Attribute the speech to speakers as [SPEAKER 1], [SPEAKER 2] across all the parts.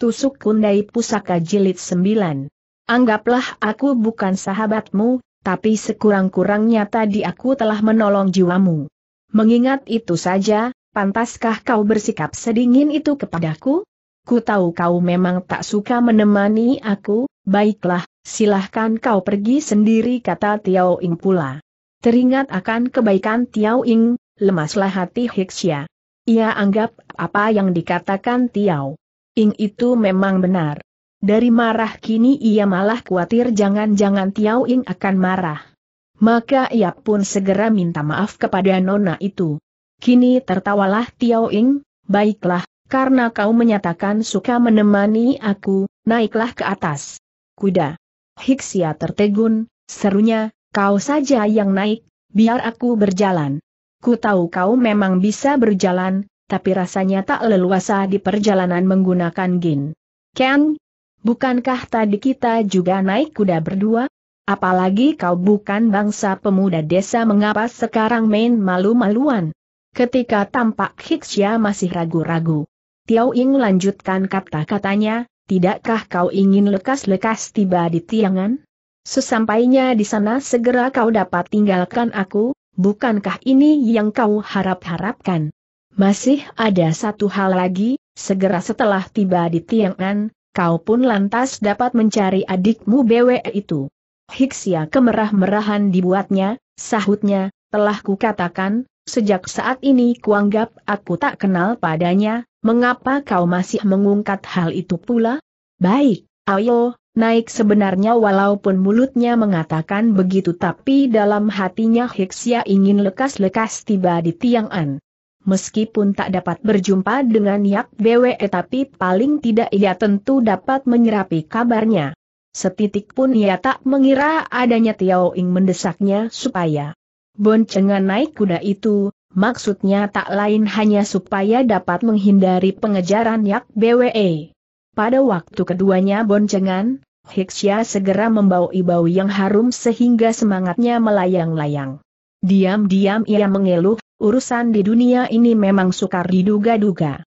[SPEAKER 1] Tusuk Kundai Pusaka Jilid 9. Anggaplah aku bukan sahabatmu, tapi sekurang-kurangnya tadi aku telah menolong jiwamu. Mengingat itu saja, pantaskah kau bersikap sedingin itu kepadaku? Ku tahu kau memang tak suka menemani aku, baiklah, silahkan kau pergi sendiri kata Tiao Ing pula. Teringat akan kebaikan Tiao Ing, lemaslah hati Hixia. Ia anggap apa yang dikatakan Tiao Ing itu memang benar. Dari marah kini ia malah khawatir jangan-jangan Tiao Ing akan marah. Maka ia pun segera minta maaf kepada nona itu. Kini tertawalah Tiao Ing, baiklah, karena kau menyatakan suka menemani aku, naiklah ke atas. Kuda. Hiksia tertegun, serunya, kau saja yang naik, biar aku berjalan. Ku tahu kau memang bisa berjalan, tapi rasanya tak leluasa di perjalanan menggunakan gin. Ken, bukankah tadi kita juga naik kuda berdua? Apalagi kau bukan bangsa pemuda desa mengapa sekarang main malu-maluan? Ketika tampak Hiksya masih ragu-ragu. Tiao Ing lanjutkan kata-katanya, tidakkah kau ingin lekas-lekas tiba di tiangan? Sesampainya di sana segera kau dapat tinggalkan aku, bukankah ini yang kau harap-harapkan? Masih ada satu hal lagi, segera setelah tiba di Tiang'an, kau pun lantas dapat mencari adikmu BWE itu. Hiksia kemerah-merahan dibuatnya, sahutnya, telah kukatakan, sejak saat ini kuanggap aku tak kenal padanya, mengapa kau masih mengungkat hal itu pula? Baik, ayo, Naik sebenarnya walaupun mulutnya mengatakan begitu tapi dalam hatinya Hiksia ingin lekas-lekas tiba di Tiang'an meskipun tak dapat berjumpa dengan Yak Bwe tapi paling tidak ia tentu dapat menyerapi kabarnya. Setitik pun ia tak mengira adanya Tiao Ing mendesaknya supaya boncengan naik kuda itu, maksudnya tak lain hanya supaya dapat menghindari pengejaran Yak Bwe. Pada waktu keduanya boncengan, Hiksya segera membawa ibau yang harum sehingga semangatnya melayang-layang. Diam-diam ia mengeluh, urusan di dunia ini memang sukar diduga-duga.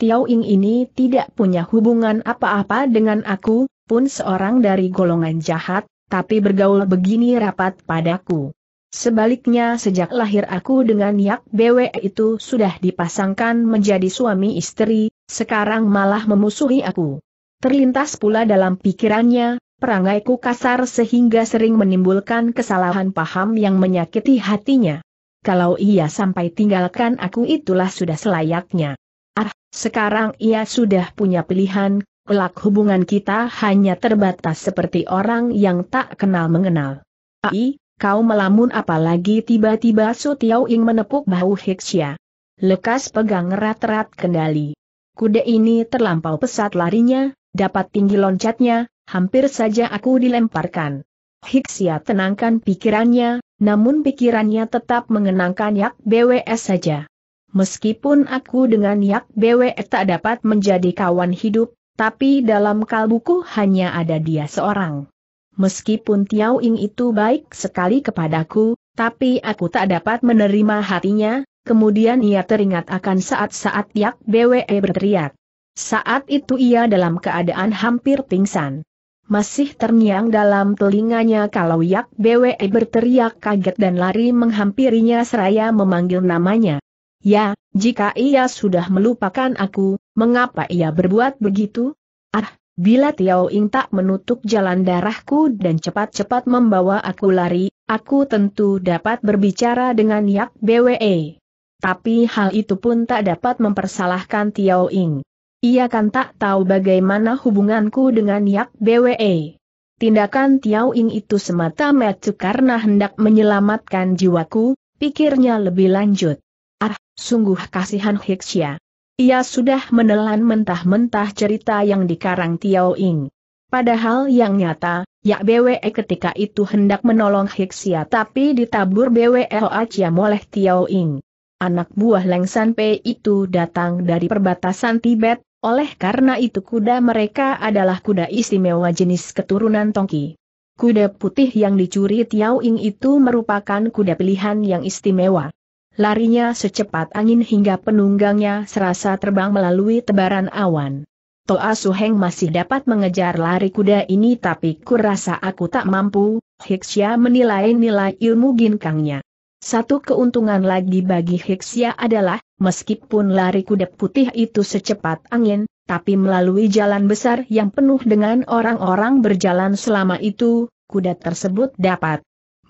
[SPEAKER 1] Ing ini tidak punya hubungan apa-apa dengan aku, pun seorang dari golongan jahat, tapi bergaul begini rapat padaku. Sebaliknya sejak lahir aku dengan Yak Bwe itu sudah dipasangkan menjadi suami istri, sekarang malah memusuhi aku. Terlintas pula dalam pikirannya, perangaiku kasar sehingga sering menimbulkan kesalahan paham yang menyakiti hatinya kalau ia sampai tinggalkan aku itulah sudah selayaknya. Ah, sekarang ia sudah punya pilihan, kelak hubungan kita hanya terbatas seperti orang yang tak kenal mengenal. Ai, kau melamun apalagi tiba-tiba Su Tiao Ing menepuk bahu Hiksya. Lekas pegang erat-erat kendali. Kuda ini terlampau pesat larinya, dapat tinggi loncatnya, hampir saja aku dilemparkan. Hiksia tenangkan pikirannya, namun pikirannya tetap mengenangkan Yak BWS saja. Meskipun aku dengan Yak BWS tak dapat menjadi kawan hidup, tapi dalam kalbuku hanya ada dia seorang. Meskipun Tiao Ing itu baik sekali kepadaku, tapi aku tak dapat menerima hatinya, kemudian ia teringat akan saat-saat Yak BWE berteriak. Saat itu ia dalam keadaan hampir pingsan. Masih terngiang dalam telinganya kalau Yak Bwe berteriak kaget dan lari menghampirinya seraya memanggil namanya. Ya, jika ia sudah melupakan aku, mengapa ia berbuat begitu? Ah, Bila Tiao Ing tak menutup jalan darahku dan cepat-cepat membawa aku lari, aku tentu dapat berbicara dengan Yak Bwe. Tapi hal itu pun tak dapat mempersalahkan Tiao Ing. Ia kan tak tahu bagaimana hubunganku dengan Yak BWE. Tindakan Tiao Ing itu semata-mata karena hendak menyelamatkan jiwaku, pikirnya lebih lanjut. Ah, sungguh kasihan Hiksia. Ia sudah menelan mentah-mentah cerita yang dikarang Tiao Ing. Padahal yang nyata, Yak BWE ketika itu hendak menolong Hiksia tapi ditabur BWE Hoaciam oleh Tiao Ing. Anak buah Leng San Pei itu datang dari perbatasan Tibet, oleh karena itu kuda mereka adalah kuda istimewa jenis keturunan Tongki. Kuda putih yang dicuri Tiao Ing itu merupakan kuda pilihan yang istimewa. Larinya secepat angin hingga penunggangnya serasa terbang melalui tebaran awan. Toa Su Heng masih dapat mengejar lari kuda ini tapi kurasa aku tak mampu, Hixia menilai nilai ilmu ginkangnya. Satu keuntungan lagi bagi Hixia adalah, meskipun lari kuda putih itu secepat angin, tapi melalui jalan besar yang penuh dengan orang-orang berjalan selama itu, kuda tersebut dapat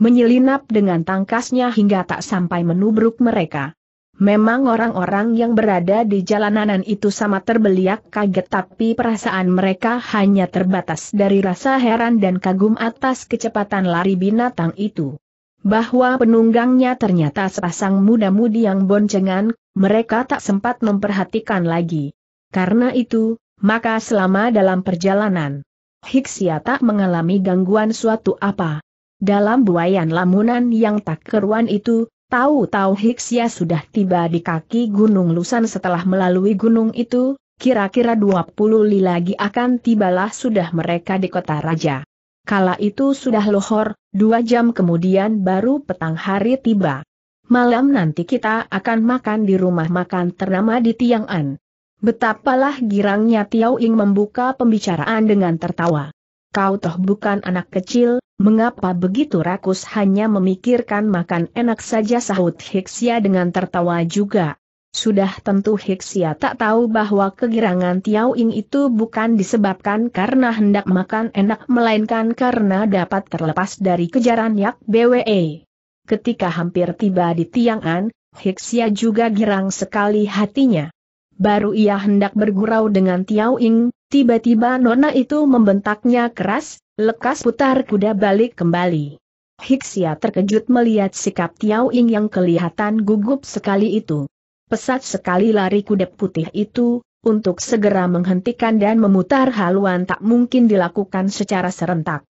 [SPEAKER 1] menyelinap dengan tangkasnya hingga tak sampai menubruk mereka. Memang orang-orang yang berada di jalananan itu sama terbeliak kaget tapi perasaan mereka hanya terbatas dari rasa heran dan kagum atas kecepatan lari binatang itu bahwa penunggangnya ternyata sepasang muda-mudi yang boncengan, mereka tak sempat memperhatikan lagi. Karena itu, maka selama dalam perjalanan, Hiksia tak mengalami gangguan suatu apa. Dalam buayan lamunan yang tak keruan itu, tahu-tahu Hiksia sudah tiba di kaki Gunung Lusan setelah melalui gunung itu, kira-kira 20 li lagi akan tibalah sudah mereka di kota raja. Kala itu sudah lohor, dua jam kemudian baru petang hari tiba. Malam nanti kita akan makan di rumah makan ternama di Tiang'an. Betapalah girangnya Tiao Ing membuka pembicaraan dengan tertawa. Kau toh bukan anak kecil, mengapa begitu rakus hanya memikirkan makan enak saja sahut Hiksia dengan tertawa juga. Sudah tentu Hiksia tak tahu bahwa kegirangan Tiao Ing itu bukan disebabkan karena hendak makan enak melainkan karena dapat terlepas dari kejaran Yak BWE. Ketika hampir tiba di Tiang'an, Hiksia juga girang sekali hatinya. Baru ia hendak bergurau dengan Tiao Ing, tiba-tiba nona itu membentaknya keras, lekas putar kuda balik kembali. Hiksia terkejut melihat sikap Tiao Ing yang kelihatan gugup sekali itu. Pesat sekali lari kuda putih itu, untuk segera menghentikan dan memutar haluan tak mungkin dilakukan secara serentak.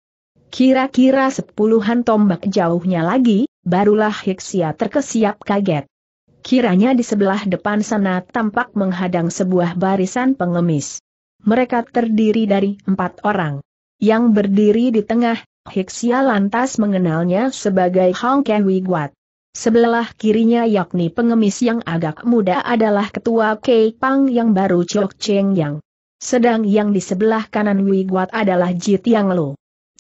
[SPEAKER 1] Kira-kira sepuluhan tombak jauhnya lagi, barulah Hiksia terkesiap kaget. Kiranya di sebelah depan sana tampak menghadang sebuah barisan pengemis. Mereka terdiri dari empat orang. Yang berdiri di tengah, Hiksia lantas mengenalnya sebagai Hong Ken Wiguat. Sebelah kirinya yakni pengemis yang agak muda adalah ketua Kei Pang yang baru Chok Cheng Yang. Sedang yang di sebelah kanan Wei Guat adalah Jit Yang Lo.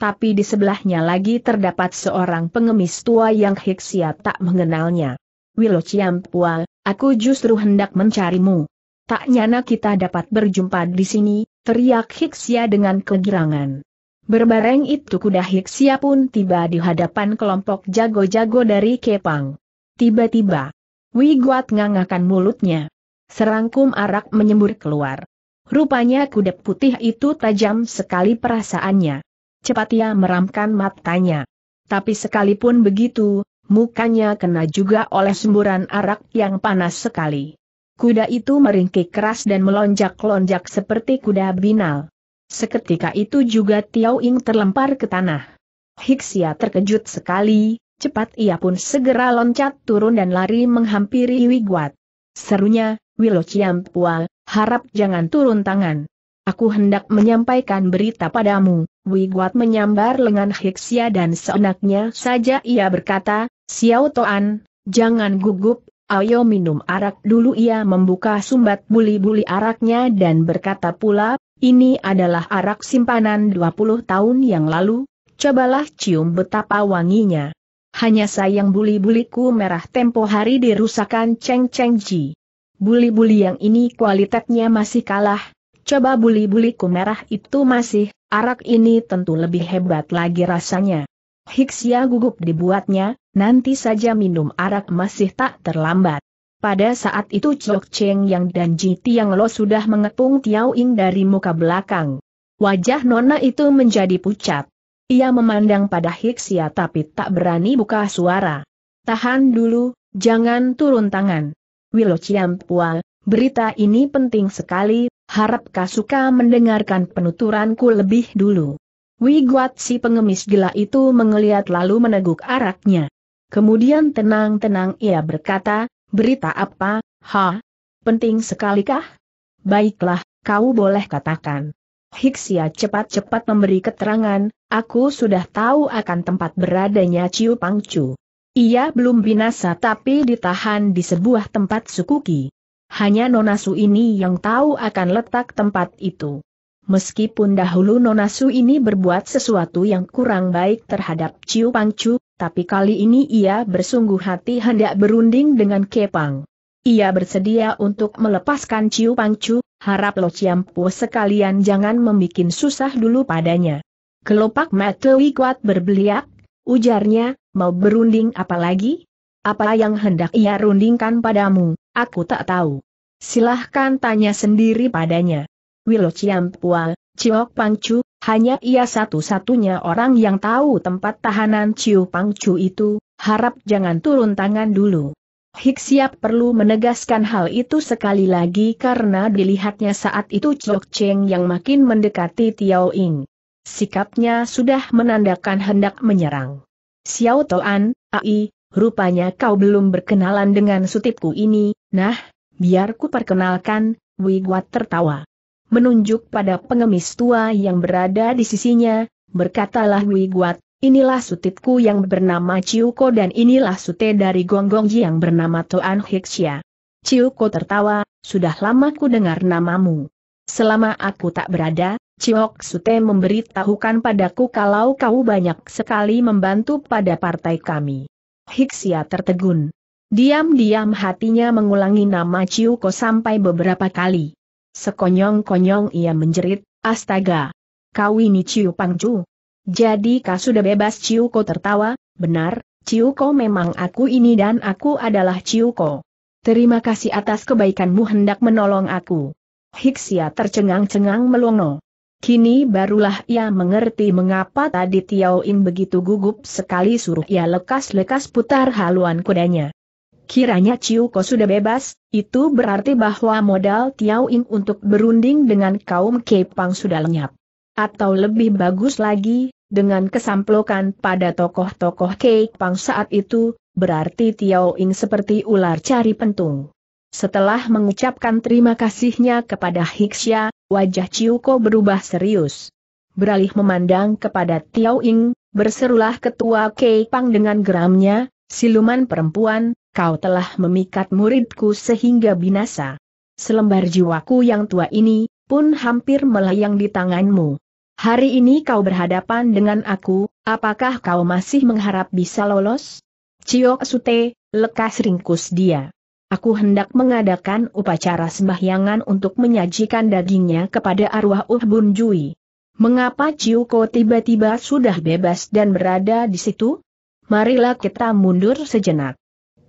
[SPEAKER 1] Tapi di sebelahnya lagi terdapat seorang pengemis tua yang Hiksia tak mengenalnya. Wilo Ciampual, aku justru hendak mencarimu. Tak nyana kita dapat berjumpa di sini, teriak Hiksia dengan kegirangan. Berbareng itu kuda Hiksia pun tiba di hadapan kelompok jago-jago dari Kepang. Tiba-tiba, Wiguat ngangakan mulutnya. Serangkum arak menyembur keluar. Rupanya kuda putih itu tajam sekali perasaannya. Cepat ia meramkan matanya. Tapi sekalipun begitu, mukanya kena juga oleh semburan arak yang panas sekali. Kuda itu meringkik keras dan melonjak-lonjak seperti kuda binal. Seketika itu juga Tiao Ying terlempar ke tanah. Hixia terkejut sekali, cepat ia pun segera loncat turun dan lari menghampiri Wiguat. Serunya, Wilo Ciampual, harap jangan turun tangan. Aku hendak menyampaikan berita padamu, Wiguat menyambar lengan Hixia dan seenaknya saja ia berkata, Xiao Toan, jangan gugup, ayo minum arak dulu ia membuka sumbat buli-buli araknya dan berkata pula, ini adalah arak simpanan 20 tahun yang lalu, cobalah cium betapa wanginya. Hanya sayang buli-buliku merah tempo hari dirusakan ceng-ceng ji. Buli-buli yang ini kualitasnya masih kalah, coba buli-buliku merah itu masih, arak ini tentu lebih hebat lagi rasanya. Hiksia gugup dibuatnya, nanti saja minum arak masih tak terlambat. Pada saat itu Chok Cheng Yang dan Ji Tiang Lo sudah mengepung Tiao Ing dari muka belakang. Wajah Nona itu menjadi pucat. Ia memandang pada Hixia, tapi tak berani buka suara. Tahan dulu, jangan turun tangan. Wilo Pua, berita ini penting sekali, harap Kasuka mendengarkan penuturanku lebih dulu. Guat si pengemis gila itu mengeliat lalu meneguk araknya. Kemudian tenang-tenang ia berkata, Berita apa, ha? Penting sekalikah? Baiklah, kau boleh katakan. Hiksia cepat-cepat memberi keterangan, aku sudah tahu akan tempat beradanya Ciu Pangcu. Ia belum binasa tapi ditahan di sebuah tempat sukuki. Hanya Nonasu ini yang tahu akan letak tempat itu. Meskipun dahulu Nonasu ini berbuat sesuatu yang kurang baik terhadap Ciu Pangcu, tapi kali ini ia bersungguh hati hendak berunding dengan Kepang. Ia bersedia untuk melepaskan Ciu Pangcu, harap Lo Ciampu sekalian jangan membuat susah dulu padanya. Kelopak mata Wikuat berbeliak, ujarnya, mau berunding apa lagi? Apa yang hendak ia rundingkan padamu, aku tak tahu. Silahkan tanya sendiri padanya. Wilo Ciampual, Ciok Pangcu, hanya ia satu-satunya orang yang tahu tempat tahanan Ciu Pangcu itu, harap jangan turun tangan dulu. Hik siap perlu menegaskan hal itu sekali lagi karena dilihatnya saat itu Ciok Cheng yang makin mendekati Tiao Ing. Sikapnya sudah menandakan hendak menyerang. Xiao Toan, Ai, rupanya kau belum berkenalan dengan sutipku ini, nah, biar ku perkenalkan, Wiguat tertawa menunjuk pada pengemis tua yang berada di sisinya, berkatalah Hui Guat, inilah sutitku yang bernama Ciuko dan inilah sute dari Gonggongji yang bernama Toan Hiksia. Ciuko tertawa, sudah lama ku dengar namamu. Selama aku tak berada, Ciok Sute memberitahukan padaku kalau kau banyak sekali membantu pada partai kami. Hiksia tertegun. Diam-diam hatinya mengulangi nama Ciuko sampai beberapa kali. Sekonyong-konyong ia menjerit, astaga! Kau ini Ciu Pangju. Jadi kau sudah bebas Ciu Ko tertawa, benar, Ciu Ko memang aku ini dan aku adalah Ciu Ko. Terima kasih atas kebaikanmu hendak menolong aku. Hiksia tercengang-cengang melongo. Kini barulah ia mengerti mengapa tadi Tiao In begitu gugup sekali suruh ia lekas-lekas putar haluan kudanya. Kiranya Ciu Ko sudah bebas, itu berarti bahwa modal Tiao Ing untuk berunding dengan kaum Kepang sudah lenyap. Atau lebih bagus lagi, dengan kesamplokan pada tokoh-tokoh Kepang saat itu, berarti Tiao Ing seperti ular cari pentung. Setelah mengucapkan terima kasihnya kepada Hixia, wajah Ciu Ko berubah serius. Beralih memandang kepada Tiao Ing, berserulah ketua Kepang dengan geramnya, siluman perempuan, kau telah memikat muridku sehingga binasa. Selembar jiwaku yang tua ini, pun hampir melayang di tanganmu. Hari ini kau berhadapan dengan aku, apakah kau masih mengharap bisa lolos? Ciok Sute, lekas ringkus dia. Aku hendak mengadakan upacara sembahyangan untuk menyajikan dagingnya kepada arwah Uh Bun Jui. Mengapa Ciuko tiba-tiba sudah bebas dan berada di situ? Marilah kita mundur sejenak.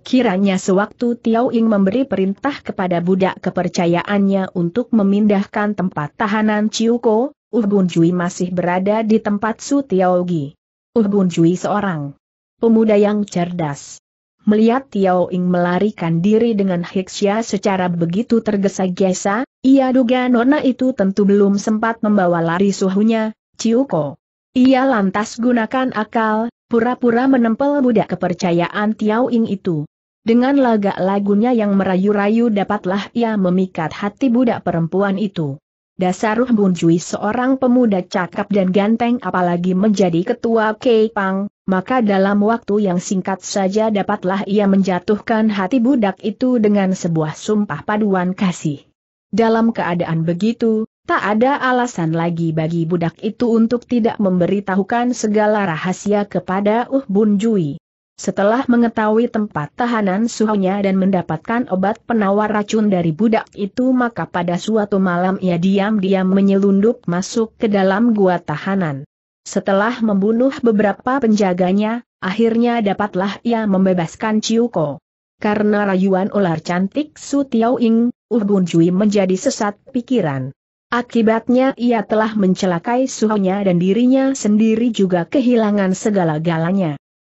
[SPEAKER 1] Kiranya sewaktu Tiao Ing memberi perintah kepada budak kepercayaannya untuk memindahkan tempat tahanan Ciuko, Uh Bun Jui masih berada di tempat Su Tiao Gi. Uh Bun Jui seorang pemuda yang cerdas. Melihat Tiao Ing melarikan diri dengan Hiksia secara begitu tergesa-gesa, ia duga nona itu tentu belum sempat membawa lari suhunya, Ciuko. Ia lantas gunakan akal, pura-pura menempel budak kepercayaan Tiao Ing itu. Dengan lagak lagunya yang merayu-rayu dapatlah ia memikat hati budak perempuan itu. Dasaruh Bunjui seorang pemuda cakap dan ganteng apalagi menjadi ketua Kepang, maka dalam waktu yang singkat saja dapatlah ia menjatuhkan hati budak itu dengan sebuah sumpah paduan kasih. Dalam keadaan begitu, tak ada alasan lagi bagi budak itu untuk tidak memberitahukan segala rahasia kepada Uh Bunjui. Setelah mengetahui tempat tahanan suhunya dan mendapatkan obat penawar racun dari budak itu maka pada suatu malam ia diam-diam menyelundup masuk ke dalam gua tahanan. Setelah membunuh beberapa penjaganya, akhirnya dapatlah ia membebaskan Ciuko. Karena rayuan ular cantik Su Tiao Ing, Uh Bun Jui menjadi sesat pikiran. Akibatnya ia telah mencelakai suhunya dan dirinya sendiri juga kehilangan segala-galanya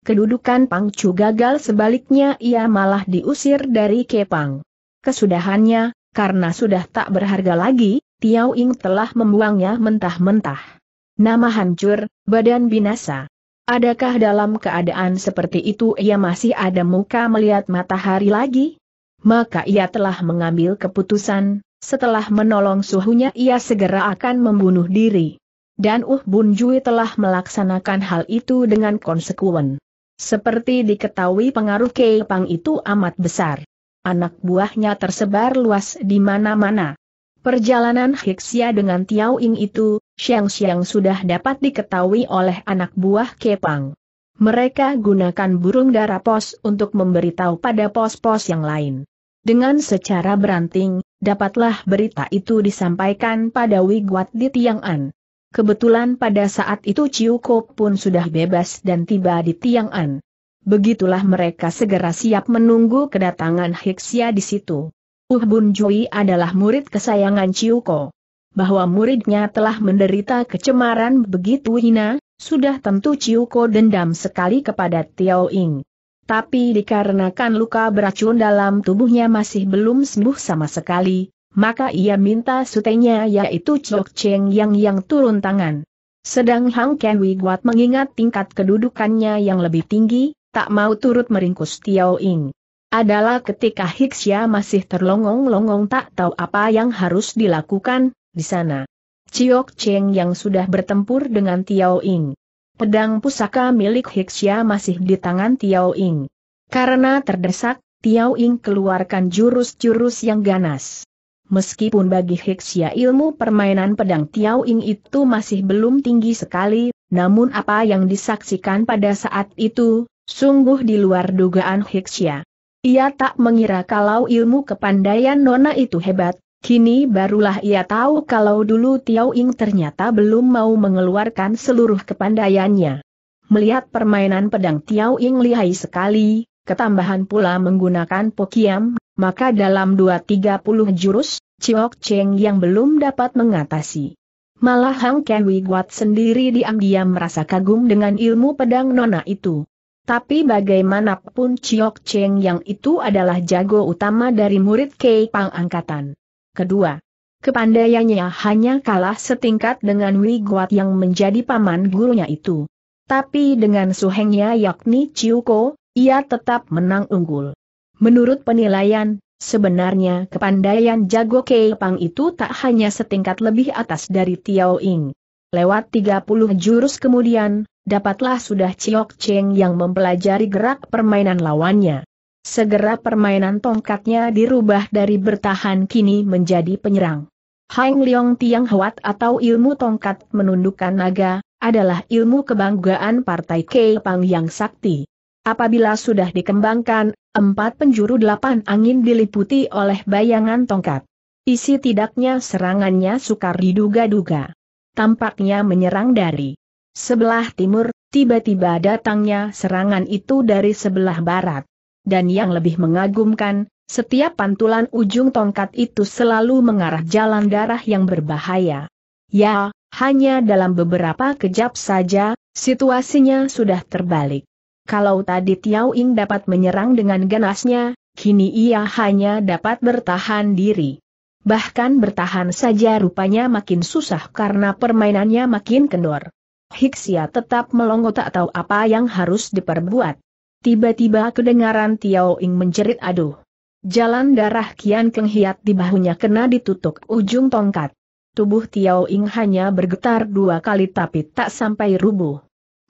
[SPEAKER 1] kedudukan Pangcu gagal sebaliknya ia malah diusir dari Kepang. Kesudahannya, karena sudah tak berharga lagi, Tiao Ing telah membuangnya mentah-mentah. Nama hancur, badan binasa. Adakah dalam keadaan seperti itu ia masih ada muka melihat matahari lagi? Maka ia telah mengambil keputusan, setelah menolong suhunya ia segera akan membunuh diri dan Uh Bun Jui telah melaksanakan hal itu dengan konsekuen. Seperti diketahui pengaruh Keipang itu amat besar. Anak buahnya tersebar luas di mana-mana. Perjalanan Hiksia dengan Tiao Ing itu, siang-siang sudah dapat diketahui oleh anak buah Kepang. Mereka gunakan burung darah pos untuk memberitahu pada pos-pos yang lain. Dengan secara beranting, dapatlah berita itu disampaikan pada Wiguat di Tiang'an. Kebetulan pada saat itu Ko pun sudah bebas dan tiba di Tiang'an. Begitulah mereka segera siap menunggu kedatangan Hiksia di situ. Uh Bun Jui adalah murid kesayangan Ko. Bahwa muridnya telah menderita kecemaran begitu hina, sudah tentu Ko dendam sekali kepada Tiao Ing. Tapi dikarenakan luka beracun dalam tubuhnya masih belum sembuh sama sekali, maka ia minta sutenya yaitu Chok Cheng Yang yang turun tangan. Sedang Hang Ken Wei Guat mengingat tingkat kedudukannya yang lebih tinggi, tak mau turut meringkus Tiao Ying. Adalah ketika Hixia masih terlongong-longong tak tahu apa yang harus dilakukan, di sana. Chok Cheng yang sudah bertempur dengan Tiao Ying, Pedang pusaka milik Hixia masih di tangan Tiao Ying. Karena terdesak, Tiao Ying keluarkan jurus-jurus yang ganas. Meskipun bagi Hiksia ilmu permainan pedang Tiao Ing itu masih belum tinggi sekali, namun apa yang disaksikan pada saat itu, sungguh di luar dugaan Hiksia. Ia tak mengira kalau ilmu kepandaian Nona itu hebat, kini barulah ia tahu kalau dulu Tiao Ing ternyata belum mau mengeluarkan seluruh kepandaiannya. Melihat permainan pedang Tiao Ing lihai sekali, ketambahan pula menggunakan pokiam, maka dalam dua tiga puluh jurus, Chiok Cheng yang belum dapat mengatasi. Malah Hang Kewi Guat sendiri diam-diam merasa kagum dengan ilmu pedang nona itu. Tapi bagaimanapun Chiok Cheng yang itu adalah jago utama dari murid Kei Pang Angkatan. Kedua, kepandaiannya hanya kalah setingkat dengan Wei Guat yang menjadi paman gurunya itu. Tapi dengan suhengnya yakni Chiuko, ia tetap menang unggul. Menurut penilaian, sebenarnya kepandaian jago Keipang itu tak hanya setingkat lebih atas dari Tiao Ing. Lewat 30 jurus kemudian, dapatlah sudah Ciok Cheng yang mempelajari gerak permainan lawannya. Segera permainan tongkatnya dirubah dari bertahan kini menjadi penyerang. Hang Leong Tiang Huat atau ilmu tongkat menundukkan naga, adalah ilmu kebanggaan Partai Kepang yang sakti. Apabila sudah dikembangkan, empat penjuru delapan angin diliputi oleh bayangan tongkat. Isi tidaknya serangannya sukar diduga-duga. Tampaknya menyerang dari sebelah timur, tiba-tiba datangnya serangan itu dari sebelah barat. Dan yang lebih mengagumkan, setiap pantulan ujung tongkat itu selalu mengarah jalan darah yang berbahaya. Ya, hanya dalam beberapa kejap saja, situasinya sudah terbalik. Kalau tadi Tiao Ing dapat menyerang dengan ganasnya, kini ia hanya dapat bertahan diri. Bahkan bertahan saja rupanya makin susah karena permainannya makin kendor. Hixia tetap melongo tak tahu apa yang harus diperbuat. Tiba-tiba kedengaran Tiao Ing menjerit aduh. Jalan darah Kian kenghiat Hiat di bahunya kena ditutup ujung tongkat. Tubuh Tiao Ing hanya bergetar dua kali tapi tak sampai rubuh.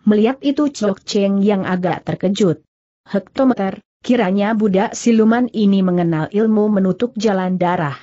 [SPEAKER 1] Melihat itu Chok Cheng yang agak terkejut. Hektometer, kiranya budak siluman ini mengenal ilmu menutup jalan darah.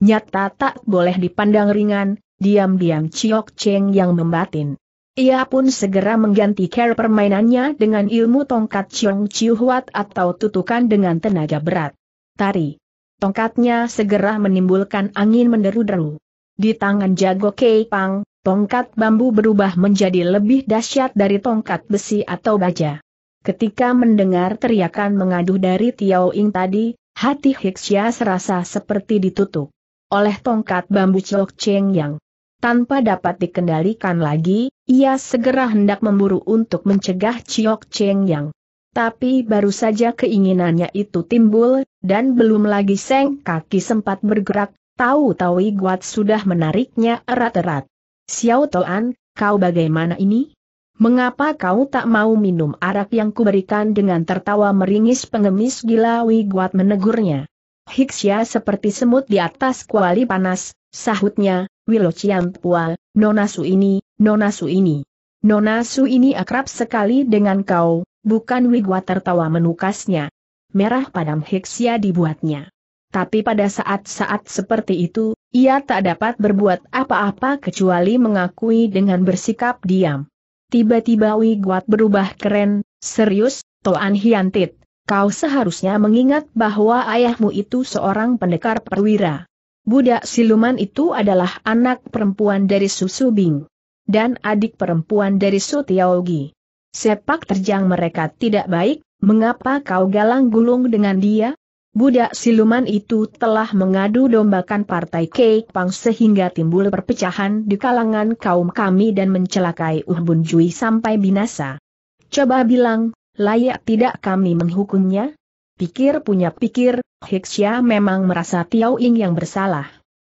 [SPEAKER 1] Nyata tak boleh dipandang ringan, diam-diam Chok Cheng yang membatin. Ia pun segera mengganti care permainannya dengan ilmu tongkat Chiong Chiu Huat atau tutukan dengan tenaga berat. Tari. Tongkatnya segera menimbulkan angin menderu-deru. Di tangan jago Kei Pang, tongkat bambu berubah menjadi lebih dahsyat dari tongkat besi atau baja. Ketika mendengar teriakan mengaduh dari Tiao Ing tadi, hati Hixia serasa seperti ditutup oleh tongkat bambu Chok Cheng Yang. Tanpa dapat dikendalikan lagi, ia segera hendak memburu untuk mencegah Chok Cheng Yang. Tapi baru saja keinginannya itu timbul, dan belum lagi seng kaki sempat bergerak, tahu-tahu Iguat sudah menariknya erat-erat. Xiao Toan, kau bagaimana ini? Mengapa kau tak mau minum arak yang kuberikan dengan tertawa meringis pengemis gila Wiguat menegurnya? Hiksia seperti semut di atas kuali panas, sahutnya, Wilo Ciampual, Nona Su ini, nonasu ini. nonasu ini akrab sekali dengan kau, bukan Guat tertawa menukasnya. Merah padam Hiksia dibuatnya. Tapi pada saat-saat seperti itu, ia tak dapat berbuat apa-apa kecuali mengakui dengan bersikap diam. Tiba-tiba Wei Guat berubah keren, serius, Toan Hiantit. Kau seharusnya mengingat bahwa ayahmu itu seorang pendekar perwira. Budak siluman itu adalah anak perempuan dari Susu Bing. Dan adik perempuan dari Sutiaogi. Sepak terjang mereka tidak baik, mengapa kau galang gulung dengan dia? budak siluman itu telah mengadu dombakan partai Kek Pang sehingga timbul perpecahan di kalangan kaum kami dan mencelakai Uh Bun Jui sampai binasa. Coba bilang, layak tidak kami menghukumnya? Pikir punya pikir, Hiksya memang merasa Tiao Ing yang bersalah.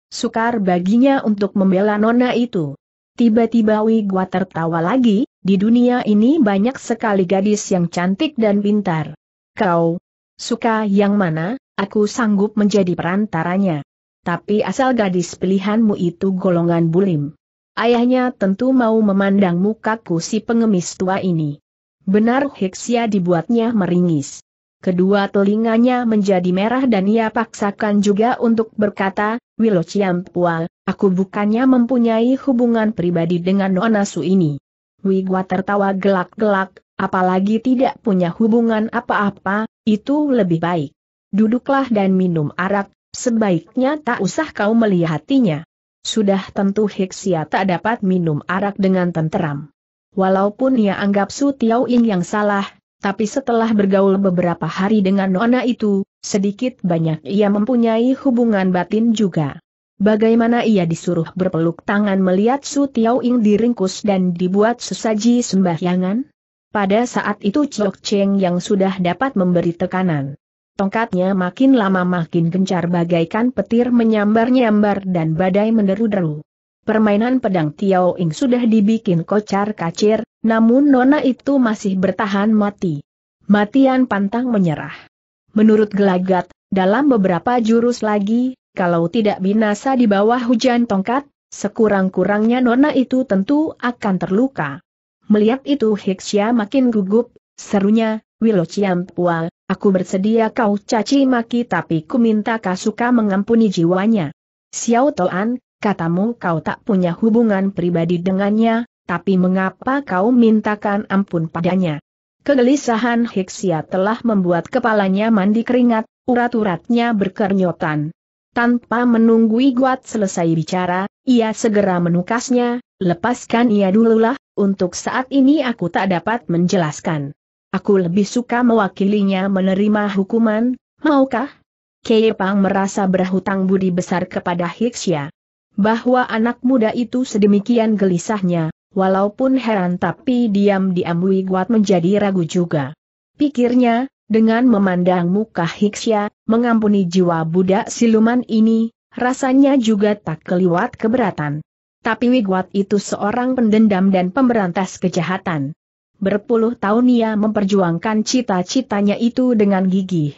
[SPEAKER 1] Sukar baginya untuk membela nona itu. Tiba-tiba Wigwa tertawa lagi, di dunia ini banyak sekali gadis yang cantik dan pintar. Kau, Suka yang mana, aku sanggup menjadi perantaranya. Tapi asal gadis pilihanmu itu golongan bulim. Ayahnya tentu mau memandang mukaku si pengemis tua ini. Benar Heksia dibuatnya meringis. Kedua telinganya menjadi merah dan ia paksakan juga untuk berkata, Wilo Ciampua, aku bukannya mempunyai hubungan pribadi dengan Nonasu ini. Wigwa tertawa gelak-gelak, apalagi tidak punya hubungan apa-apa, itu lebih baik. Duduklah dan minum arak, sebaiknya tak usah kau melihatinya. Sudah tentu Hiksia tak dapat minum arak dengan tenteram. Walaupun ia anggap Su Tiao yang salah, tapi setelah bergaul beberapa hari dengan Nona itu, sedikit banyak ia mempunyai hubungan batin juga. Bagaimana ia disuruh berpeluk tangan melihat Su Tiao Ing diringkus dan dibuat sesaji sembahyangan? Pada saat itu Chok Cheng yang sudah dapat memberi tekanan. Tongkatnya makin lama makin gencar bagaikan petir menyambar-nyambar dan badai menderu-deru. Permainan pedang Tiao Ing sudah dibikin kocar kacir, namun Nona itu masih bertahan mati. Matian pantang menyerah. Menurut gelagat, dalam beberapa jurus lagi, kalau tidak binasa di bawah hujan tongkat, sekurang-kurangnya Nona itu tentu akan terluka. Melihat itu Hiksya makin gugup, serunya, Wilo Ciampua, aku bersedia kau caci maki tapi ku minta Kasuka mengampuni jiwanya. Xiao Toan, katamu kau tak punya hubungan pribadi dengannya, tapi mengapa kau mintakan ampun padanya? Kegelisahan Hixia telah membuat kepalanya mandi keringat, urat-uratnya berkernyotan. Tanpa menunggu Iguat selesai bicara, ia segera menukasnya, lepaskan ia dululah, untuk saat ini aku tak dapat menjelaskan. Aku lebih suka mewakilinya menerima hukuman, maukah? Kepang merasa berhutang budi besar kepada Hiksya. Bahwa anak muda itu sedemikian gelisahnya, walaupun heran tapi diam-diam Guat menjadi ragu juga. Pikirnya, dengan memandang muka Hiksya, mengampuni jiwa budak siluman ini, rasanya juga tak keliwat keberatan. Tapi Wigwat itu seorang pendendam dan pemberantas kejahatan. Berpuluh tahun ia memperjuangkan cita-citanya itu dengan gigih.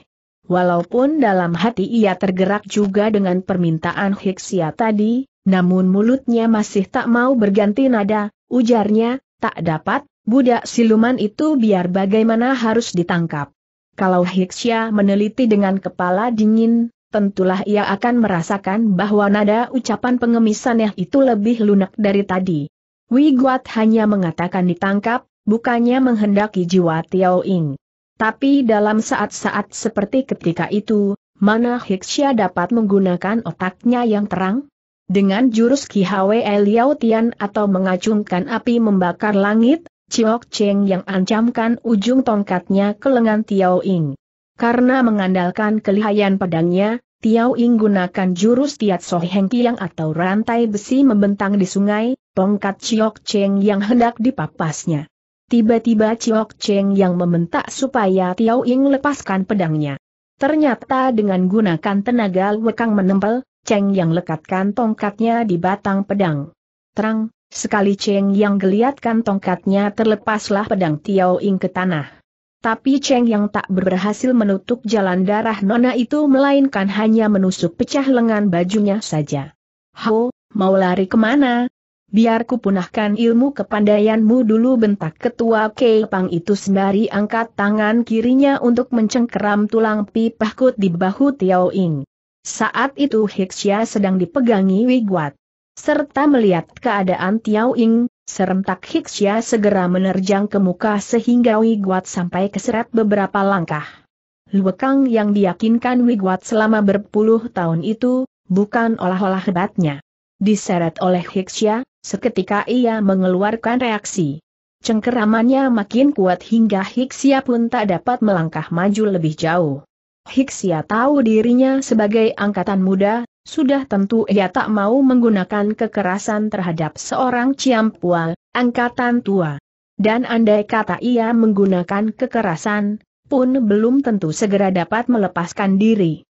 [SPEAKER 1] Walaupun dalam hati ia tergerak juga dengan permintaan Hiksia tadi, namun mulutnya masih tak mau berganti nada, ujarnya, tak dapat, budak siluman itu biar bagaimana harus ditangkap. Kalau Hiksia meneliti dengan kepala dingin, tentulah ia akan merasakan bahwa nada ucapan pengemisannya itu lebih lunak dari tadi. Wiguat hanya mengatakan ditangkap, bukannya menghendaki jiwa Tiao Ing. Tapi dalam saat-saat seperti ketika itu, mana Hixia dapat menggunakan otaknya yang terang? Dengan jurus Ki Hwe Liao Tian atau mengacungkan api membakar langit, Chiok Cheng yang ancamkan ujung tongkatnya ke lengan Tiao Ing. Karena mengandalkan kelihayan pedangnya, Tiao Ing gunakan jurus Tiat Soh Heng Tiang atau rantai besi membentang di sungai, tongkat Chiok Cheng yang hendak dipapasnya. Tiba-tiba Chiok Cheng yang membentak supaya Tiao Ing lepaskan pedangnya. Ternyata dengan gunakan tenaga lekang menempel, Cheng yang lekatkan tongkatnya di batang pedang. Terang, sekali Cheng yang geliatkan tongkatnya terlepaslah pedang Tiao Ing ke tanah. Tapi Cheng yang tak berhasil menutup jalan darah nona itu melainkan hanya menusuk pecah lengan bajunya saja. Ho, mau lari kemana? Biar kupunahkan punahkan ilmu kepandaianmu dulu bentak ketua Pang itu sembari angkat tangan kirinya untuk mencengkeram tulang pipah kut di bahu Tiao Ing. Saat itu Hixia sedang dipegangi Wiguat. Serta melihat keadaan Tiao Ing, Serentak Hixia segera menerjang ke muka sehingga Wiguat sampai keseret beberapa langkah. Luekang yang diyakinkan Wiguat selama berpuluh tahun itu, bukan olah-olah hebatnya. Diseret oleh Hixia, seketika ia mengeluarkan reaksi. Cengkeramannya makin kuat hingga Hixia pun tak dapat melangkah maju lebih jauh. Hixia tahu dirinya sebagai angkatan muda, sudah tentu ia tak mau menggunakan kekerasan terhadap seorang ciampual, angkatan tua. Dan andai kata ia menggunakan kekerasan, pun belum tentu segera dapat melepaskan diri.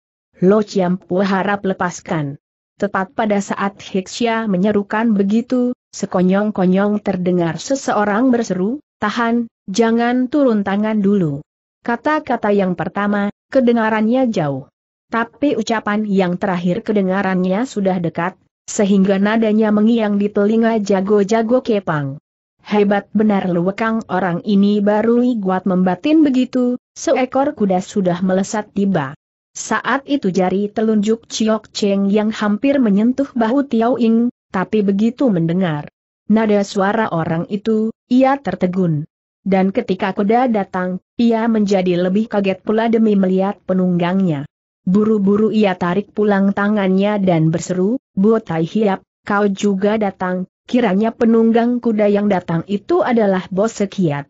[SPEAKER 1] Lo Ciampu harap lepaskan. Tepat pada saat Hiksya menyerukan begitu, sekonyong-konyong terdengar seseorang berseru, tahan, jangan turun tangan dulu. Kata-kata yang pertama, kedengarannya jauh. Tapi ucapan yang terakhir kedengarannya sudah dekat, sehingga nadanya mengiang di telinga jago-jago kepang. Hebat benar luwekang orang ini baru iguat membatin begitu, seekor kuda sudah melesat tiba. Saat itu jari telunjuk Ciok Cheng yang hampir menyentuh bahu Tiao Ing, tapi begitu mendengar nada suara orang itu, ia tertegun. Dan ketika kuda datang, ia menjadi lebih kaget pula demi melihat penunggangnya. Buru-buru ia tarik pulang tangannya dan berseru, Botai Hiap, kau juga datang, kiranya penunggang kuda yang datang itu adalah Bos Sekiat.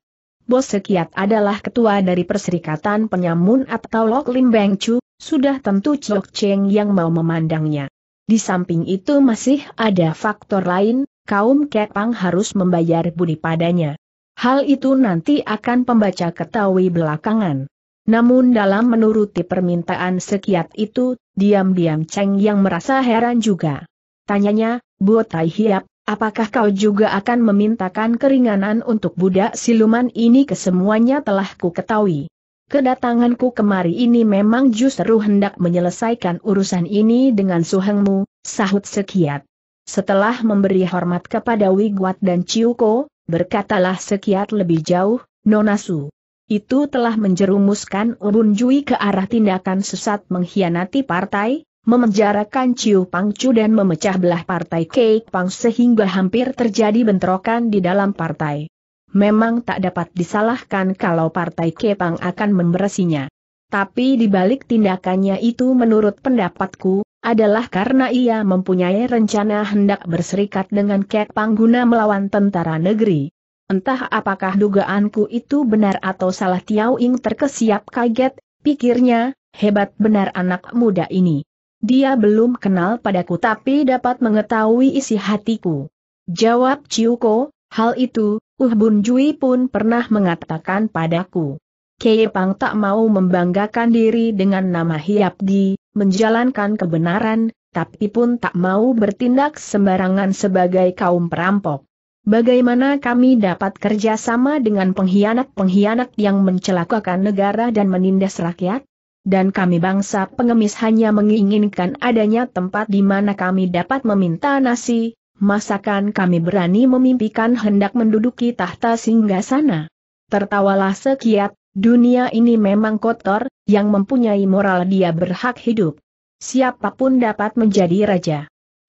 [SPEAKER 1] Bos Sekiat adalah ketua dari Perserikatan Penyamun atau Lok Lim Beng Chu, sudah tentu Chok Cheng yang mau memandangnya. Di samping itu masih ada faktor lain, kaum Kepang harus membayar budi padanya. Hal itu nanti akan pembaca ketahui belakangan. Namun dalam menuruti permintaan sekiat itu, diam-diam Cheng yang merasa heran juga. Tanyanya, Tai Hiap, apakah kau juga akan memintakan keringanan untuk budak siluman ini kesemuanya telah ku ketahui. Kedatanganku kemari ini memang justru hendak menyelesaikan urusan ini dengan suhengmu, sahut Sekiat. Setelah memberi hormat kepada Wigwat dan Ciuko, berkatalah Sekiat lebih jauh, Nonasu itu telah menjerumuskan Urun Jui ke arah tindakan sesat mengkhianati partai, memenjarakan Ciu Pangcu dan memecah belah partai Keik Pang sehingga hampir terjadi bentrokan di dalam partai. Memang tak dapat disalahkan kalau partai Kepang akan memberesinya. Tapi di balik tindakannya itu menurut pendapatku, adalah karena ia mempunyai rencana hendak berserikat dengan Kek guna melawan tentara negeri. Entah apakah dugaanku itu benar atau salah Tiao Ing terkesiap kaget, pikirnya, hebat benar anak muda ini. Dia belum kenal padaku tapi dapat mengetahui isi hatiku. Jawab Ciuko, hal itu, Uh Bun Jui pun pernah mengatakan padaku. Kei Pang tak mau membanggakan diri dengan nama Hiap Di, menjalankan kebenaran, tapi pun tak mau bertindak sembarangan sebagai kaum perampok. Bagaimana kami dapat kerja sama dengan pengkhianat-pengkhianat yang mencelakakan negara dan menindas rakyat? Dan kami bangsa pengemis hanya menginginkan adanya tempat di mana kami dapat meminta nasi, masakan kami berani memimpikan hendak menduduki tahta singgasana. Tertawalah sekiat, dunia ini memang kotor, yang mempunyai moral dia berhak hidup. Siapapun dapat menjadi raja.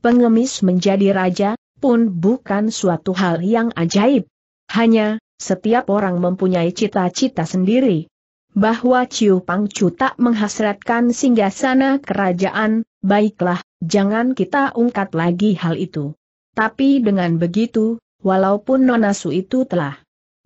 [SPEAKER 1] Pengemis menjadi raja, pun bukan suatu hal yang ajaib. Hanya, setiap orang mempunyai cita-cita sendiri. Bahwa Ciu Pangcu tak menghasratkan singgah sana kerajaan, baiklah, jangan kita ungkat lagi hal itu. Tapi dengan begitu, walaupun Nonasu itu telah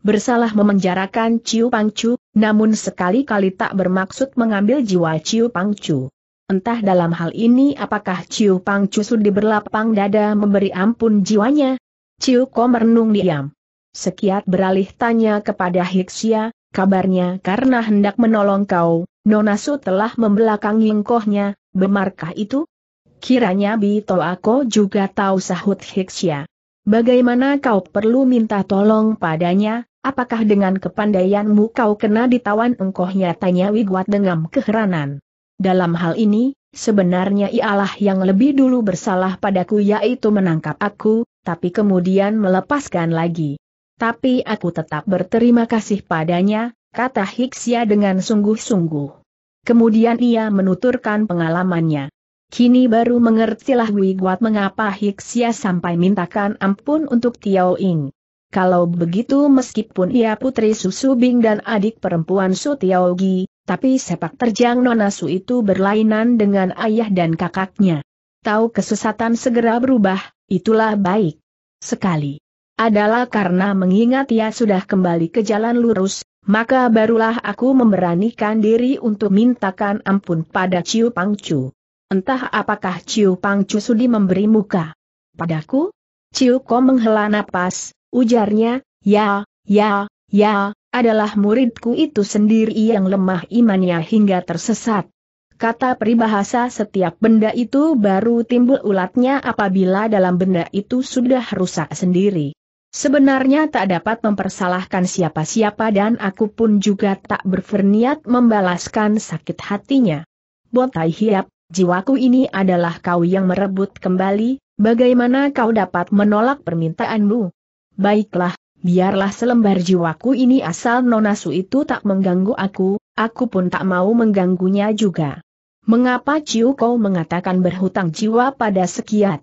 [SPEAKER 1] bersalah memenjarakan Ciu Pangcu, namun sekali-kali tak bermaksud mengambil jiwa Ciu Pangcu. Entah dalam hal ini apakah Ciu Pang Cusu sudah berlapang dada memberi ampun jiwanya? Ciu Ko merenung diam. Sekiat beralih tanya kepada Hixia, kabarnya karena hendak menolong kau, Nona Su telah membelakangi engkohnya, bemarkah itu? Kiranya to Ako juga tahu sahut Hixia. Bagaimana kau perlu minta tolong padanya, apakah dengan kepandaianmu kau kena ditawan engkohnya tanya Wigwat dengan keheranan. Dalam hal ini, sebenarnya ialah yang lebih dulu bersalah padaku yaitu menangkap aku, tapi kemudian melepaskan lagi. Tapi aku tetap berterima kasih padanya, kata Hiksia dengan sungguh-sungguh. Kemudian ia menuturkan pengalamannya. Kini baru mengertilah Wiguat mengapa Hiksia sampai mintakan ampun untuk Tiao Ing. Kalau begitu meskipun ia putri Susu Bing dan adik perempuan Su Tiao Gi, tapi sepak terjang Nonasu itu berlainan dengan ayah dan kakaknya. Tahu kesesatan segera berubah, itulah baik. Sekali. Adalah karena mengingat ia sudah kembali ke jalan lurus, maka barulah aku memberanikan diri untuk mintakan ampun pada Ciu Pangcu. Entah apakah Ciu Pangcu sudi memberi muka. Padaku? Ciu Ko menghela napas, ujarnya, ya, ya, ya, adalah muridku itu sendiri yang lemah imannya hingga tersesat. Kata peribahasa setiap benda itu baru timbul ulatnya apabila dalam benda itu sudah rusak sendiri. Sebenarnya tak dapat mempersalahkan siapa-siapa dan aku pun juga tak berferniat membalaskan sakit hatinya. Botai hiap, jiwaku ini adalah kau yang merebut kembali, bagaimana kau dapat menolak permintaanmu? Baiklah, biarlah selembar jiwaku ini asal nonasu itu tak mengganggu aku, aku pun tak mau mengganggunya juga. Mengapa Ciu kau mengatakan berhutang jiwa pada sekiat?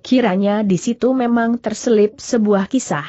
[SPEAKER 1] Kiranya di situ memang terselip sebuah kisah.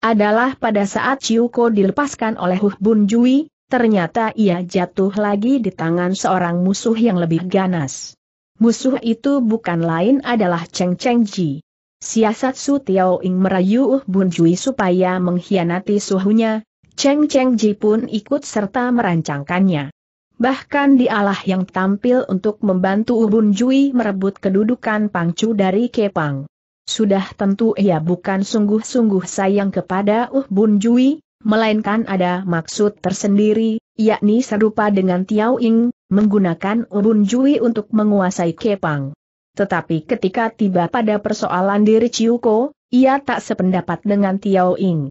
[SPEAKER 1] Adalah pada saat Ciu Ko dilepaskan oleh Huh Bun Jui, ternyata ia jatuh lagi di tangan seorang musuh yang lebih ganas. Musuh itu bukan lain adalah Cheng Cheng Ji. Siasat Su Tiao Ing merayu Uh Bun Jui supaya mengkhianati suhunya, Cheng Cheng Ji pun ikut serta merancangkannya. Bahkan dialah yang tampil untuk membantu Uh Bun Jui merebut kedudukan Pangcu dari Kepang. Sudah tentu ia bukan sungguh-sungguh sayang kepada Uh Bun Jui, melainkan ada maksud tersendiri, yakni serupa dengan Tiao Ing, menggunakan uh Bun Jui untuk menguasai Kepang. Tetapi ketika tiba pada persoalan diri Ciuko, ia tak sependapat dengan Tiao Ing.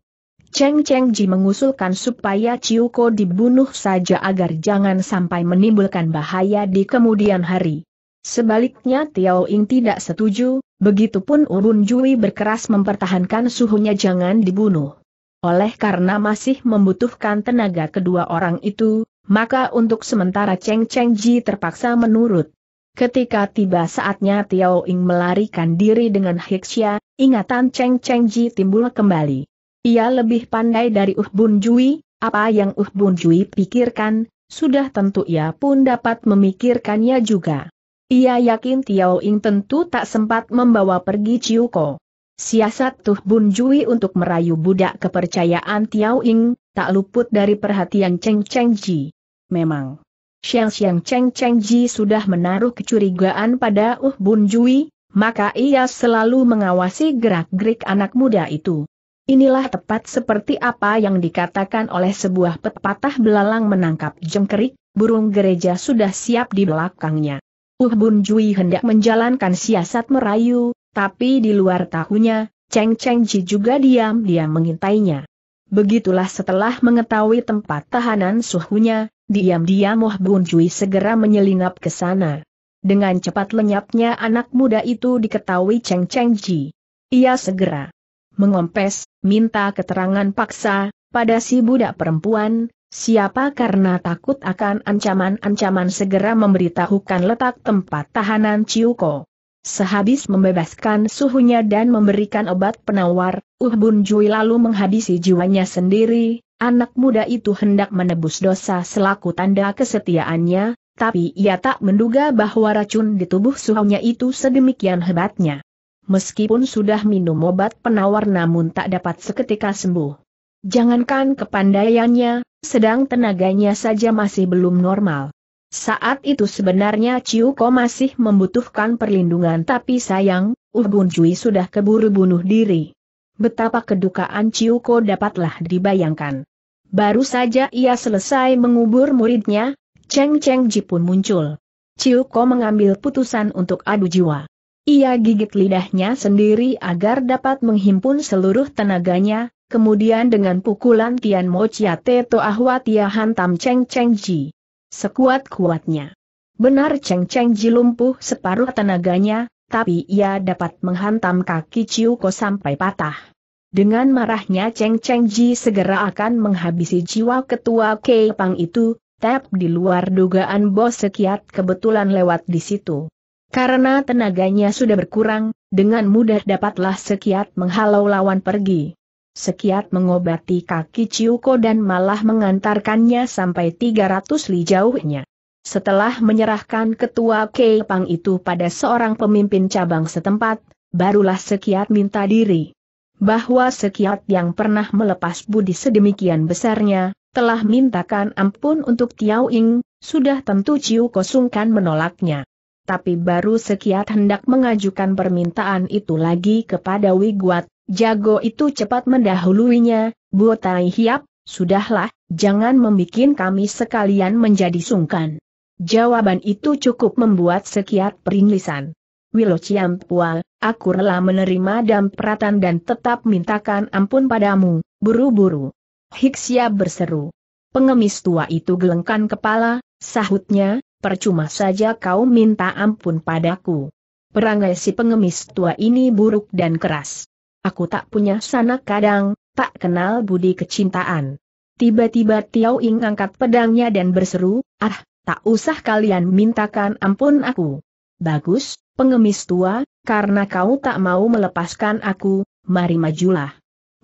[SPEAKER 1] Cheng Cheng Ji mengusulkan supaya Ciuko dibunuh saja agar jangan sampai menimbulkan bahaya di kemudian hari. Sebaliknya Tiao Ing tidak setuju, begitupun Urun Jui berkeras mempertahankan suhunya jangan dibunuh. Oleh karena masih membutuhkan tenaga kedua orang itu, maka untuk sementara Cheng Cheng Ji terpaksa menurut. Ketika tiba saatnya Tiao Ying melarikan diri dengan hiksya, ingatan Cheng Cheng Ji timbul kembali. Ia lebih pandai dari Uh Bun Jui, apa yang Uh Bun Jui pikirkan, sudah tentu ia pun dapat memikirkannya juga. Ia yakin Tiao Ying tentu tak sempat membawa pergi Ciuko. Siasat Tuh Bun Jui untuk merayu budak kepercayaan Tiao Ying, tak luput dari perhatian Cheng Cheng Ji. Memang. Xiang Xiang Cheng Cheng Ji sudah menaruh kecurigaan pada Uh Bun Jui, maka ia selalu mengawasi gerak-gerik anak muda itu. Inilah tepat seperti apa yang dikatakan oleh sebuah pepatah belalang menangkap jengkerik, burung gereja sudah siap di belakangnya. Uh Bun Jui hendak menjalankan siasat merayu, tapi di luar tahunya, Cheng Cheng Ji juga diam-diam mengintainya. Begitulah setelah mengetahui tempat tahanan suhunya, Diam-diam Moh Bun Cui segera menyelinap ke sana. Dengan cepat lenyapnya anak muda itu diketahui Cheng Cheng Ji. Ia segera mengompes, minta keterangan paksa, pada si budak perempuan, siapa karena takut akan ancaman-ancaman segera memberitahukan letak tempat tahanan Ciu Ko. Sehabis membebaskan suhunya dan memberikan obat penawar, Uh Bun Jui lalu menghabisi jiwanya sendiri, Anak muda itu hendak menebus dosa selaku tanda kesetiaannya, tapi ia tak menduga bahwa racun di tubuh suhunya itu sedemikian hebatnya. Meskipun sudah minum obat penawar namun tak dapat seketika sembuh. Jangankan kepandaiannya, sedang tenaganya saja masih belum normal. Saat itu sebenarnya Ciuko masih membutuhkan perlindungan tapi sayang, Ugun Cui sudah keburu bunuh diri betapa kedukaan Ciuko dapatlah dibayangkan. Baru saja ia selesai mengubur muridnya, Cheng Cheng Ji pun muncul. Ciuko mengambil putusan untuk adu jiwa. Ia gigit lidahnya sendiri agar dapat menghimpun seluruh tenaganya, kemudian dengan pukulan Tian Mo Chiate Toahwa ia hantam Cheng Cheng Ji. Sekuat-kuatnya. Benar Cheng Cheng Ji lumpuh separuh tenaganya, tapi ia dapat menghantam kaki Ko sampai patah. Dengan marahnya Cheng Cheng Ji segera akan menghabisi jiwa ketua Pang itu, tap di luar dugaan bos sekiat kebetulan lewat di situ. Karena tenaganya sudah berkurang, dengan mudah dapatlah sekiat menghalau lawan pergi. Sekiat mengobati kaki Ko dan malah mengantarkannya sampai 300 li jauhnya. Setelah menyerahkan ketua Kepang itu pada seorang pemimpin cabang setempat, barulah Sekiat minta diri. Bahwa Sekiat yang pernah melepas budi sedemikian besarnya, telah mintakan ampun untuk Tiao Ing, sudah tentu Ciu Kosungkan menolaknya. Tapi baru Sekiat hendak mengajukan permintaan itu lagi kepada Wiguat, jago itu cepat mendahuluinya, Buotai Hiap, sudahlah, jangan membuat kami sekalian menjadi sungkan. Jawaban itu cukup membuat sekiat peringlisan. Wilo Ciampual, aku rela menerima dampratan dan tetap mintakan ampun padamu, buru-buru. Hiksia berseru. Pengemis tua itu gelengkan kepala, sahutnya, percuma saja kau minta ampun padaku. Perangai si pengemis tua ini buruk dan keras. Aku tak punya sanak kadang, tak kenal budi kecintaan. Tiba-tiba Tiao Ing angkat pedangnya dan berseru, ah, tak usah kalian mintakan ampun aku. Bagus, pengemis tua, karena kau tak mau melepaskan aku, mari majulah.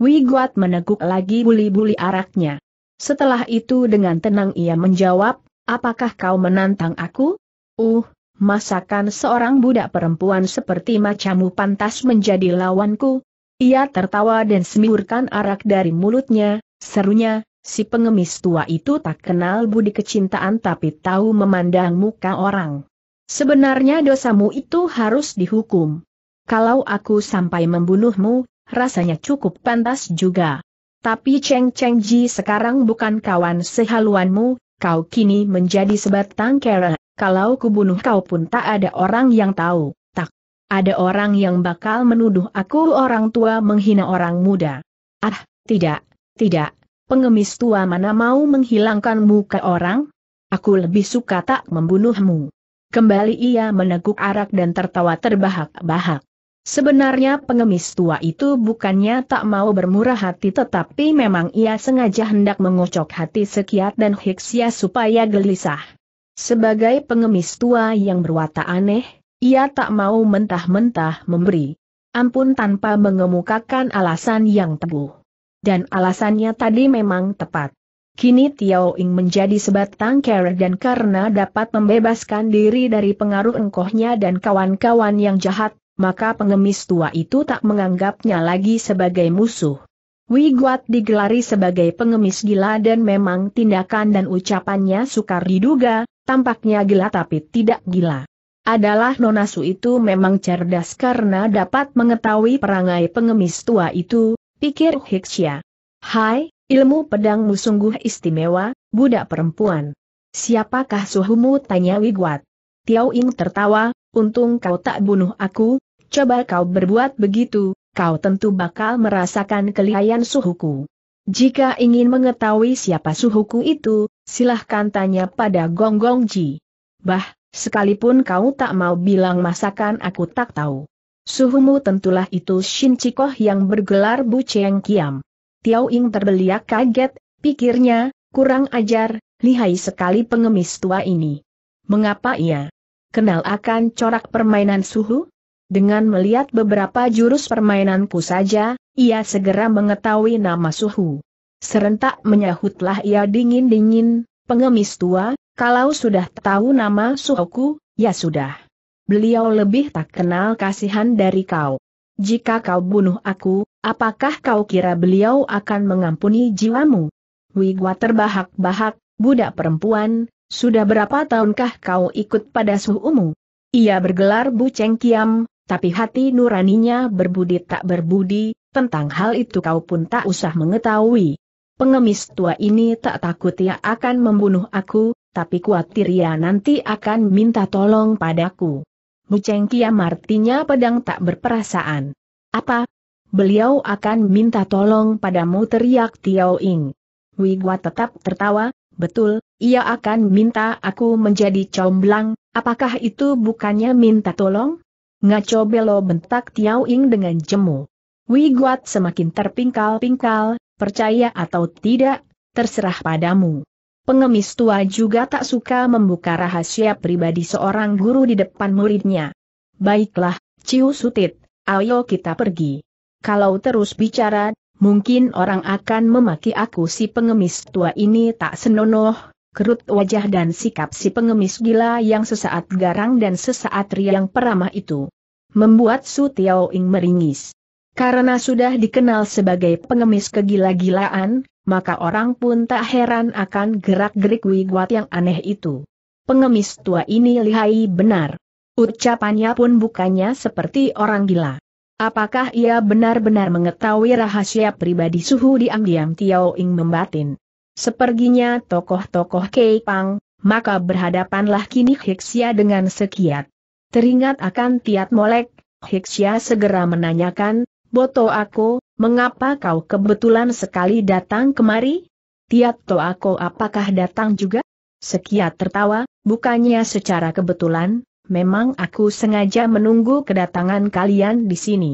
[SPEAKER 1] Wiguat meneguk lagi buli-buli araknya. Setelah itu dengan tenang ia menjawab, apakah kau menantang aku? Uh, masakan seorang budak perempuan seperti macamu pantas menjadi lawanku? Ia tertawa dan semburkan arak dari mulutnya, serunya, Si pengemis tua itu tak kenal budi kecintaan tapi tahu memandang muka orang. Sebenarnya dosamu itu harus dihukum. Kalau aku sampai membunuhmu, rasanya cukup pantas juga. Tapi Cheng Cheng Ji sekarang bukan kawan sehaluanmu, kau kini menjadi sebatang kera, kalau kubunuh kau pun tak ada orang yang tahu, tak. Ada orang yang bakal menuduh aku orang tua menghina orang muda. Ah, tidak, tidak, pengemis tua mana mau menghilangkan muka orang? Aku lebih suka tak membunuhmu. Kembali ia meneguk arak dan tertawa terbahak-bahak. Sebenarnya pengemis tua itu bukannya tak mau bermurah hati tetapi memang ia sengaja hendak mengocok hati Sekiat dan Hiksia supaya gelisah. Sebagai pengemis tua yang berwata aneh, ia tak mau mentah-mentah memberi ampun tanpa mengemukakan alasan yang teguh dan alasannya tadi memang tepat. Kini Tiao Ing menjadi sebatang kera dan karena dapat membebaskan diri dari pengaruh engkohnya dan kawan-kawan yang jahat, maka pengemis tua itu tak menganggapnya lagi sebagai musuh. Guat digelari sebagai pengemis gila dan memang tindakan dan ucapannya sukar diduga, tampaknya gila tapi tidak gila. Adalah nonasu itu memang cerdas karena dapat mengetahui perangai pengemis tua itu, pikir Hiksya. Hai, ilmu pedangmu sungguh istimewa, budak perempuan. Siapakah suhumu tanya Wigwat. Tiao Ing tertawa, untung kau tak bunuh aku, coba kau berbuat begitu, kau tentu bakal merasakan kelihayan suhuku. Jika ingin mengetahui siapa suhuku itu, silahkan tanya pada Gonggong Ji. Bah, sekalipun kau tak mau bilang masakan aku tak tahu. Suhumu tentulah itu Shin Chikoh yang bergelar Bu Cheng Kiam. Tiao Ing terbeliak kaget, pikirnya, kurang ajar, lihai sekali pengemis tua ini. Mengapa ia kenal akan corak permainan suhu? Dengan melihat beberapa jurus permainanku saja, ia segera mengetahui nama suhu. Serentak menyahutlah ia dingin-dingin, pengemis tua, kalau sudah tahu nama suhuku, ya sudah beliau lebih tak kenal kasihan dari kau. Jika kau bunuh aku, apakah kau kira beliau akan mengampuni jiwamu? Wigwa terbahak-bahak, budak perempuan, sudah berapa tahunkah kau ikut pada suhumu? Ia bergelar buceng kiam, tapi hati nuraninya berbudi tak berbudi, tentang hal itu kau pun tak usah mengetahui. Pengemis tua ini tak takut ia akan membunuh aku, tapi kuatir ia nanti akan minta tolong padaku. Buceng Kiam artinya pedang tak berperasaan. Apa? Beliau akan minta tolong padamu teriak Tiao Ing. Wigwa tetap tertawa, betul, ia akan minta aku menjadi comblang, apakah itu bukannya minta tolong? Ngaco belo bentak Tiao Ing dengan jemu. Wiguat semakin terpingkal-pingkal, percaya atau tidak, terserah padamu. Pengemis tua juga tak suka membuka rahasia pribadi seorang guru di depan muridnya. Baiklah, Ciu Sutit, ayo kita pergi. Kalau terus bicara, mungkin orang akan memaki aku si pengemis tua ini tak senonoh, kerut wajah dan sikap si pengemis gila yang sesaat garang dan sesaat riang peramah itu. Membuat Su Tiao Ing meringis. Karena sudah dikenal sebagai pengemis kegila-gilaan, maka orang pun tak heran akan gerak-gerik Wiguat yang aneh itu. Pengemis tua ini lihai benar. Ucapannya pun bukannya seperti orang gila. Apakah ia benar-benar mengetahui rahasia pribadi suhu diam-diam Tiao Ing membatin? Seperginya tokoh-tokoh Keipang, maka berhadapanlah kini Hiksia dengan sekiat. Teringat akan Tiat Molek, Hiksia segera menanyakan, Boto aku, Mengapa kau kebetulan sekali datang kemari? Tiat Toako apakah datang juga? Sekia tertawa, bukannya secara kebetulan, memang aku sengaja menunggu kedatangan kalian di sini.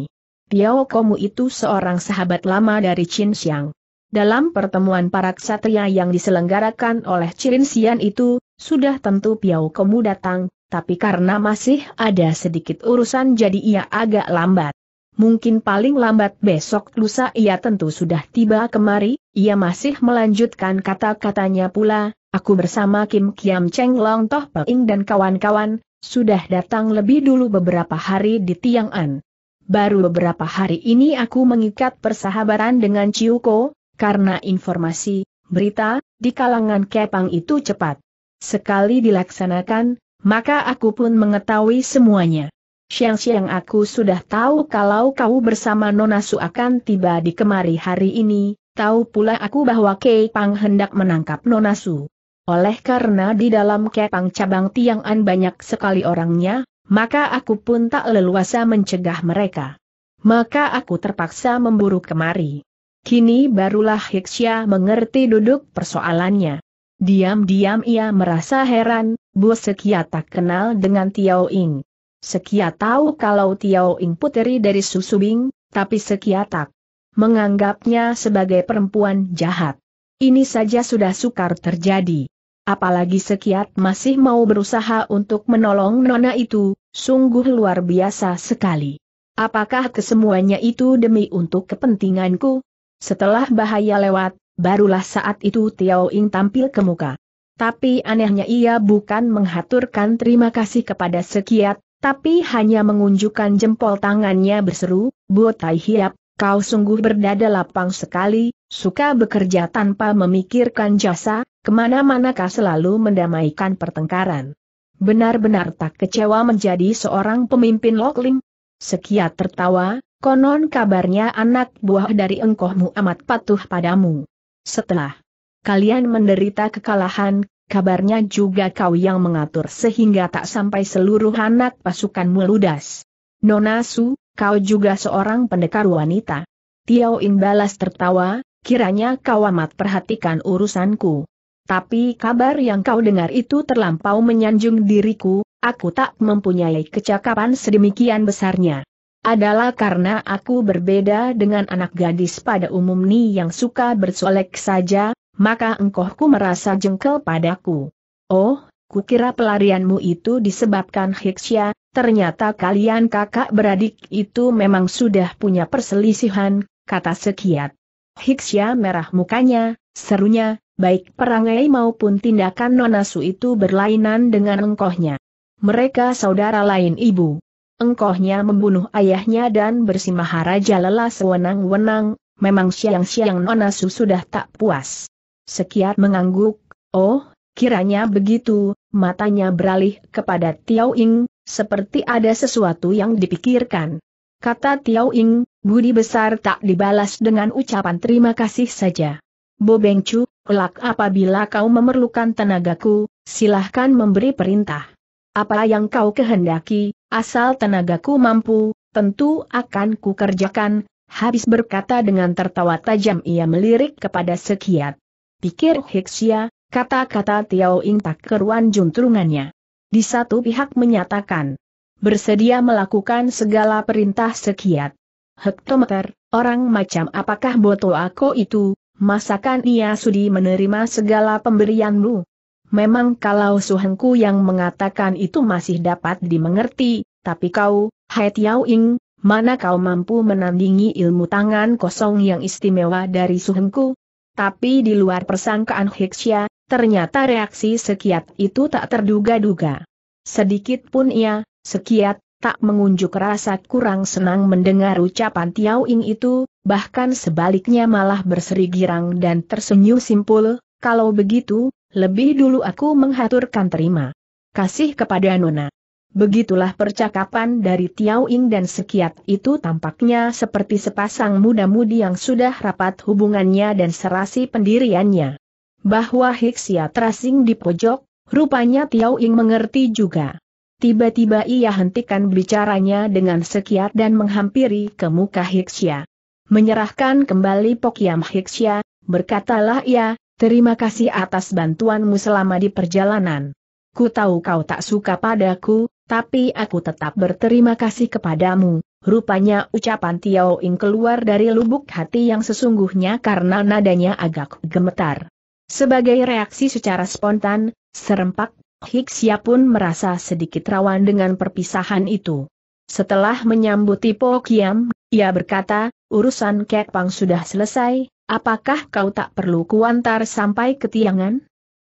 [SPEAKER 1] Tiao Komu itu seorang sahabat lama dari Qin Xiang. Dalam pertemuan para ksatria yang diselenggarakan oleh Cirinsian itu, sudah tentu Piao Komu datang, tapi karena masih ada sedikit urusan jadi ia agak lambat mungkin paling lambat besok lusa ia tentu sudah tiba kemari, ia masih melanjutkan kata-katanya pula, aku bersama Kim Kiam Cheng Long Toh Peng dan kawan-kawan, sudah datang lebih dulu beberapa hari di Tiang'an. Baru beberapa hari ini aku mengikat persahabatan dengan Ko, karena informasi, berita, di kalangan Kepang itu cepat. Sekali dilaksanakan, maka aku pun mengetahui semuanya. Siang-siang aku sudah tahu kalau kau bersama Nonasu akan tiba di kemari hari ini, tahu pula aku bahwa Kei Pang hendak menangkap Nonasu. Oleh karena di dalam Pang cabang Tiang An banyak sekali orangnya, maka aku pun tak leluasa mencegah mereka. Maka aku terpaksa memburu kemari. Kini barulah Hiksya mengerti duduk persoalannya. Diam-diam ia merasa heran, Bu Sekia tak kenal dengan Tiao Ing. Sekia tahu kalau Tiao Ing puteri dari Susubing, tapi sekia tak menganggapnya sebagai perempuan jahat. Ini saja sudah sukar terjadi. Apalagi Sekiat masih mau berusaha untuk menolong nona itu, sungguh luar biasa sekali. Apakah kesemuanya itu demi untuk kepentinganku? Setelah bahaya lewat, barulah saat itu Tiao Ing tampil ke muka. Tapi anehnya ia bukan menghaturkan terima kasih kepada Sekiat, tapi hanya mengunjukkan jempol tangannya berseru, Botai Hiap, kau sungguh berdada lapang sekali, suka bekerja tanpa memikirkan jasa, kemana-mana kau selalu mendamaikan pertengkaran. Benar-benar tak kecewa menjadi seorang pemimpin Lokling. Sekiat tertawa, konon kabarnya anak buah dari engkohmu amat patuh padamu. Setelah kalian menderita kekalahan, kabarnya juga kau yang mengatur sehingga tak sampai seluruh anak pasukan meludas. Nona Su, kau juga seorang pendekar wanita. Tiao In balas tertawa, kiranya kau amat perhatikan urusanku. Tapi kabar yang kau dengar itu terlampau menyanjung diriku, aku tak mempunyai kecakapan sedemikian besarnya. Adalah karena aku berbeda dengan anak gadis pada umumnya yang suka bersolek saja, maka engkohku merasa jengkel padaku. Oh, kukira pelarianmu itu disebabkan hiksya, ternyata kalian kakak beradik itu memang sudah punya perselisihan, kata Sekiat. Hiksya merah mukanya, serunya, baik perangai maupun tindakan nonasu itu berlainan dengan engkohnya. Mereka saudara lain ibu. Engkohnya membunuh ayahnya dan bersimaharaja lelah sewenang-wenang, memang siang-siang nonasu sudah tak puas. Sekiat mengangguk, oh, kiranya begitu, matanya beralih kepada Tiao Ying, seperti ada sesuatu yang dipikirkan. Kata Tiao Ying, budi besar tak dibalas dengan ucapan terima kasih saja. Bo Beng Chu, kelak apabila kau memerlukan tenagaku, silahkan memberi perintah. Apa yang kau kehendaki, asal tenagaku mampu, tentu akan kukerjakan, habis berkata dengan tertawa tajam ia melirik kepada Sekiat pikir Hexia, kata-kata Tiao Ing tak keruan juntrungannya. Di satu pihak menyatakan, bersedia melakukan segala perintah sekiat. Hektometer, orang macam apakah boto aku itu, masakan ia sudi menerima segala pemberianmu? Memang kalau suhengku yang mengatakan itu masih dapat dimengerti, tapi kau, Hai Tiao Ing, mana kau mampu menandingi ilmu tangan kosong yang istimewa dari suhengku? Tapi di luar persangkaan Hiksya, ternyata reaksi Sekiat itu tak terduga-duga. Sedikit pun ia, Sekiat, tak mengunjuk rasa kurang senang mendengar ucapan Tiao Ing itu, bahkan sebaliknya malah berseri girang dan tersenyum simpul, kalau begitu, lebih dulu aku menghaturkan terima kasih kepada Nona. Begitulah percakapan dari Tiao Ying dan Sekiat itu tampaknya seperti sepasang muda-mudi yang sudah rapat hubungannya dan serasi pendiriannya. Bahwa Hixia terasing di pojok, rupanya Tiao Ying mengerti juga. Tiba-tiba ia hentikan bicaranya dengan Sekiat dan menghampiri ke muka Hiksia. Menyerahkan kembali Pokiam Hixia. berkatalah ia, terima kasih atas bantuanmu selama di perjalanan. Ku tahu kau tak suka padaku, tapi aku tetap berterima kasih kepadamu. Rupanya ucapan Tiao Ing keluar dari lubuk hati yang sesungguhnya karena nadanya agak gemetar. Sebagai reaksi secara spontan, serempak, Hiksia pun merasa sedikit rawan dengan perpisahan itu. Setelah menyambut Tipo Kiam, ia berkata, urusan Kek Pang sudah selesai, apakah kau tak perlu kuantar sampai ke Tiangan?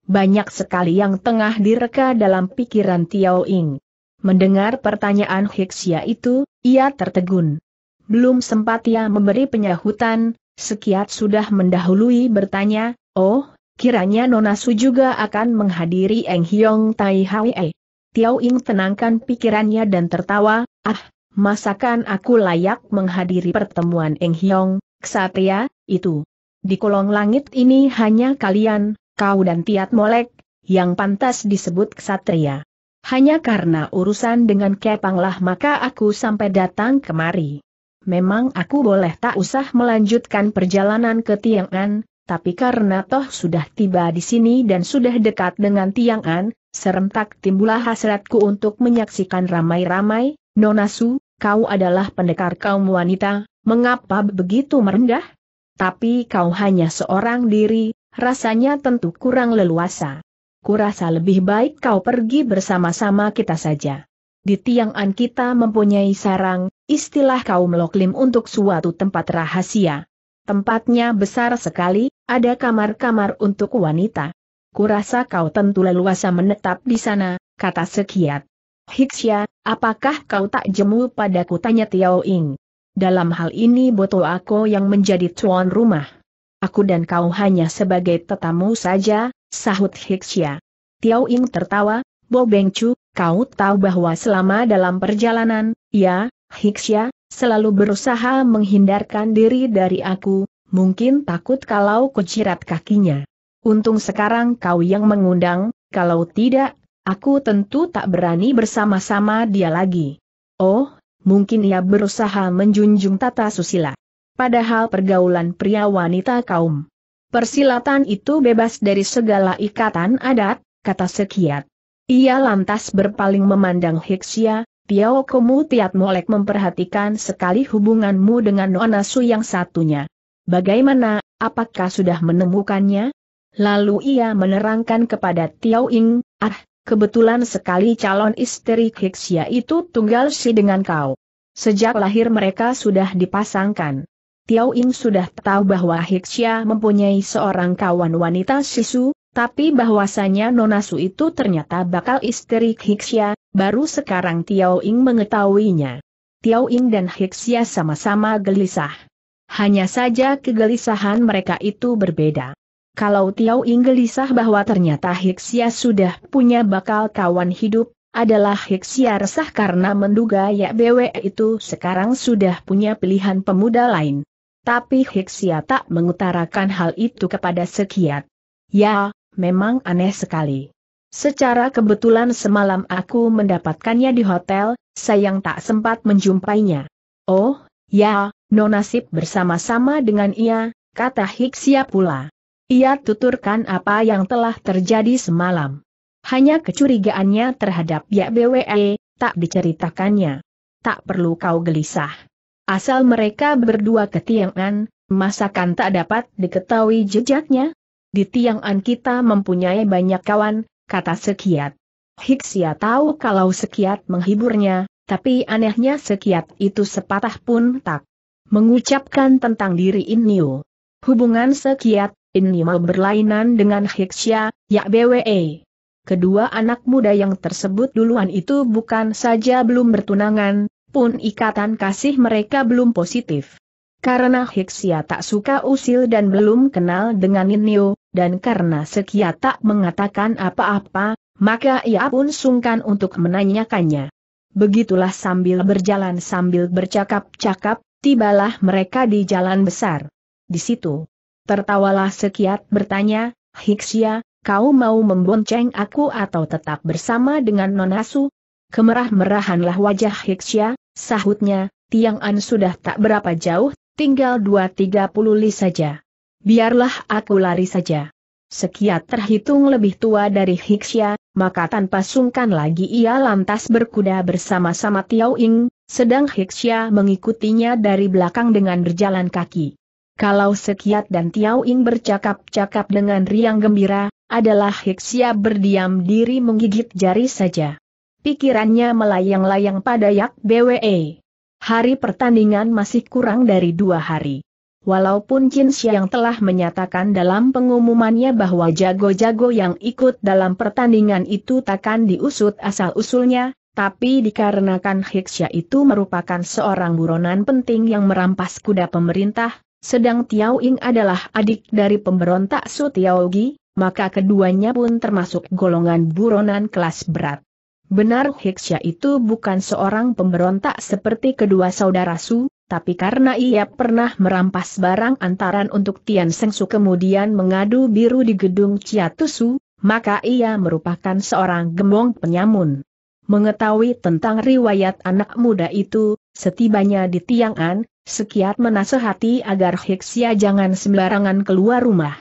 [SPEAKER 1] Banyak sekali yang tengah direka dalam pikiran Tiao Ing. Mendengar pertanyaan Hiksia itu, ia tertegun. Belum sempat ia memberi penyahutan, Sekiat sudah mendahului bertanya, oh, kiranya Nona Su juga akan menghadiri Eng Hiong Tai E. Tiao Ing tenangkan pikirannya dan tertawa, ah, masakan aku layak menghadiri pertemuan Eng Hiong, Ksatria, itu. Di kolong langit ini hanya kalian, kau dan Tiat Molek, yang pantas disebut Ksatria. Hanya karena urusan dengan Kepanglah maka aku sampai datang kemari. Memang aku boleh tak usah melanjutkan perjalanan ke Tiangan, tapi karena toh sudah tiba di sini dan sudah dekat dengan Tiangan, serentak timbullah hasratku untuk menyaksikan ramai-ramai, Nonasu, kau adalah pendekar kaum wanita, mengapa begitu merendah? Tapi kau hanya seorang diri, rasanya tentu kurang leluasa kurasa lebih baik kau pergi bersama-sama kita saja. Di Tiang'an kita mempunyai sarang, istilah kaum loklim untuk suatu tempat rahasia. Tempatnya besar sekali, ada kamar-kamar untuk wanita. Kurasa kau tentu leluasa menetap di sana, kata Sekiat. Hiksya, apakah kau tak jemu pada kutanya Tiao Ing. Dalam hal ini botol aku yang menjadi tuan rumah. Aku dan kau hanya sebagai tetamu saja, sahut Hixia. Tiao Ing tertawa, Bo Beng Chu, kau tahu bahwa selama dalam perjalanan, ya, Hixia, selalu berusaha menghindarkan diri dari aku, mungkin takut kalau kucirat kakinya. Untung sekarang kau yang mengundang, kalau tidak, aku tentu tak berani bersama-sama dia lagi. Oh, mungkin ia berusaha menjunjung tata susila. Padahal pergaulan pria wanita kaum Persilatan itu bebas dari segala ikatan adat, kata Sekiat. Ia lantas berpaling memandang Hiksia, Piao Komu Tiat Molek memperhatikan sekali hubunganmu dengan Nona Su yang satunya. Bagaimana, apakah sudah menemukannya? Lalu ia menerangkan kepada Tiao Ing, ah, kebetulan sekali calon istri Hiksia itu tunggal si dengan kau. Sejak lahir mereka sudah dipasangkan. Tiao sudah tahu bahwa Hixia mempunyai seorang kawan wanita Sisu, tapi bahwasanya Nona Su itu ternyata bakal istri Hixia. baru sekarang Tiao mengetahuinya. Tiao dan Hixia sama-sama gelisah. Hanya saja kegelisahan mereka itu berbeda. Kalau Tiao gelisah bahwa ternyata Hixia sudah punya bakal kawan hidup, adalah Hixia resah karena menduga ya Bwe itu sekarang sudah punya pilihan pemuda lain. Tapi Hiksia tak mengutarakan hal itu kepada Sekiat. Ya, memang aneh sekali. Secara kebetulan semalam aku mendapatkannya di hotel, sayang tak sempat menjumpainya. Oh, ya, nonasib bersama-sama dengan ia, kata Hiksia pula. Ia tuturkan apa yang telah terjadi semalam. Hanya kecurigaannya terhadap YBWE, tak diceritakannya. Tak perlu kau gelisah. Asal mereka berdua ke Tiang'an, masakan tak dapat diketahui jejaknya? Di Tiang'an kita mempunyai banyak kawan, kata Sekiat. Hiksia tahu kalau Sekiat menghiburnya, tapi anehnya Sekiat itu sepatah pun tak mengucapkan tentang diri Inniu. Hubungan Sekiat, Inniu berlainan dengan Hiksia, ya BWE. Kedua anak muda yang tersebut duluan itu bukan saja belum bertunangan, pun ikatan kasih mereka belum positif. Karena Hiksia tak suka usil dan belum kenal dengan Ninio, dan karena Sekia tak mengatakan apa-apa, maka ia pun sungkan untuk menanyakannya. Begitulah sambil berjalan sambil bercakap-cakap, tibalah mereka di jalan besar. Di situ, tertawalah Sekiat bertanya, Hiksia, kau mau membonceng aku atau tetap bersama dengan Nonasu? Kemerah-merahanlah wajah Hiksia, Sahutnya, Tiang An sudah tak berapa jauh, tinggal dua tiga puluh li saja. Biarlah aku lari saja. Sekiat terhitung lebih tua dari Hiksya, maka tanpa sungkan lagi ia lantas berkuda bersama-sama Tiao Ing, sedang Hiksya mengikutinya dari belakang dengan berjalan kaki. Kalau Sekiat dan Tiao Ing bercakap-cakap dengan riang gembira, adalah Hiksya berdiam diri menggigit jari saja. Pikirannya melayang-layang pada Yak BWE. Hari pertandingan masih kurang dari dua hari. Walaupun Jin Xiang telah menyatakan dalam pengumumannya bahwa jago-jago yang ikut dalam pertandingan itu takkan diusut asal-usulnya, tapi dikarenakan Hiksya itu merupakan seorang buronan penting yang merampas kuda pemerintah, sedang Tiao Ing adalah adik dari pemberontak Su Tiao Gi, maka keduanya pun termasuk golongan buronan kelas berat. Benar Hiksya itu bukan seorang pemberontak seperti kedua saudara Su, tapi karena ia pernah merampas barang antaran untuk Tian Su kemudian mengadu biru di gedung Su, maka ia merupakan seorang gembong penyamun. Mengetahui tentang riwayat anak muda itu, setibanya di Tiang'an, Sekiat menasehati agar Hiksia jangan sembarangan keluar rumah.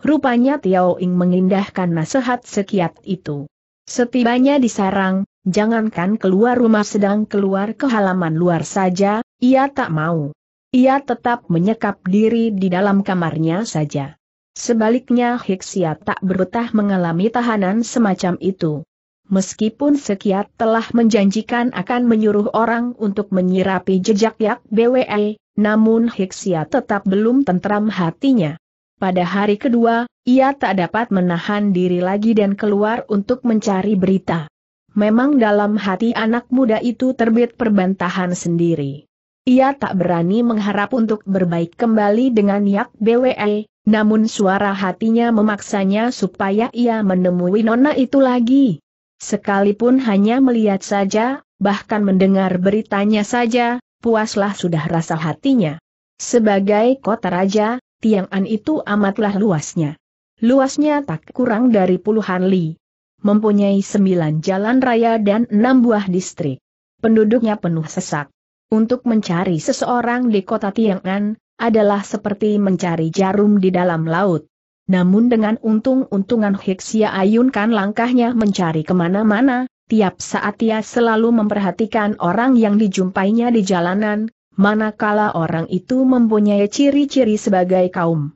[SPEAKER 1] Rupanya Tiao Ing mengindahkan nasihat Sekiat itu. Setibanya di sarang, jangankan keluar rumah sedang keluar ke halaman luar saja, ia tak mau. Ia tetap menyekap diri di dalam kamarnya saja. Sebaliknya Hiksia tak berbetah mengalami tahanan semacam itu. Meskipun Sekiat telah menjanjikan akan menyuruh orang untuk menyirapi jejak Yak BWE, namun Hiksia tetap belum tentram hatinya. Pada hari kedua, ia tak dapat menahan diri lagi dan keluar untuk mencari berita. Memang dalam hati anak muda itu terbit perbantahan sendiri. Ia tak berani mengharap untuk berbaik kembali dengan Yak BWE, namun suara hatinya memaksanya supaya ia menemui Nona itu lagi. Sekalipun hanya melihat saja, bahkan mendengar beritanya saja, puaslah sudah rasa hatinya. Sebagai kota raja, Tiang'an itu amatlah luasnya. Luasnya tak kurang dari puluhan li. Mempunyai sembilan jalan raya dan enam buah distrik. Penduduknya penuh sesak. Untuk mencari seseorang di kota Tiang'an, adalah seperti mencari jarum di dalam laut. Namun dengan untung-untungan Hiksia ayunkan langkahnya mencari kemana-mana, tiap saat ia selalu memperhatikan orang yang dijumpainya di jalanan, manakala orang itu mempunyai ciri-ciri sebagai kaum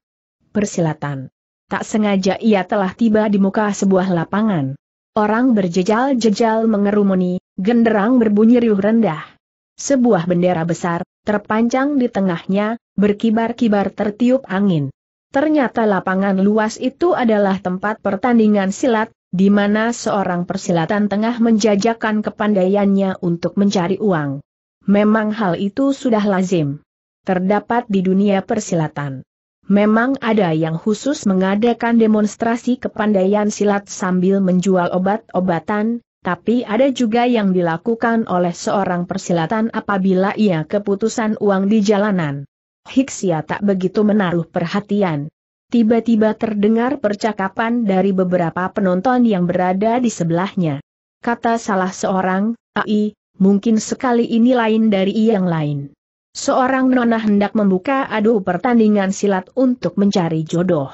[SPEAKER 1] persilatan. Tak sengaja ia telah tiba di muka sebuah lapangan. Orang berjejal-jejal mengerumuni, genderang berbunyi riuh rendah. Sebuah bendera besar, terpanjang di tengahnya, berkibar-kibar tertiup angin. Ternyata lapangan luas itu adalah tempat pertandingan silat, di mana seorang persilatan tengah menjajakan kepandaiannya untuk mencari uang. Memang hal itu sudah lazim. Terdapat di dunia persilatan. Memang ada yang khusus mengadakan demonstrasi kepandaian silat sambil menjual obat-obatan, tapi ada juga yang dilakukan oleh seorang persilatan apabila ia keputusan uang di jalanan. Hiksia tak begitu menaruh perhatian. Tiba-tiba terdengar percakapan dari beberapa penonton yang berada di sebelahnya. Kata salah seorang, AI, mungkin sekali ini lain dari yang lain. Seorang nona hendak membuka adu pertandingan silat untuk mencari jodoh.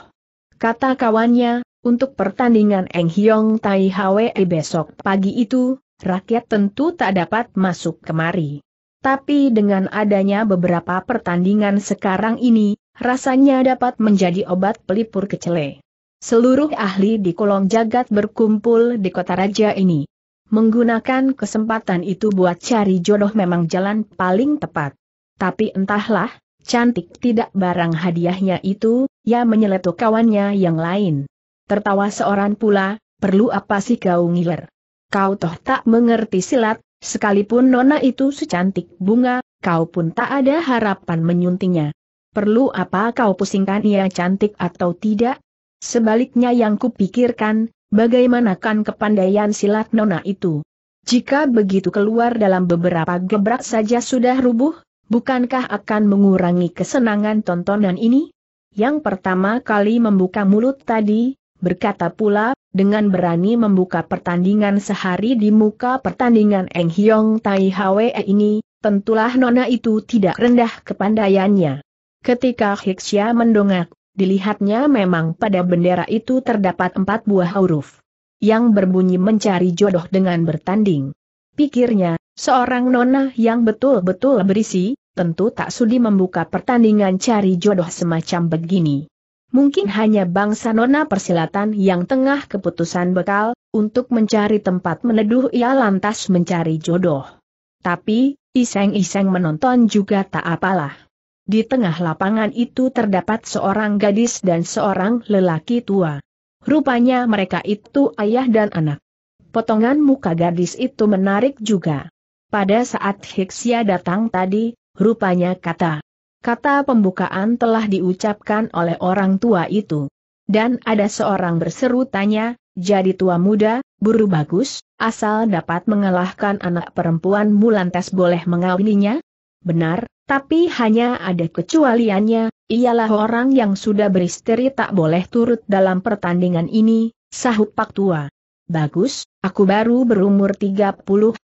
[SPEAKER 1] Kata kawannya, untuk pertandingan Eng Hyong Tai Hwe e besok pagi itu, rakyat tentu tak dapat masuk kemari. Tapi dengan adanya beberapa pertandingan sekarang ini, rasanya dapat menjadi obat pelipur kecele. Seluruh ahli di kolong jagat berkumpul di kota raja ini. Menggunakan kesempatan itu buat cari jodoh memang jalan paling tepat. Tapi entahlah, cantik tidak barang hadiahnya itu, ya menyeletuk kawannya yang lain. Tertawa seorang pula, perlu apa sih kau ngiler? Kau toh tak mengerti silat, sekalipun nona itu secantik bunga, kau pun tak ada harapan menyuntingnya. Perlu apa kau pusingkan ia cantik atau tidak? Sebaliknya yang kupikirkan, Bagaimanakan kepandaian silat nona itu? Jika begitu keluar dalam beberapa gebrak saja sudah rubuh, bukankah akan mengurangi kesenangan tontonan ini? Yang pertama kali membuka mulut tadi, berkata pula, dengan berani membuka pertandingan sehari di muka pertandingan Eng Hyong Tai Hwe ini, tentulah nona itu tidak rendah kepandaiannya. Ketika Hiksya mendongak Dilihatnya memang pada bendera itu terdapat empat buah huruf yang berbunyi mencari jodoh dengan bertanding. Pikirnya, seorang nona yang betul-betul berisi, tentu tak sudi membuka pertandingan cari jodoh semacam begini. Mungkin hanya bangsa nona persilatan yang tengah keputusan bekal, untuk mencari tempat meneduh ia lantas mencari jodoh. Tapi, iseng-iseng menonton juga tak apalah. Di tengah lapangan itu terdapat seorang gadis dan seorang lelaki tua. Rupanya mereka itu ayah dan anak. Potongan muka gadis itu menarik juga. Pada saat Hiksia datang tadi, rupanya kata. Kata pembukaan telah diucapkan oleh orang tua itu. Dan ada seorang berseru tanya, jadi tua muda, buru bagus, asal dapat mengalahkan anak perempuanmu lantas boleh mengawininya? Benar, tapi hanya ada kecualiannya, ialah orang yang sudah beristeri tak boleh turut dalam pertandingan ini, sahut Pak Tua. Bagus, aku baru berumur 30,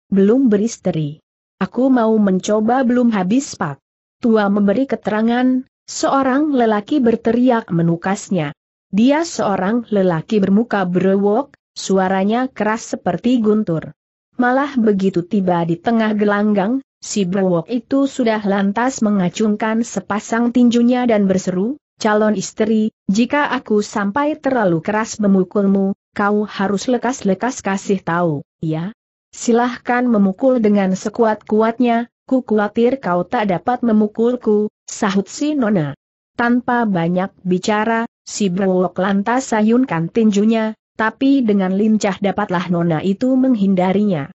[SPEAKER 1] belum beristeri. Aku mau mencoba belum habis Pak. Tua memberi keterangan, seorang lelaki berteriak menukasnya. Dia seorang lelaki bermuka berwok, suaranya keras seperti guntur. Malah begitu tiba di tengah gelanggang, Si Brewok itu sudah lantas mengacungkan sepasang tinjunya dan berseru, calon istri, jika aku sampai terlalu keras memukulmu, kau harus lekas-lekas kasih tahu, ya? Silahkan memukul dengan sekuat-kuatnya, ku khawatir kau tak dapat memukulku, sahut si Nona. Tanpa banyak bicara, si Brewok lantas sayunkan tinjunya, tapi dengan lincah dapatlah Nona itu menghindarinya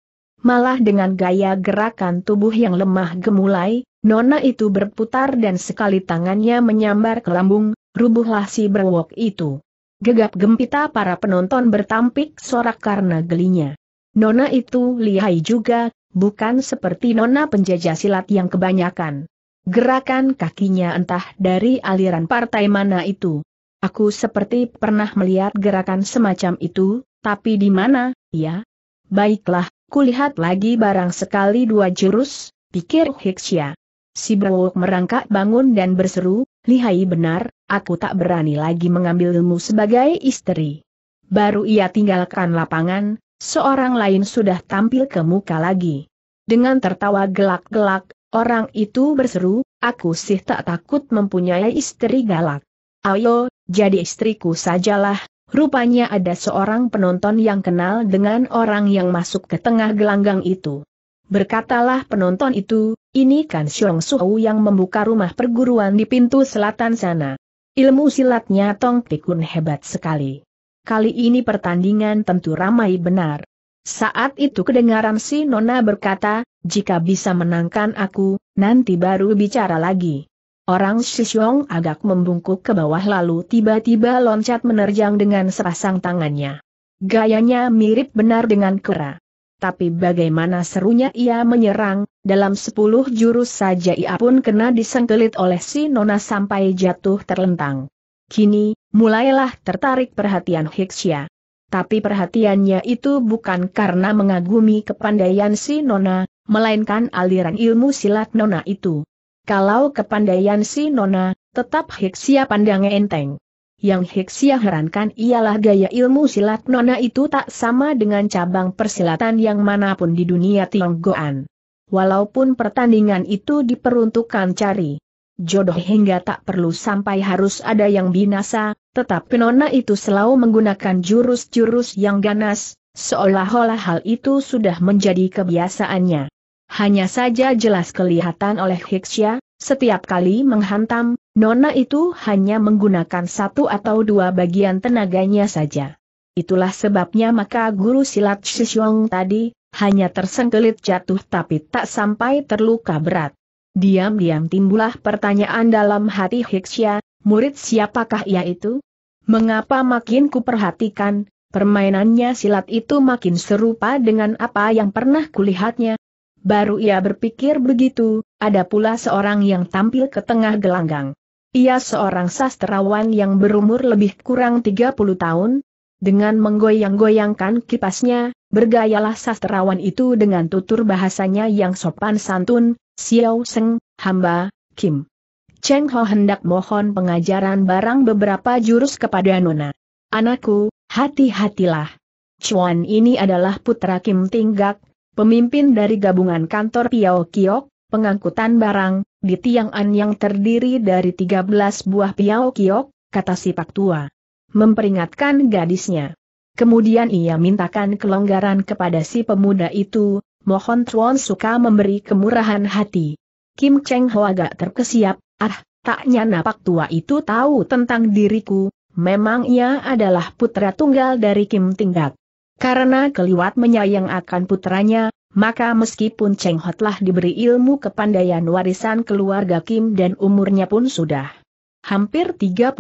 [SPEAKER 1] malah dengan gaya gerakan tubuh yang lemah gemulai, nona itu berputar dan sekali tangannya menyambar ke lambung, rubuhlah si berwok itu. Gegap gempita para penonton bertampik sorak karena gelinya. Nona itu lihai juga, bukan seperti nona penjajah silat yang kebanyakan. Gerakan kakinya entah dari aliran partai mana itu. Aku seperti pernah melihat gerakan semacam itu, tapi di mana, ya? Baiklah, Kulihat lagi barang sekali dua jurus, pikir Hiksya. Si Browok merangkak bangun dan berseru, lihai benar, aku tak berani lagi mengambilmu sebagai istri. Baru ia tinggalkan lapangan, seorang lain sudah tampil ke muka lagi. Dengan tertawa gelak-gelak, orang itu berseru, aku sih tak takut mempunyai istri galak. Ayo, jadi istriku sajalah, Rupanya ada seorang penonton yang kenal dengan orang yang masuk ke tengah gelanggang itu. Berkatalah penonton itu, ini kan Xiong Suhu yang membuka rumah perguruan di pintu selatan sana. Ilmu silatnya Tong Tikun hebat sekali. Kali ini pertandingan tentu ramai benar. Saat itu kedengaran si Nona berkata, jika bisa menangkan aku, nanti baru bicara lagi. Orang Shishong agak membungkuk ke bawah lalu tiba-tiba loncat menerjang dengan serasang tangannya. Gayanya mirip benar dengan kera. Tapi bagaimana serunya ia menyerang, dalam sepuluh jurus saja ia pun kena disengkelit oleh si Nona sampai jatuh terlentang. Kini, mulailah tertarik perhatian Hixia. Tapi perhatiannya itu bukan karena mengagumi kepandaian si Nona, melainkan aliran ilmu silat Nona itu. Kalau kepandaian si Nona, tetap Hiksia pandang enteng. Yang Hiksia herankan ialah gaya ilmu silat Nona itu tak sama dengan cabang persilatan yang manapun di dunia Tionggoan. Walaupun pertandingan itu diperuntukkan cari jodoh hingga tak perlu sampai harus ada yang binasa, tetapi Nona itu selalu menggunakan jurus-jurus yang ganas, seolah-olah hal itu sudah menjadi kebiasaannya. Hanya saja jelas kelihatan oleh Hiksya, setiap kali menghantam, Nona itu hanya menggunakan satu atau dua bagian tenaganya saja. Itulah sebabnya maka guru silat Shishuang tadi, hanya tersengkelit jatuh tapi tak sampai terluka berat. Diam-diam timbullah pertanyaan dalam hati Hiksya, murid siapakah ia itu? Mengapa makin kuperhatikan, permainannya silat itu makin serupa dengan apa yang pernah kulihatnya, Baru ia berpikir begitu, ada pula seorang yang tampil ke tengah gelanggang. Ia seorang sastrawan yang berumur lebih kurang 30 tahun. Dengan menggoyang-goyangkan kipasnya, bergayalah sastrawan itu dengan tutur bahasanya yang sopan santun, Xiao Seng, hamba, Kim. Cheng Ho hendak mohon pengajaran barang beberapa jurus kepada Nona. Anakku, hati-hatilah. Chuan ini adalah putra Kim Tinggak, pemimpin dari gabungan kantor Piao Kiok, pengangkutan barang, di Tiang'an yang terdiri dari 13 buah Piao Kiok, kata si Pak Tua. Memperingatkan gadisnya. Kemudian ia mintakan kelonggaran kepada si pemuda itu, mohon Tuan suka memberi kemurahan hati. Kim Cheng Ho agak terkesiap, ah, taknya pak tua itu tahu tentang diriku, memang ia adalah putra tunggal dari Kim Tingkat. Karena keliwat menyayang akan putranya, maka meskipun Cheng Ho telah diberi ilmu kepandaian warisan keluarga Kim dan umurnya pun sudah hampir 30,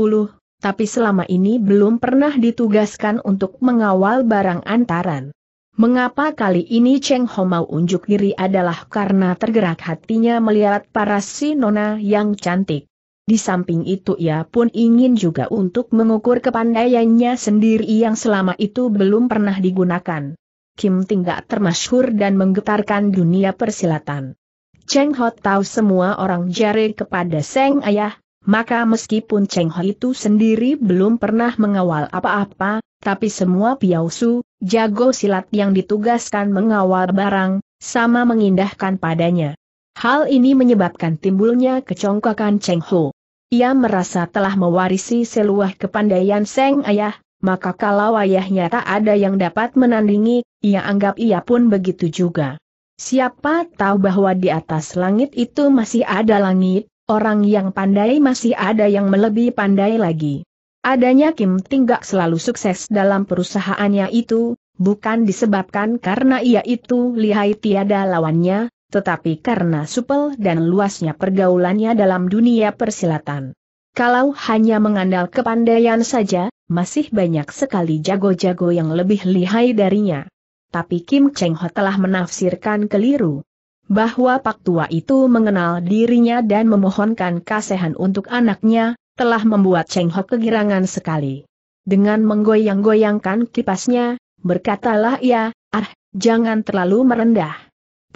[SPEAKER 1] tapi selama ini belum pernah ditugaskan untuk mengawal barang antaran. Mengapa kali ini Cheng Ho mau unjuk diri adalah karena tergerak hatinya melihat para si nona yang cantik. Di samping itu ia pun ingin juga untuk mengukur kepandaiannya sendiri yang selama itu belum pernah digunakan. Kim Tinggak termasyhur dan menggetarkan dunia persilatan. Cheng Ho tahu semua orang jari kepada Seng Ayah, maka meskipun Cheng Ho itu sendiri belum pernah mengawal apa-apa, tapi semua piausu, jago silat yang ditugaskan mengawal barang, sama mengindahkan padanya. Hal ini menyebabkan timbulnya kecongkakan Cheng Ho. Ia merasa telah mewarisi seluah kepandaian Seng Ayah, maka kalau ayahnya tak ada yang dapat menandingi, ia anggap ia pun begitu juga. Siapa tahu bahwa di atas langit itu masih ada langit, orang yang pandai masih ada yang melebihi pandai lagi. Adanya Kim Tinggak selalu sukses dalam perusahaannya itu, bukan disebabkan karena ia itu lihai tiada lawannya, tetapi karena supel dan luasnya pergaulannya dalam dunia persilatan. Kalau hanya mengandal kepandaian saja, masih banyak sekali jago-jago yang lebih lihai darinya. Tapi Kim Cheng Ho telah menafsirkan keliru. Bahwa Pak Tua itu mengenal dirinya dan memohonkan kasihan untuk anaknya, telah membuat Cheng Ho kegirangan sekali. Dengan menggoyang-goyangkan kipasnya, berkatalah ia, ah, jangan terlalu merendah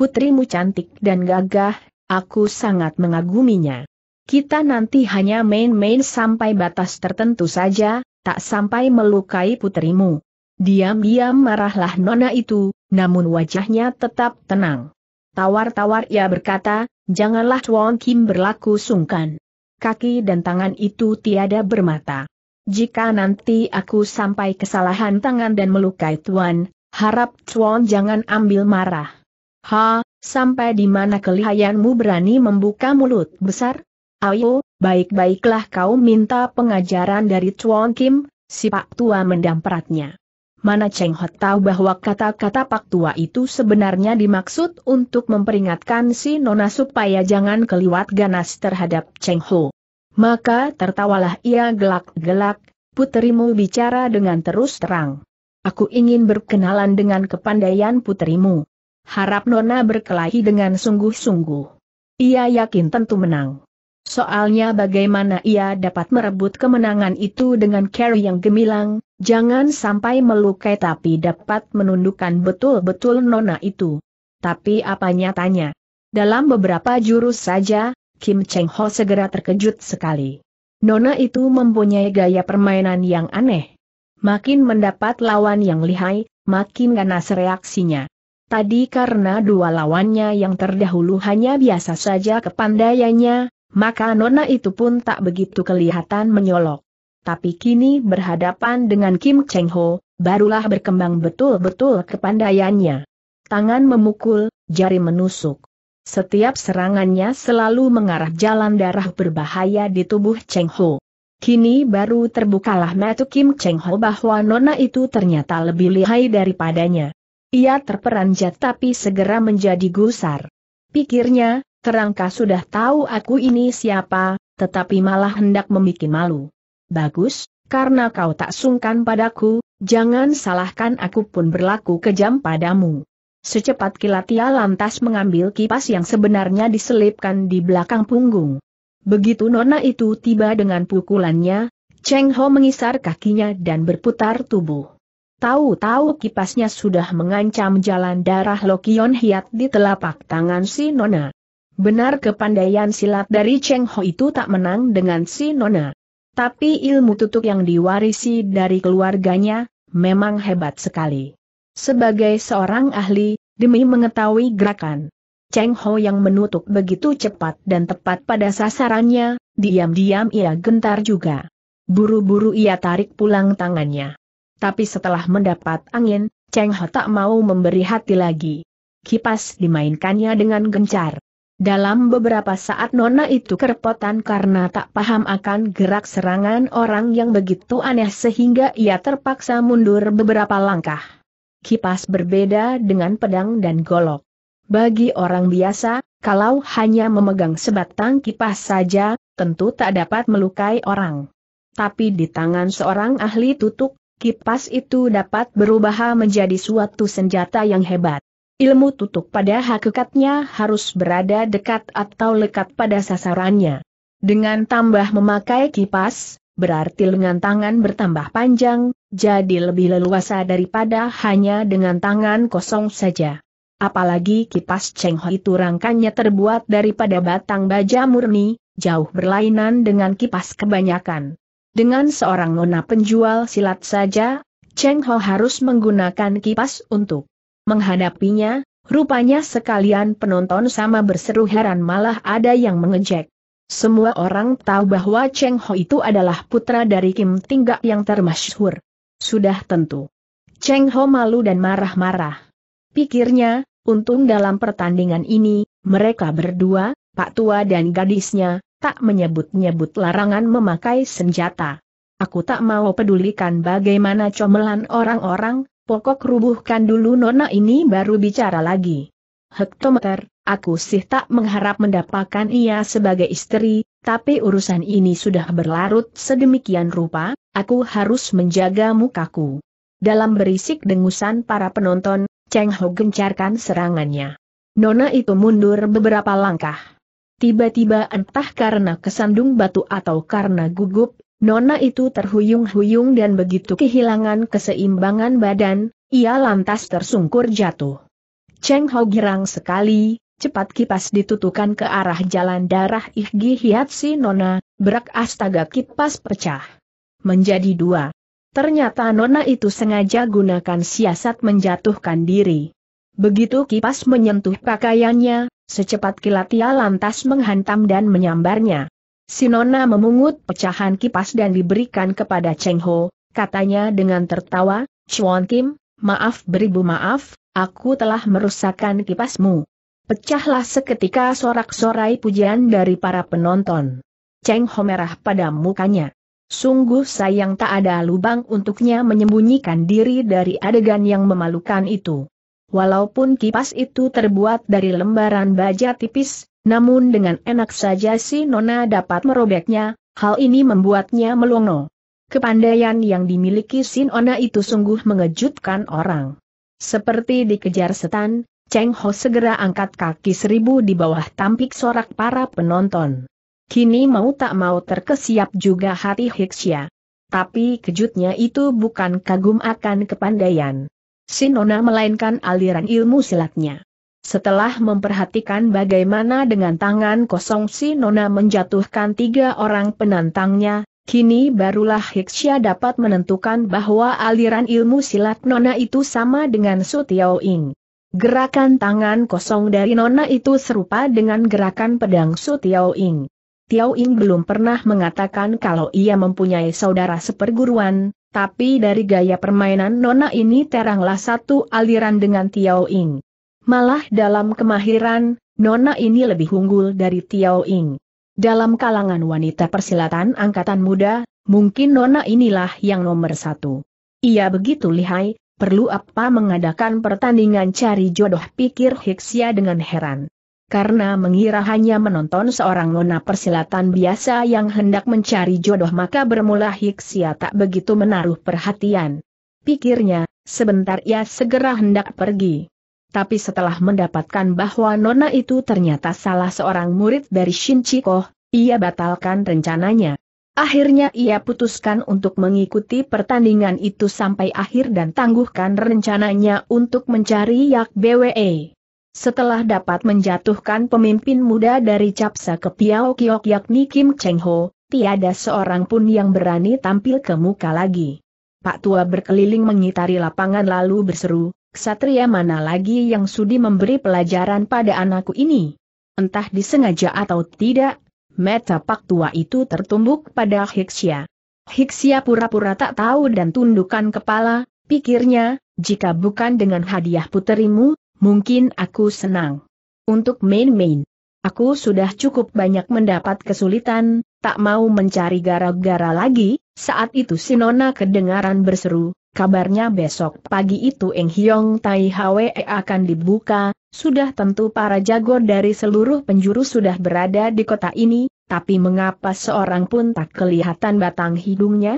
[SPEAKER 1] putrimu cantik dan gagah, aku sangat mengaguminya. Kita nanti hanya main-main sampai batas tertentu saja, tak sampai melukai putrimu. Diam-diam marahlah nona itu, namun wajahnya tetap tenang. Tawar-tawar ia berkata, janganlah Chuan Kim berlaku sungkan. Kaki dan tangan itu tiada bermata. Jika nanti aku sampai kesalahan tangan dan melukai Tuan, harap Chuan jangan ambil marah. Ha, sampai di mana kelihayanmu berani membuka mulut besar? Ayo, baik-baiklah kau minta pengajaran dari Chuan Kim, si Pak Tua mendampratnya. Mana Cheng Ho tahu bahwa kata-kata Pak Tua itu sebenarnya dimaksud untuk memperingatkan si Nona supaya jangan keliwat ganas terhadap Cheng Ho. Maka tertawalah ia gelak-gelak, Putrimu bicara dengan terus terang. Aku ingin berkenalan dengan kepandaian putrimu. Harap Nona berkelahi dengan sungguh-sungguh. Ia yakin tentu menang. Soalnya bagaimana ia dapat merebut kemenangan itu dengan carry yang gemilang, jangan sampai melukai tapi dapat menundukkan betul-betul Nona itu. Tapi apa nyatanya? Dalam beberapa jurus saja, Kim Cheng Ho segera terkejut sekali. Nona itu mempunyai gaya permainan yang aneh. Makin mendapat lawan yang lihai, makin ganas reaksinya. Tadi karena dua lawannya yang terdahulu hanya biasa saja kepandaiannya, maka nona itu pun tak begitu kelihatan menyolok. Tapi kini berhadapan dengan Kim Cheng Ho, barulah berkembang betul-betul kepandaiannya. Tangan memukul, jari menusuk. Setiap serangannya selalu mengarah jalan darah berbahaya di tubuh Cheng Ho. Kini baru terbukalah mata Kim Cheng Ho bahwa nona itu ternyata lebih lihai daripadanya. Ia terperanjat tapi segera menjadi gusar. Pikirnya, terangkah sudah tahu aku ini siapa, tetapi malah hendak membuat malu. Bagus, karena kau tak sungkan padaku, jangan salahkan aku pun berlaku kejam padamu. Secepat kilat ia lantas mengambil kipas yang sebenarnya diselipkan di belakang punggung. Begitu nona itu tiba dengan pukulannya, Cheng Ho mengisar kakinya dan berputar tubuh. Tahu-tahu kipasnya sudah mengancam jalan darah Lokion Hiat di telapak tangan si Nona. Benar kepandaian silat dari Cheng Ho itu tak menang dengan si Nona. Tapi ilmu tutup yang diwarisi dari keluarganya, memang hebat sekali. Sebagai seorang ahli, demi mengetahui gerakan, Cheng Ho yang menutup begitu cepat dan tepat pada sasarannya, diam-diam ia gentar juga. Buru-buru ia tarik pulang tangannya. Tapi setelah mendapat angin, Cheng Ho tak mau memberi hati lagi. Kipas dimainkannya dengan gencar. Dalam beberapa saat Nona itu kerepotan karena tak paham akan gerak serangan orang yang begitu aneh sehingga ia terpaksa mundur beberapa langkah. Kipas berbeda dengan pedang dan golok. Bagi orang biasa, kalau hanya memegang sebatang kipas saja, tentu tak dapat melukai orang. Tapi di tangan seorang ahli tutuk, kipas itu dapat berubah menjadi suatu senjata yang hebat. Ilmu tutup pada hakikatnya harus berada dekat atau lekat pada sasarannya. Dengan tambah memakai kipas, berarti lengan tangan bertambah panjang, jadi lebih leluasa daripada hanya dengan tangan kosong saja. Apalagi kipas cengho itu rangkanya terbuat daripada batang baja murni, jauh berlainan dengan kipas kebanyakan. Dengan seorang nona penjual silat saja, Cheng Ho harus menggunakan kipas untuk menghadapinya, rupanya sekalian penonton sama berseru heran malah ada yang mengejek. Semua orang tahu bahwa Cheng Ho itu adalah putra dari Kim Tinggak yang termasyhur. Sudah tentu. Cheng Ho malu dan marah-marah. Pikirnya, untung dalam pertandingan ini, mereka berdua, Pak Tua dan gadisnya, tak menyebut-nyebut larangan memakai senjata. Aku tak mau pedulikan bagaimana comelan orang-orang, pokok rubuhkan dulu nona ini baru bicara lagi. Hektometer, aku sih tak mengharap mendapatkan ia sebagai istri, tapi urusan ini sudah berlarut sedemikian rupa, aku harus menjaga mukaku. Dalam berisik dengusan para penonton, Cheng Ho gencarkan serangannya. Nona itu mundur beberapa langkah. Tiba-tiba entah karena kesandung batu atau karena gugup, Nona itu terhuyung-huyung dan begitu kehilangan keseimbangan badan, ia lantas tersungkur jatuh. Cheng Ho girang sekali, cepat kipas ditutukan ke arah jalan darah Ihgi si Nona, berak astaga kipas pecah. Menjadi dua. Ternyata Nona itu sengaja gunakan siasat menjatuhkan diri. Begitu kipas menyentuh pakaiannya, Secepat kilat ia lantas menghantam dan menyambarnya. Sinona memungut pecahan kipas dan diberikan kepada Cheng Ho, katanya dengan tertawa, Chuan Kim, maaf beribu maaf, aku telah merusakkan kipasmu. Pecahlah seketika sorak-sorai pujian dari para penonton. Cheng Ho merah pada mukanya. Sungguh sayang tak ada lubang untuknya menyembunyikan diri dari adegan yang memalukan itu. Walaupun kipas itu terbuat dari lembaran baja tipis, namun dengan enak saja si Nona dapat merobeknya, hal ini membuatnya melongo. Kepandaian yang dimiliki si Nona itu sungguh mengejutkan orang. Seperti dikejar setan, Cheng Ho segera angkat kaki seribu di bawah tampik sorak para penonton. Kini mau tak mau terkesiap juga hati Hixia. Tapi kejutnya itu bukan kagum akan kepandaian Sinona melainkan aliran ilmu silatnya. Setelah memperhatikan bagaimana dengan tangan kosong si Nona menjatuhkan tiga orang penantangnya, kini barulah Hiksya dapat menentukan bahwa aliran ilmu silat Nona itu sama dengan Su Ing. Gerakan tangan kosong dari Nona itu serupa dengan gerakan pedang Su Tiao Ing. Tiao Ing belum pernah mengatakan kalau ia mempunyai saudara seperguruan, tapi dari gaya permainan Nona ini teranglah satu aliran dengan Tiao Ying. Malah dalam kemahiran, Nona ini lebih unggul dari Tiao Ying. Dalam kalangan wanita persilatan angkatan muda, mungkin Nona inilah yang nomor satu. Ia begitu lihai, perlu apa mengadakan pertandingan cari jodoh pikir Hiksia dengan heran karena mengira hanya menonton seorang nona persilatan biasa yang hendak mencari jodoh maka bermula Hiksia tak begitu menaruh perhatian. Pikirnya, sebentar ia segera hendak pergi. Tapi setelah mendapatkan bahwa nona itu ternyata salah seorang murid dari Shin Shinchikoh, ia batalkan rencananya. Akhirnya ia putuskan untuk mengikuti pertandingan itu sampai akhir dan tangguhkan rencananya untuk mencari Yak BWE. Setelah dapat menjatuhkan pemimpin muda dari Capsa ke Piao Kiok yakni Kim Cheng Ho, tiada seorang pun yang berani tampil ke muka lagi. Pak Tua berkeliling mengitari lapangan lalu berseru, Ksatria mana lagi yang sudi memberi pelajaran pada anakku ini? Entah disengaja atau tidak, mata Pak Tua itu tertumbuk pada Hiksia. Hiksia pura-pura tak tahu dan tundukkan kepala, pikirnya, jika bukan dengan hadiah puterimu, mungkin aku senang. Untuk main-main, aku sudah cukup banyak mendapat kesulitan, tak mau mencari gara-gara lagi, saat itu si Nona kedengaran berseru, kabarnya besok pagi itu Eng Hyong Tai Hwe akan dibuka, sudah tentu para jago dari seluruh penjuru sudah berada di kota ini, tapi mengapa seorang pun tak kelihatan batang hidungnya?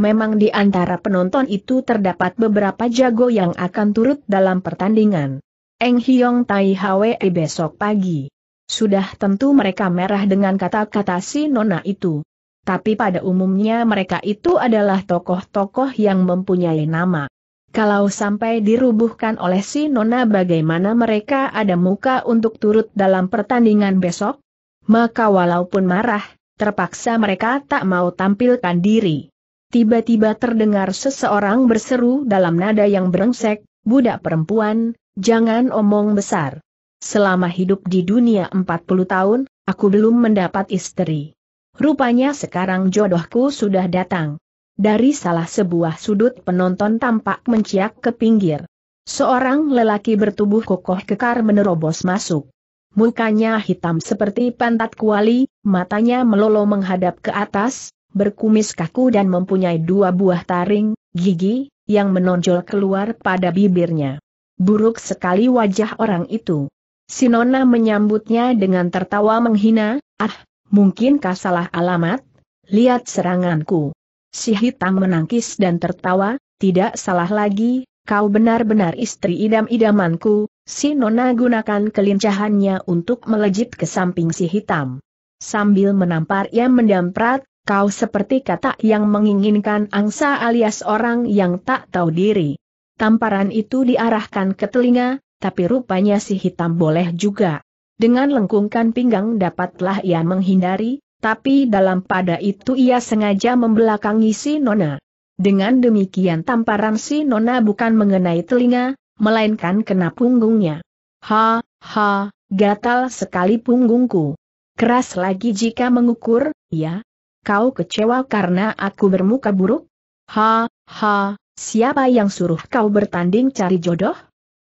[SPEAKER 1] Memang di antara penonton itu terdapat beberapa jago yang akan turut dalam pertandingan. Eng Hiong Tai Hwe besok pagi. Sudah tentu mereka merah dengan kata-kata si nona itu. Tapi pada umumnya mereka itu adalah tokoh-tokoh yang mempunyai nama. Kalau sampai dirubuhkan oleh si nona bagaimana mereka ada muka untuk turut dalam pertandingan besok? Maka walaupun marah, terpaksa mereka tak mau tampilkan diri. Tiba-tiba terdengar seseorang berseru dalam nada yang berengsek, budak perempuan, Jangan omong besar. Selama hidup di dunia 40 tahun, aku belum mendapat istri. Rupanya sekarang jodohku sudah datang. Dari salah sebuah sudut penonton tampak menciak ke pinggir. Seorang lelaki bertubuh kokoh kekar menerobos masuk. Mukanya hitam seperti pantat kuali, matanya melolo menghadap ke atas, berkumis kaku dan mempunyai dua buah taring, gigi, yang menonjol keluar pada bibirnya. Buruk sekali wajah orang itu. Sinona menyambutnya dengan tertawa menghina, ah, mungkinkah salah alamat? Lihat seranganku. Si hitam menangkis dan tertawa, tidak salah lagi, kau benar-benar istri idam-idamanku, si Nona gunakan kelincahannya untuk melejit ke samping si hitam. Sambil menampar ia mendamprat, kau seperti katak yang menginginkan angsa alias orang yang tak tahu diri. Tamparan itu diarahkan ke telinga, tapi rupanya si hitam boleh juga. Dengan lengkungkan pinggang dapatlah ia menghindari, tapi dalam pada itu ia sengaja membelakangi si Nona. Dengan demikian tamparan si Nona bukan mengenai telinga, melainkan kena punggungnya. Ha, ha, gatal sekali punggungku. Keras lagi jika mengukur, ya. Kau kecewa karena aku bermuka buruk? Ha, ha, Siapa yang suruh kau bertanding cari jodoh?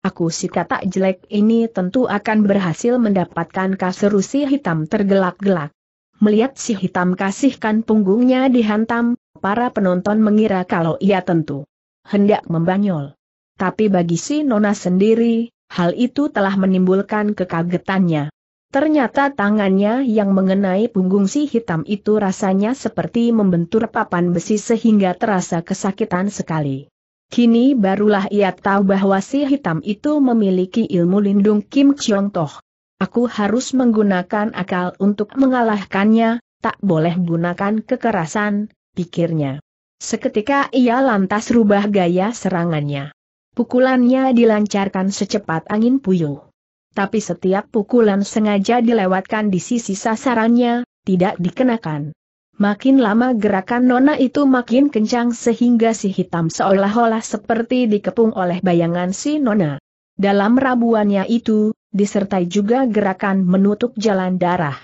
[SPEAKER 1] Aku si kata jelek ini tentu akan berhasil mendapatkan kaseru si hitam tergelak-gelak. Melihat si hitam kasihkan punggungnya dihantam, para penonton mengira kalau ia tentu hendak membanyol. Tapi bagi si Nona sendiri, hal itu telah menimbulkan kekagetannya. Ternyata tangannya yang mengenai punggung si hitam itu rasanya seperti membentur papan besi sehingga terasa kesakitan sekali. Kini barulah ia tahu bahwa si hitam itu memiliki ilmu lindung Kim Chiong Toh. Aku harus menggunakan akal untuk mengalahkannya, tak boleh gunakan kekerasan, pikirnya. Seketika ia lantas rubah gaya serangannya. Pukulannya dilancarkan secepat angin puyuh tapi setiap pukulan sengaja dilewatkan di sisi sasarannya, tidak dikenakan. Makin lama gerakan Nona itu makin kencang sehingga si hitam seolah-olah seperti dikepung oleh bayangan si Nona. Dalam rabuannya itu, disertai juga gerakan menutup jalan darah.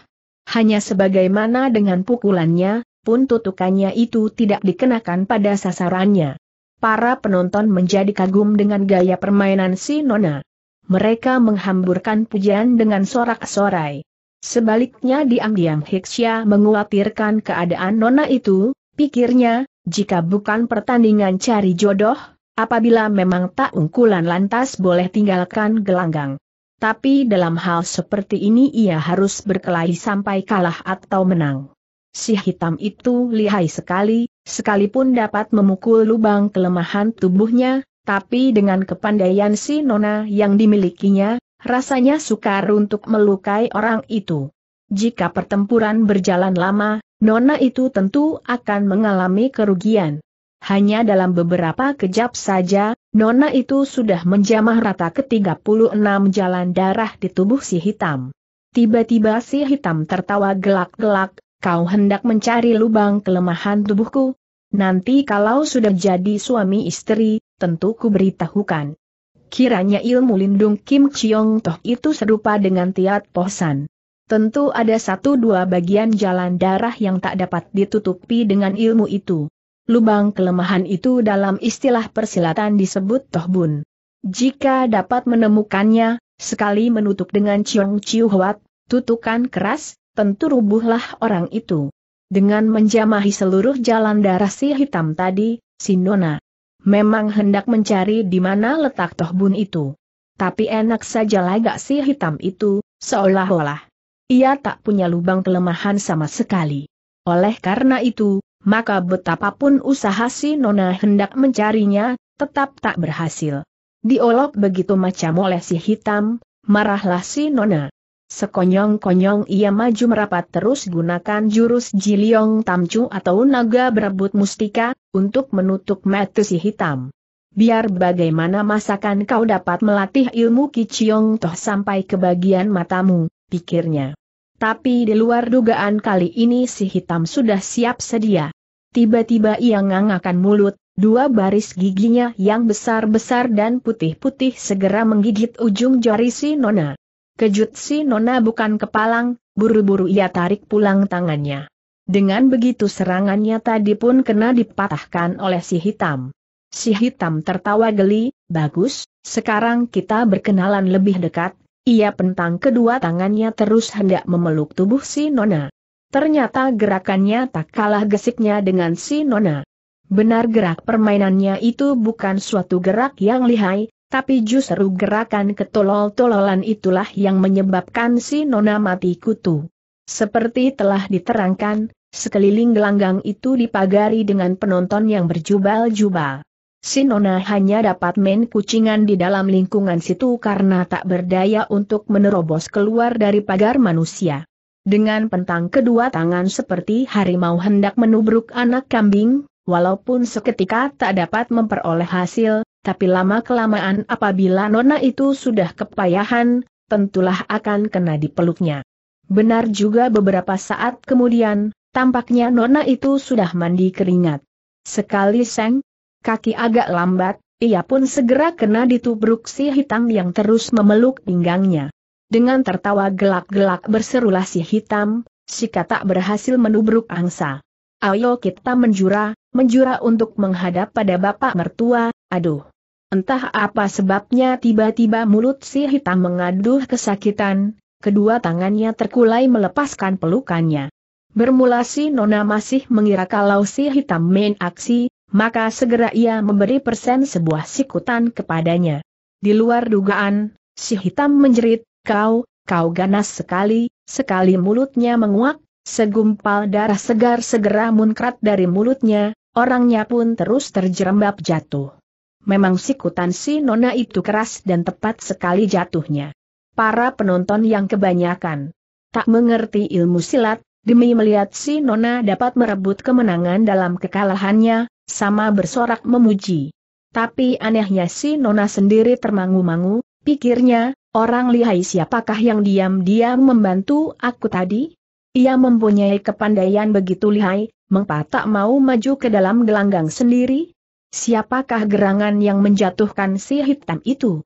[SPEAKER 1] Hanya sebagaimana dengan pukulannya, pun tutukannya itu tidak dikenakan pada sasarannya. Para penonton menjadi kagum dengan gaya permainan si Nona mereka menghamburkan pujian dengan sorak-sorai. Sebaliknya diam-diam Hiksya menguatirkan keadaan Nona itu, pikirnya, jika bukan pertandingan cari jodoh, apabila memang tak unggulan lantas boleh tinggalkan gelanggang. Tapi dalam hal seperti ini ia harus berkelahi sampai kalah atau menang. Si hitam itu lihai sekali, sekalipun dapat memukul lubang kelemahan tubuhnya, tapi dengan kepandaian si Nona yang dimilikinya, rasanya sukar untuk melukai orang itu. Jika pertempuran berjalan lama, Nona itu tentu akan mengalami kerugian. Hanya dalam beberapa kejap saja, Nona itu sudah menjamah rata ke 36 jalan darah di tubuh si hitam. Tiba-tiba si hitam tertawa gelak-gelak, kau hendak mencari lubang kelemahan tubuhku. Nanti kalau sudah jadi suami istri, tentu ku beritahukan. Kiranya ilmu lindung Kim Chiong Toh itu serupa dengan Tiat Posan. Tentu ada satu dua bagian jalan darah yang tak dapat ditutupi dengan ilmu itu. Lubang kelemahan itu dalam istilah persilatan disebut Toh Bun. Jika dapat menemukannya, sekali menutup dengan Chiong Chiu huat, tutukan keras, tentu rubuhlah orang itu. Dengan menjamahi seluruh jalan darah si hitam tadi, si Nona Memang hendak mencari di mana letak tohbun itu. Tapi enak saja lagak si hitam itu, seolah-olah. Ia tak punya lubang kelemahan sama sekali. Oleh karena itu, maka betapapun usaha si Nona hendak mencarinya, tetap tak berhasil. Diolok begitu macam oleh si hitam, marahlah si Nona. Sekonyong-konyong ia maju merapat terus gunakan jurus Jiliong Tamcu atau naga berebut mustika, untuk menutup mata si hitam. Biar bagaimana masakan kau dapat melatih ilmu Kiciong Toh sampai ke bagian matamu, pikirnya. Tapi di luar dugaan kali ini si hitam sudah siap sedia. Tiba-tiba ia ngangakan mulut, dua baris giginya yang besar-besar dan putih-putih segera menggigit ujung jari si nona. Kejut si nona bukan kepalang, buru-buru ia tarik pulang tangannya. Dengan begitu serangannya tadi pun kena dipatahkan oleh si hitam. Si hitam tertawa geli, bagus, sekarang kita berkenalan lebih dekat, ia pentang kedua tangannya terus hendak memeluk tubuh si Nona. Ternyata gerakannya tak kalah gesiknya dengan si Nona. Benar gerak permainannya itu bukan suatu gerak yang lihai, tapi justru gerakan ketolol-tololan itulah yang menyebabkan si Nona mati kutu. Seperti telah diterangkan, Sekeliling gelanggang itu dipagari dengan penonton yang berjubal-jubal. Sinona hanya dapat main kucingan di dalam lingkungan situ karena tak berdaya untuk menerobos keluar dari pagar manusia. Dengan pentang kedua tangan seperti harimau hendak menubruk anak kambing, walaupun seketika tak dapat memperoleh hasil, tapi lama-kelamaan apabila nona itu sudah kepayahan, tentulah akan kena dipeluknya. Benar juga beberapa saat kemudian, Tampaknya Nona itu sudah mandi keringat. Sekali seng, kaki agak lambat, ia pun segera kena ditubruk si hitam yang terus memeluk pinggangnya. Dengan tertawa gelak-gelak berserulah si hitam, si tak berhasil menubruk angsa. Ayo kita menjura, menjura untuk menghadap pada bapak mertua, aduh. Entah apa sebabnya tiba-tiba mulut si hitam mengaduh kesakitan, kedua tangannya terkulai melepaskan pelukannya. Bermula si Nona masih mengira kalau si hitam main aksi, maka segera ia memberi persen sebuah sikutan kepadanya. Di luar dugaan, si hitam menjerit, kau, kau ganas sekali, sekali mulutnya menguak, segumpal darah segar segera munkrat dari mulutnya, orangnya pun terus terjerembab jatuh. Memang sikutan si Nona itu keras dan tepat sekali jatuhnya. Para penonton yang kebanyakan tak mengerti ilmu silat, Demi melihat si Nona dapat merebut kemenangan dalam kekalahannya, sama bersorak memuji. Tapi anehnya si Nona sendiri termangu-mangu, pikirnya, orang lihai siapakah yang diam-diam membantu aku tadi? Ia mempunyai kepandaian begitu lihai, mengapa tak mau maju ke dalam gelanggang sendiri? Siapakah gerangan yang menjatuhkan si hitam itu?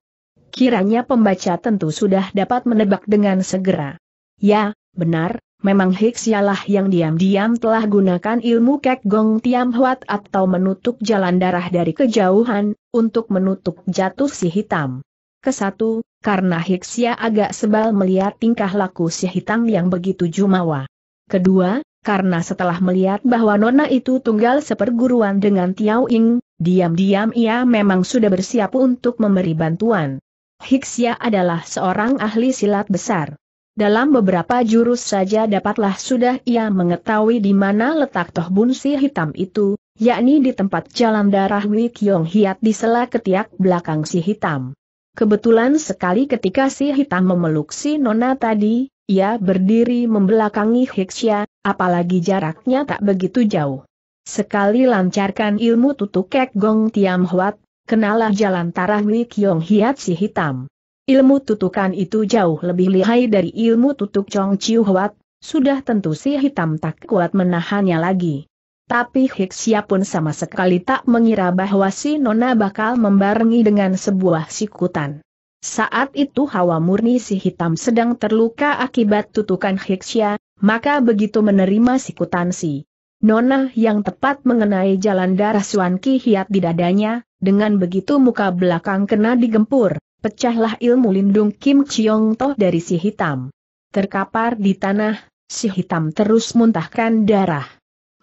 [SPEAKER 1] Kiranya pembaca tentu sudah dapat menebak dengan segera. Ya, benar, Memang Hicks yang diam-diam telah gunakan ilmu kek gong tiam huat atau menutup jalan darah dari kejauhan, untuk menutup jatuh si hitam. Kesatu, karena Hixia agak sebal melihat tingkah laku si hitam yang begitu jumawa. Kedua, karena setelah melihat bahwa Nona itu tunggal seperguruan dengan Tiao Ing, diam-diam ia memang sudah bersiap untuk memberi bantuan. Hixia adalah seorang ahli silat besar. Dalam beberapa jurus saja dapatlah sudah ia mengetahui di mana letak toh bunsi hitam itu, yakni di tempat jalan darah Wei Kiong Hiat di sela ketiak belakang si hitam. Kebetulan sekali ketika si hitam memeluk si nona tadi, ia berdiri membelakangi Hiksya, apalagi jaraknya tak begitu jauh. Sekali lancarkan ilmu tutuk kek Gong Tiam Huat, kenalah jalan tarah Wei Kiong Hiat si hitam. Ilmu tutukan itu jauh lebih lihai dari ilmu tutuk Chong Chiu Huat, sudah tentu si hitam tak kuat menahannya lagi. Tapi Hiksia pun sama sekali tak mengira bahwa si Nona bakal membarengi dengan sebuah sikutan. Saat itu hawa murni si hitam sedang terluka akibat tutukan Hiksia, maka begitu menerima sikutan si Nona yang tepat mengenai jalan darah Suan Ki Hiat di dadanya, dengan begitu muka belakang kena digempur pecahlah ilmu lindung Kim Chiong Toh dari si hitam. Terkapar di tanah, si hitam terus muntahkan darah.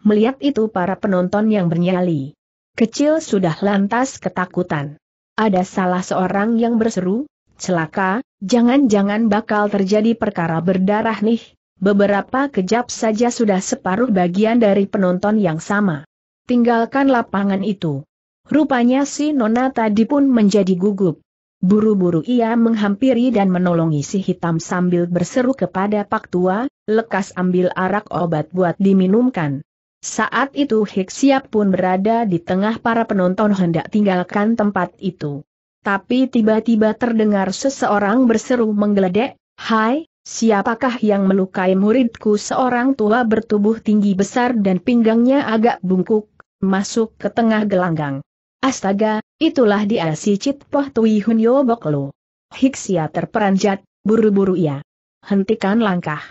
[SPEAKER 1] Melihat itu para penonton yang bernyali. Kecil sudah lantas ketakutan. Ada salah seorang yang berseru, celaka, jangan-jangan bakal terjadi perkara berdarah nih. Beberapa kejap saja sudah separuh bagian dari penonton yang sama. Tinggalkan lapangan itu. Rupanya si Nona tadi pun menjadi gugup. Buru-buru ia menghampiri dan menolongi si hitam sambil berseru kepada Pak Tua, lekas ambil arak obat buat diminumkan. Saat itu Hik pun berada di tengah para penonton hendak tinggalkan tempat itu. Tapi tiba-tiba terdengar seseorang berseru menggeledek, Hai, siapakah yang melukai muridku seorang tua bertubuh tinggi besar dan pinggangnya agak bungkuk, masuk ke tengah gelanggang. Astaga, itulah dia si Cit Poh Tui Hun Yo Bok Lo. Hiksia terperanjat, buru-buru ya, Hentikan langkah.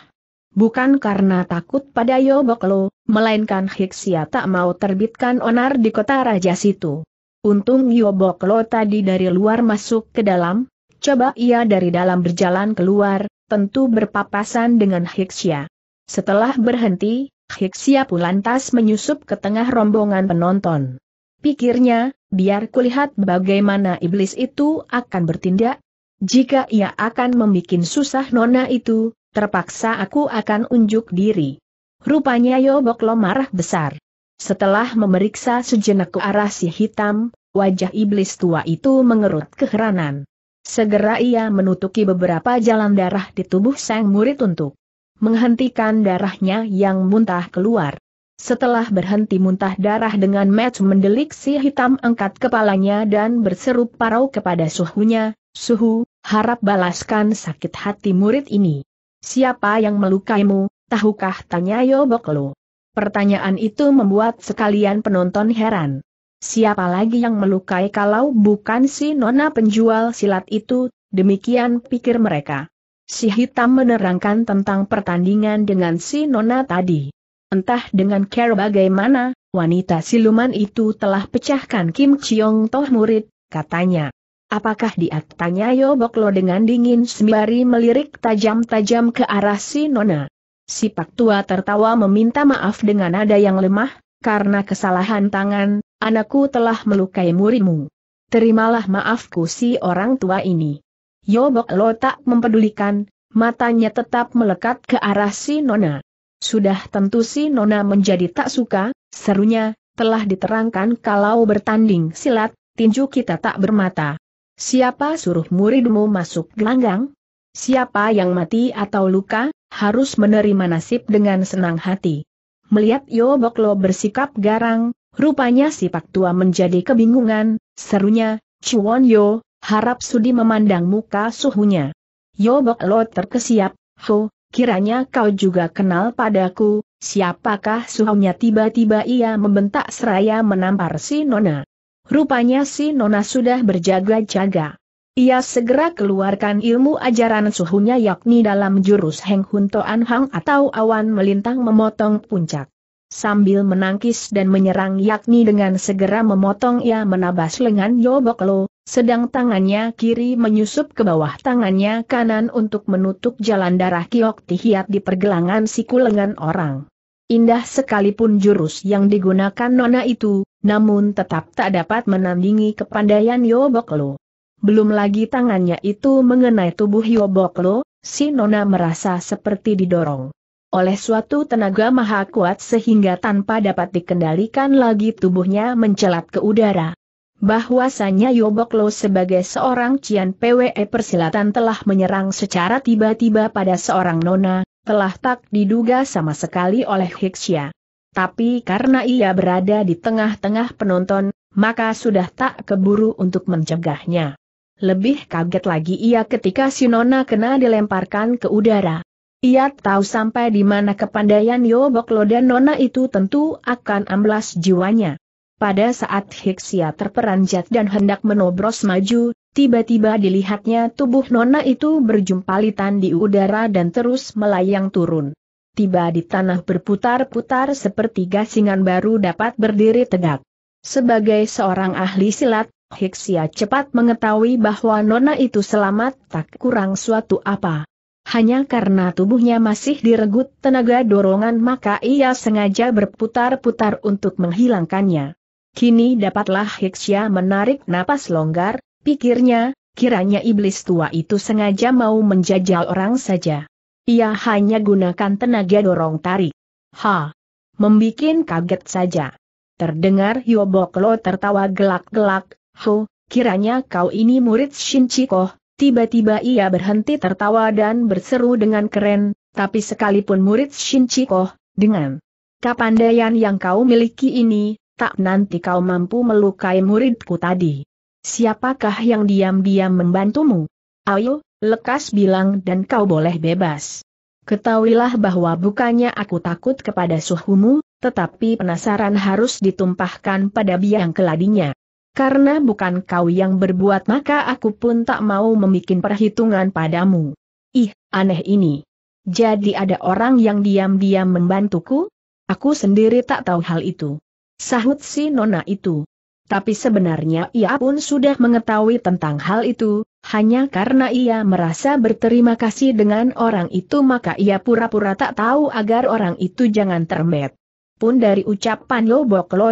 [SPEAKER 1] Bukan karena takut pada Yo Bok Lo, melainkan Hiksia tak mau terbitkan onar di kota raja situ. Untung Yo Bok Lo tadi dari luar masuk ke dalam, coba ia dari dalam berjalan keluar, tentu berpapasan dengan Hiksia. Setelah berhenti, Hiksia pun lantas menyusup ke tengah rombongan penonton. Pikirnya, biar kulihat bagaimana iblis itu akan bertindak. Jika ia akan membuat susah nona itu, terpaksa aku akan unjuk diri. Rupanya Yoboklo marah besar. Setelah memeriksa sejenak ke arah si hitam, wajah iblis tua itu mengerut keheranan. Segera ia menutupi beberapa jalan darah di tubuh sang murid untuk menghentikan darahnya yang muntah keluar. Setelah berhenti muntah darah dengan match mendelik si hitam angkat kepalanya dan berseru parau kepada suhunya, Suhu, harap balaskan sakit hati murid ini. Siapa yang melukaimu, tahukah tanya Yoboklo. Pertanyaan itu membuat sekalian penonton heran. Siapa lagi yang melukai kalau bukan si nona penjual silat itu, demikian pikir mereka. Si hitam menerangkan tentang pertandingan dengan si nona tadi. Entah dengan cara bagaimana, wanita siluman itu telah pecahkan Kim Chiong Toh murid, katanya. Apakah dia tanya lo dengan dingin sembari melirik tajam-tajam ke arah si Nona? Si Pak Tua tertawa meminta maaf dengan nada yang lemah, karena kesalahan tangan, anakku telah melukai muridmu. Terimalah maafku si orang tua ini. Yobok Lo tak mempedulikan, matanya tetap melekat ke arah si Nona. Sudah tentu si Nona menjadi tak suka, serunya, telah diterangkan kalau bertanding silat, tinju kita tak bermata. Siapa suruh muridmu masuk gelanggang? Siapa yang mati atau luka, harus menerima nasib dengan senang hati. Melihat Yoboklo bersikap garang, rupanya si Pak Tua menjadi kebingungan, serunya, Chuan Yo, harap Sudi memandang muka suhunya. Yoboklo terkesiap, Ho, kiranya kau juga kenal padaku, siapakah suhunya tiba-tiba ia membentak seraya menampar si Nona. Rupanya si Nona sudah berjaga-jaga. Ia segera keluarkan ilmu ajaran suhunya yakni dalam jurus Heng Hun Toan Hang atau awan melintang memotong puncak sambil menangkis dan menyerang yakni dengan segera memotong ia menabas lengan Yoboklo, sedang tangannya kiri menyusup ke bawah tangannya kanan untuk menutup jalan darah Kiok Tihiat di pergelangan siku lengan orang. Indah sekalipun jurus yang digunakan Nona itu, namun tetap tak dapat menandingi kepandaian Yoboklo. Belum lagi tangannya itu mengenai tubuh Yoboklo, si Nona merasa seperti didorong oleh suatu tenaga maha kuat sehingga tanpa dapat dikendalikan lagi tubuhnya mencelat ke udara. Bahwasanya Yoboklo sebagai seorang Cian PWE persilatan telah menyerang secara tiba-tiba pada seorang nona, telah tak diduga sama sekali oleh Hixia. Tapi karena ia berada di tengah-tengah penonton, maka sudah tak keburu untuk mencegahnya. Lebih kaget lagi ia ketika si Nona kena dilemparkan ke udara. Ia tahu sampai di mana kepandaian Yobok dan Nona itu tentu akan amblas jiwanya. Pada saat Hiksia terperanjat dan hendak menobros maju, tiba-tiba dilihatnya tubuh Nona itu berjumpalitan di udara dan terus melayang turun. Tiba di tanah berputar-putar seperti gasingan baru dapat berdiri tegak. Sebagai seorang ahli silat, Hiksia cepat mengetahui bahwa Nona itu selamat tak kurang suatu apa. Hanya karena tubuhnya masih diregut tenaga dorongan maka ia sengaja berputar-putar untuk menghilangkannya. Kini dapatlah Hiksya menarik napas longgar, pikirnya, kiranya iblis tua itu sengaja mau menjajal orang saja. Ia hanya gunakan tenaga dorong tarik. Ha! Membikin kaget saja. Terdengar Yoboklo tertawa gelak-gelak, Ho, kiranya kau ini murid Shinchikoh, Tiba-tiba ia berhenti tertawa dan berseru dengan keren, tapi sekalipun murid Shin Chikoh, dengan kapandaian yang kau miliki ini, tak nanti kau mampu melukai muridku tadi. Siapakah yang diam-diam membantumu? Ayo, lekas bilang dan kau boleh bebas. Ketahuilah bahwa bukannya aku takut kepada suhumu, tetapi penasaran harus ditumpahkan pada biang keladinya karena bukan kau yang berbuat maka aku pun tak mau memikin perhitungan padamu. Ih, aneh ini. Jadi ada orang yang diam-diam membantuku? Aku sendiri tak tahu hal itu. Sahut si nona itu. Tapi sebenarnya ia pun sudah mengetahui tentang hal itu, hanya karena ia merasa berterima kasih dengan orang itu maka ia pura-pura tak tahu agar orang itu jangan termet. Pun dari ucapan lo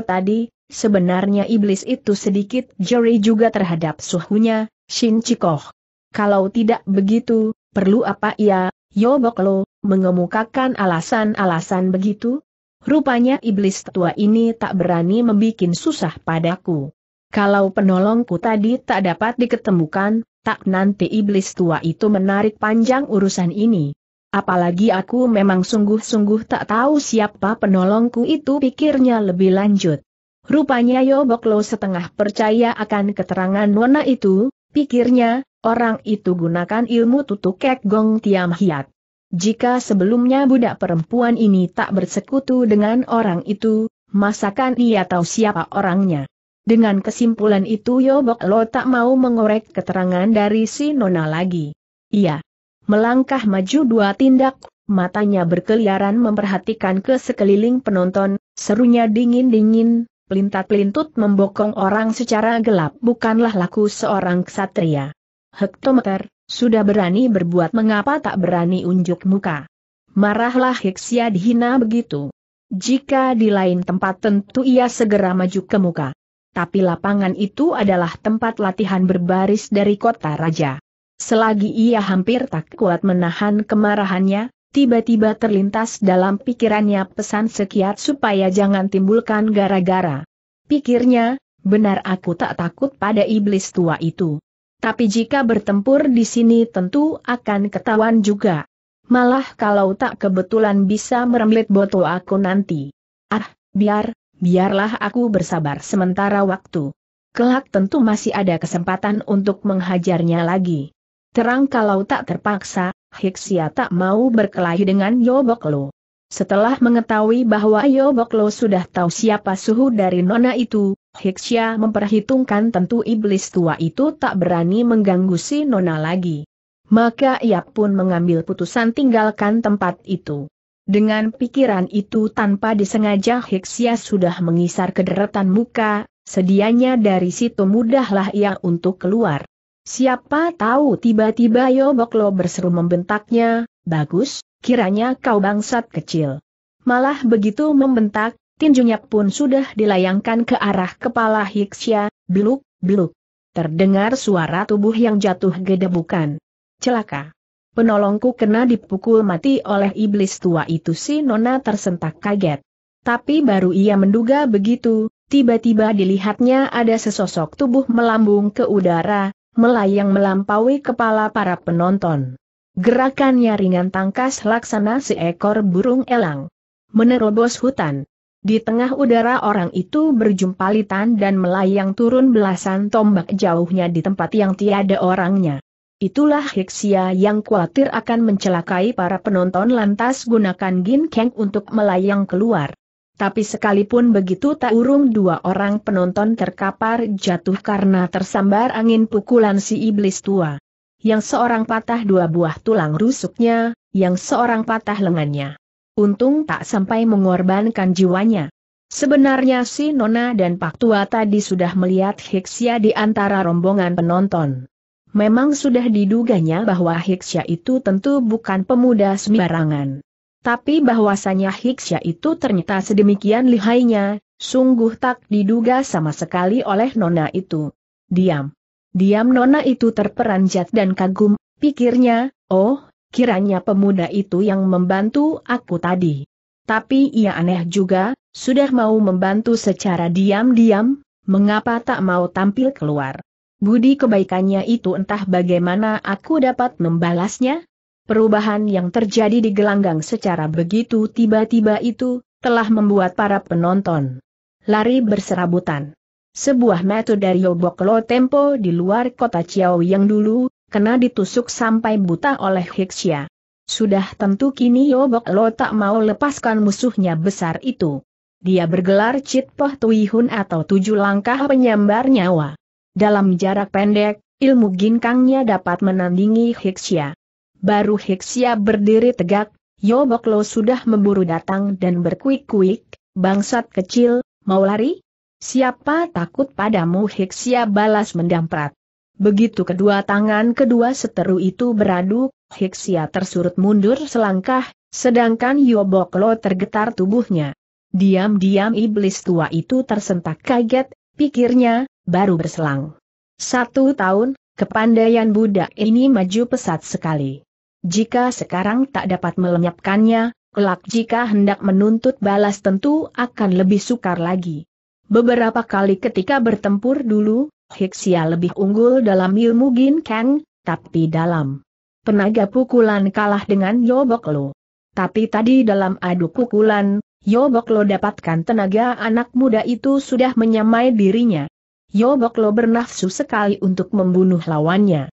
[SPEAKER 1] tadi, Sebenarnya iblis itu sedikit jeri juga terhadap suhunya, Shin Chikoh. Kalau tidak begitu, perlu apa ia, Yoboklo, mengemukakan alasan-alasan begitu? Rupanya iblis tua ini tak berani membuat susah padaku. Kalau penolongku tadi tak dapat diketemukan, tak nanti iblis tua itu menarik panjang urusan ini. Apalagi aku memang sungguh-sungguh tak tahu siapa penolongku itu pikirnya lebih lanjut. Rupanya Yoboklo setengah percaya akan keterangan Nona itu, pikirnya, orang itu gunakan ilmu tutuk kek gong tiam hiat. Jika sebelumnya budak perempuan ini tak bersekutu dengan orang itu, masakan ia tahu siapa orangnya. Dengan kesimpulan itu Yoboklo tak mau mengorek keterangan dari si Nona lagi. Ia Melangkah maju dua tindak, matanya berkeliaran memperhatikan ke sekeliling penonton, serunya dingin-dingin, pelintat-pelintut membokong orang secara gelap bukanlah laku seorang ksatria. Hektometer, sudah berani berbuat mengapa tak berani unjuk muka. Marahlah Hiksia dihina begitu. Jika di lain tempat tentu ia segera maju ke muka. Tapi lapangan itu adalah tempat latihan berbaris dari kota raja. Selagi ia hampir tak kuat menahan kemarahannya, tiba-tiba terlintas dalam pikirannya pesan sekiat supaya jangan timbulkan gara-gara. Pikirnya, benar aku tak takut pada iblis tua itu. Tapi jika bertempur di sini tentu akan ketahuan juga. Malah kalau tak kebetulan bisa merembet botol aku nanti. Ah, biar, biarlah aku bersabar sementara waktu. Kelak tentu masih ada kesempatan untuk menghajarnya lagi. Terang kalau tak terpaksa, Hiksia tak mau berkelahi dengan Yoboklo. Setelah mengetahui bahwa Yoboklo sudah tahu siapa suhu dari nona itu, Hiksia memperhitungkan tentu iblis tua itu tak berani mengganggu si nona lagi. Maka ia pun mengambil putusan tinggalkan tempat itu. Dengan pikiran itu tanpa disengaja Hiksia sudah mengisar kederetan muka, sedianya dari situ mudahlah ia untuk keluar. Siapa tahu tiba-tiba Yoboklo berseru membentaknya, bagus, kiranya kau bangsat kecil. Malah begitu membentak, tinjunya pun sudah dilayangkan ke arah kepala Hiksya, Bluk, bluk. Terdengar suara tubuh yang jatuh gedebukan. Celaka. Penolongku kena dipukul mati oleh iblis tua itu si Nona tersentak kaget. Tapi baru ia menduga begitu, tiba-tiba dilihatnya ada sesosok tubuh melambung ke udara, melayang melampaui kepala para penonton. Gerakannya ringan tangkas laksana seekor burung elang. Menerobos hutan. Di tengah udara orang itu berjumpa litan dan melayang turun belasan tombak jauhnya di tempat yang tiada orangnya. Itulah Hiksia yang khawatir akan mencelakai para penonton lantas gunakan Gin Kang untuk melayang keluar. Tapi sekalipun begitu tak urung dua orang penonton terkapar jatuh karena tersambar angin pukulan si iblis tua. Yang seorang patah dua buah tulang rusuknya, yang seorang patah lengannya. Untung tak sampai mengorbankan jiwanya. Sebenarnya si Nona dan Pak Tua tadi sudah melihat Hiksia di antara rombongan penonton. Memang sudah diduganya bahwa Hiksia itu tentu bukan pemuda sembarangan tapi bahwasanya Hiksya itu ternyata sedemikian lihainya, sungguh tak diduga sama sekali oleh Nona itu. Diam. Diam Nona itu terperanjat dan kagum, pikirnya, oh, kiranya pemuda itu yang membantu aku tadi. Tapi ia aneh juga, sudah mau membantu secara diam-diam, mengapa tak mau tampil keluar. Budi kebaikannya itu entah bagaimana aku dapat membalasnya? Perubahan yang terjadi di gelanggang secara begitu tiba-tiba itu, telah membuat para penonton lari berserabutan. Sebuah metode Yobok Lo Tempo di luar kota Chiao yang dulu, kena ditusuk sampai buta oleh Hixia. Sudah tentu kini Yoboklo tak mau lepaskan musuhnya besar itu. Dia bergelar Chit Poh Tui Hun atau tujuh langkah penyambar nyawa. Dalam jarak pendek, ilmu ginkangnya dapat menandingi Hixia. Baru Hiksia berdiri tegak, Yoboklo sudah memburu datang dan berkuik-kuik, bangsat kecil, mau lari? Siapa takut padamu Hiksia balas mendamprat. Begitu kedua tangan kedua seteru itu beradu, Hiksia tersurut mundur selangkah, sedangkan Yoboklo tergetar tubuhnya. Diam-diam iblis tua itu tersentak kaget, pikirnya, baru berselang. Satu tahun, kepandaian budak ini maju pesat sekali. Jika sekarang tak dapat melenyapkannya, kelak jika hendak menuntut balas tentu akan lebih sukar lagi. Beberapa kali ketika bertempur dulu, Hixia lebih unggul dalam ilmu Gin Kang, tapi dalam penaga pukulan kalah dengan Yoboklo. Tapi tadi dalam adu pukulan, Yoboklo dapatkan tenaga anak muda itu sudah menyamai dirinya. Yoboklo bernafsu sekali untuk membunuh lawannya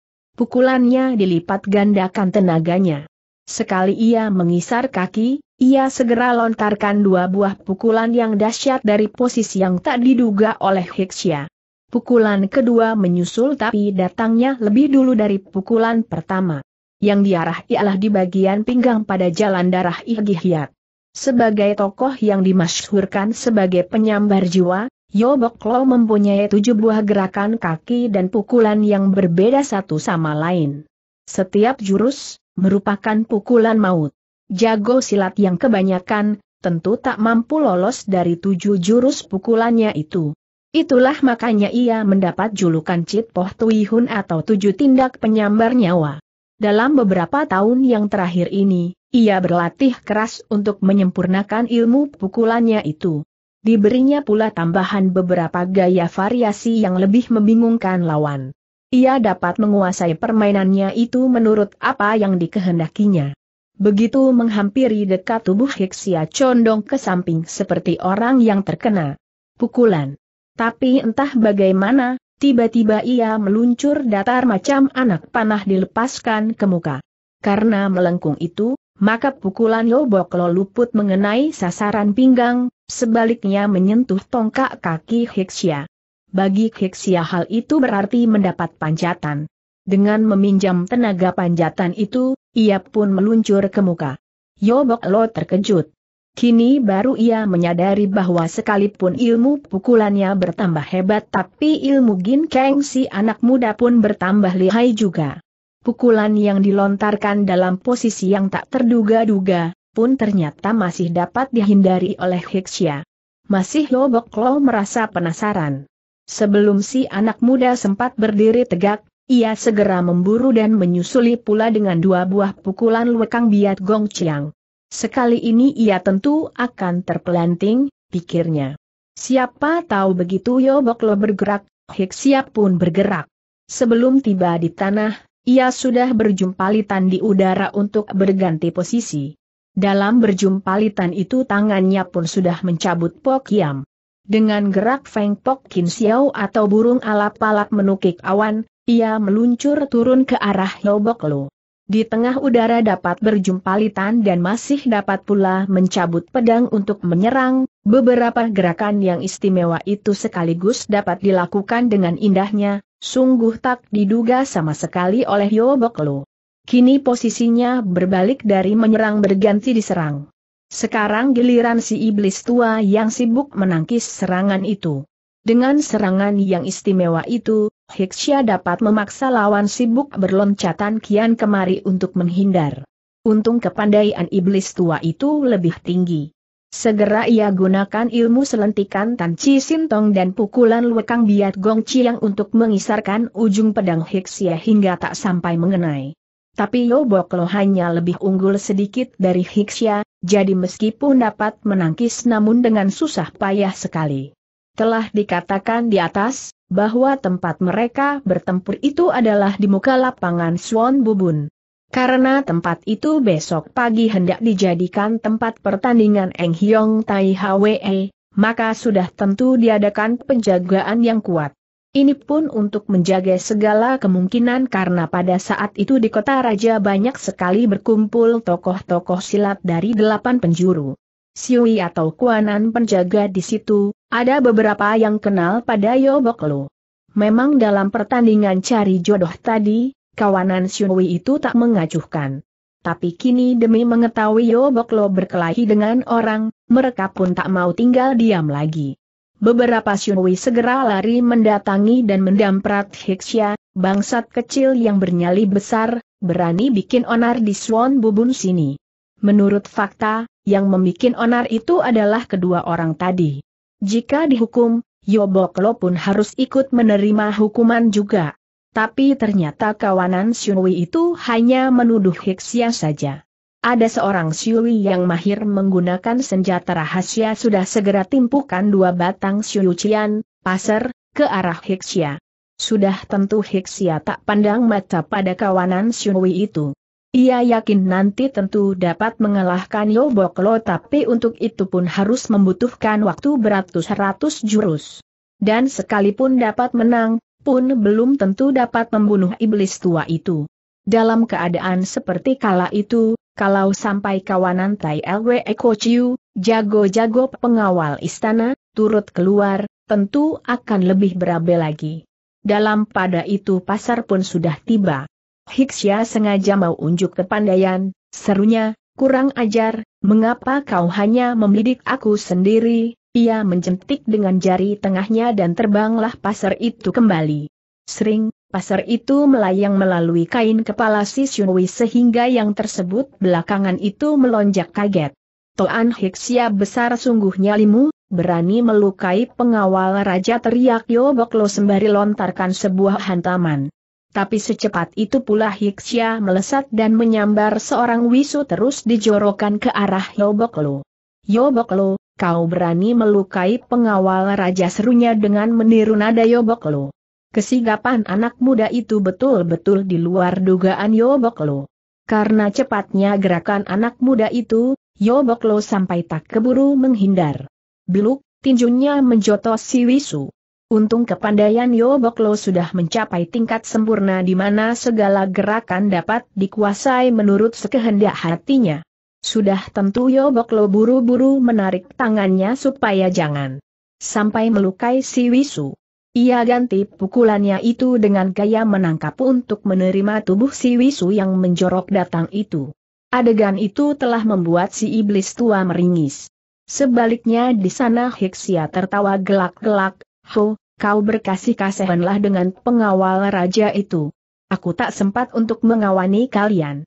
[SPEAKER 1] pukulannya dilipat gandakan tenaganya. Sekali ia mengisar kaki, ia segera lontarkan dua buah pukulan yang dahsyat dari posisi yang tak diduga oleh Hiksya. Pukulan kedua menyusul tapi datangnya lebih dulu dari pukulan pertama. Yang diarah ialah di bagian pinggang pada jalan darah Ihgihyat. Sebagai tokoh yang dimasyhurkan sebagai penyambar jiwa, Yoboklo mempunyai tujuh buah gerakan kaki dan pukulan yang berbeda satu sama lain. Setiap jurus, merupakan pukulan maut. Jago silat yang kebanyakan, tentu tak mampu lolos dari tujuh jurus pukulannya itu. Itulah makanya ia mendapat julukan Cit Poh Tui Hun atau tujuh tindak penyambar nyawa. Dalam beberapa tahun yang terakhir ini, ia berlatih keras untuk menyempurnakan ilmu pukulannya itu diberinya pula tambahan beberapa gaya variasi yang lebih membingungkan lawan. Ia dapat menguasai permainannya itu menurut apa yang dikehendakinya. Begitu menghampiri dekat tubuh Hiksia condong ke samping seperti orang yang terkena pukulan. Tapi entah bagaimana, tiba-tiba ia meluncur datar macam anak panah dilepaskan ke muka. Karena melengkung itu, maka pukulan lo luput mengenai sasaran pinggang, sebaliknya menyentuh tongkak kaki Hiksia. Bagi Hiksia hal itu berarti mendapat panjatan. Dengan meminjam tenaga panjatan itu, ia pun meluncur ke muka. Yobok lo terkejut. Kini baru ia menyadari bahwa sekalipun ilmu pukulannya bertambah hebat tapi ilmu Gin Keng si anak muda pun bertambah lihai juga pukulan yang dilontarkan dalam posisi yang tak terduga-duga, pun ternyata masih dapat dihindari oleh Hiksya. Masih Lobok Lo merasa penasaran. Sebelum si anak muda sempat berdiri tegak, ia segera memburu dan menyusuli pula dengan dua buah pukulan lekang biat Gong Chiang. Sekali ini ia tentu akan terpelanting, pikirnya. Siapa tahu begitu Yobok Lo bergerak, Hiksia pun bergerak. Sebelum tiba di tanah, ia sudah berjumpa di udara untuk berganti posisi. Dalam berjumpa litan itu tangannya pun sudah mencabut Pok Yam. Dengan gerak Feng Pok Kin Xiao atau burung alap-alap menukik awan, ia meluncur turun ke arah Yobok Lu. Di tengah udara dapat berjumpa litan dan masih dapat pula mencabut pedang untuk menyerang, beberapa gerakan yang istimewa itu sekaligus dapat dilakukan dengan indahnya, Sungguh tak diduga sama sekali oleh Yoboklo. Kini posisinya berbalik dari menyerang berganti diserang. Sekarang giliran si iblis tua yang sibuk menangkis serangan itu. Dengan serangan yang istimewa itu, Hiksya dapat memaksa lawan sibuk berloncatan kian kemari untuk menghindar. Untung kepandaian iblis tua itu lebih tinggi. Segera ia gunakan ilmu selentikan Tan Chi Sintong dan pukulan Luekang Biat Gong Chiang untuk mengisarkan ujung pedang Hixia hingga tak sampai mengenai. Tapi Yobok Lo hanya lebih unggul sedikit dari Hixia, jadi meskipun dapat menangkis namun dengan susah payah sekali. Telah dikatakan di atas, bahwa tempat mereka bertempur itu adalah di muka lapangan Swan Bubun. Karena tempat itu besok pagi hendak dijadikan tempat pertandingan Eng Hiong Tai Hwe, maka sudah tentu diadakan penjagaan yang kuat. Ini pun untuk menjaga segala kemungkinan karena pada saat itu di kota raja banyak sekali berkumpul tokoh-tokoh silat dari delapan penjuru. Siwi atau kuanan penjaga di situ, ada beberapa yang kenal pada Yoboklo. Memang dalam pertandingan cari jodoh tadi, kawanan Xiongwi itu tak mengacuhkan. Tapi kini demi mengetahui Yoboklo berkelahi dengan orang, mereka pun tak mau tinggal diam lagi. Beberapa Xiongwi segera lari mendatangi dan mendamprat Hixia, bangsat kecil yang bernyali besar, berani bikin onar di Swan Bubun sini. Menurut fakta, yang membuat onar itu adalah kedua orang tadi. Jika dihukum, Yoboklo pun harus ikut menerima hukuman juga. Tapi ternyata kawanan Siui itu hanya menuduh Hiksia saja. Ada seorang Siwi yang mahir menggunakan senjata rahasia sudah segera timpukan dua batang Siucian, pasar, ke arah Hiksia. Sudah tentu Hiksia tak pandang mata pada kawanan Siui itu. Ia yakin nanti tentu dapat mengalahkan Yoboklo tapi untuk itu pun harus membutuhkan waktu beratus-ratus jurus. Dan sekalipun dapat menang, pun belum tentu dapat membunuh iblis tua itu. Dalam keadaan seperti kala itu, kalau sampai kawanan Tai Lwe Eko Chiu, jago-jago pengawal istana, turut keluar, tentu akan lebih berabe lagi. Dalam pada itu pasar pun sudah tiba. Hiksya sengaja mau unjuk kepandaian, serunya, kurang ajar, mengapa kau hanya membidik aku sendiri, ia menjentik dengan jari tengahnya dan terbanglah pasar itu kembali. Sering, pasar itu melayang melalui kain kepala si Shunwi sehingga yang tersebut belakangan itu melonjak kaget. Toan Hiksia besar sungguhnya nyalimu, berani melukai pengawal raja teriak Yoboklo sembari lontarkan sebuah hantaman. Tapi secepat itu pula Hiksia melesat dan menyambar seorang wisu terus dijorokan ke arah Yoboklo. Yoboklo, kau berani melukai pengawal raja serunya dengan meniru nada Yoboklo. Kesigapan anak muda itu betul-betul di luar dugaan Yoboklo. Karena cepatnya gerakan anak muda itu, Yoboklo sampai tak keburu menghindar. Beluk, tinjunya menjotos si Wisu. Untung kepandaian Yoboklo sudah mencapai tingkat sempurna di mana segala gerakan dapat dikuasai menurut sekehendak hatinya. Sudah tentu lo buru-buru menarik tangannya supaya jangan sampai melukai si Wisu. Ia ganti pukulannya itu dengan gaya menangkap untuk menerima tubuh si Wisu yang menjorok datang itu. Adegan itu telah membuat si iblis tua meringis. Sebaliknya di sana Hiksia tertawa gelak-gelak, Ho, kau berkasih kasihanlah dengan pengawal raja itu. Aku tak sempat untuk mengawani kalian.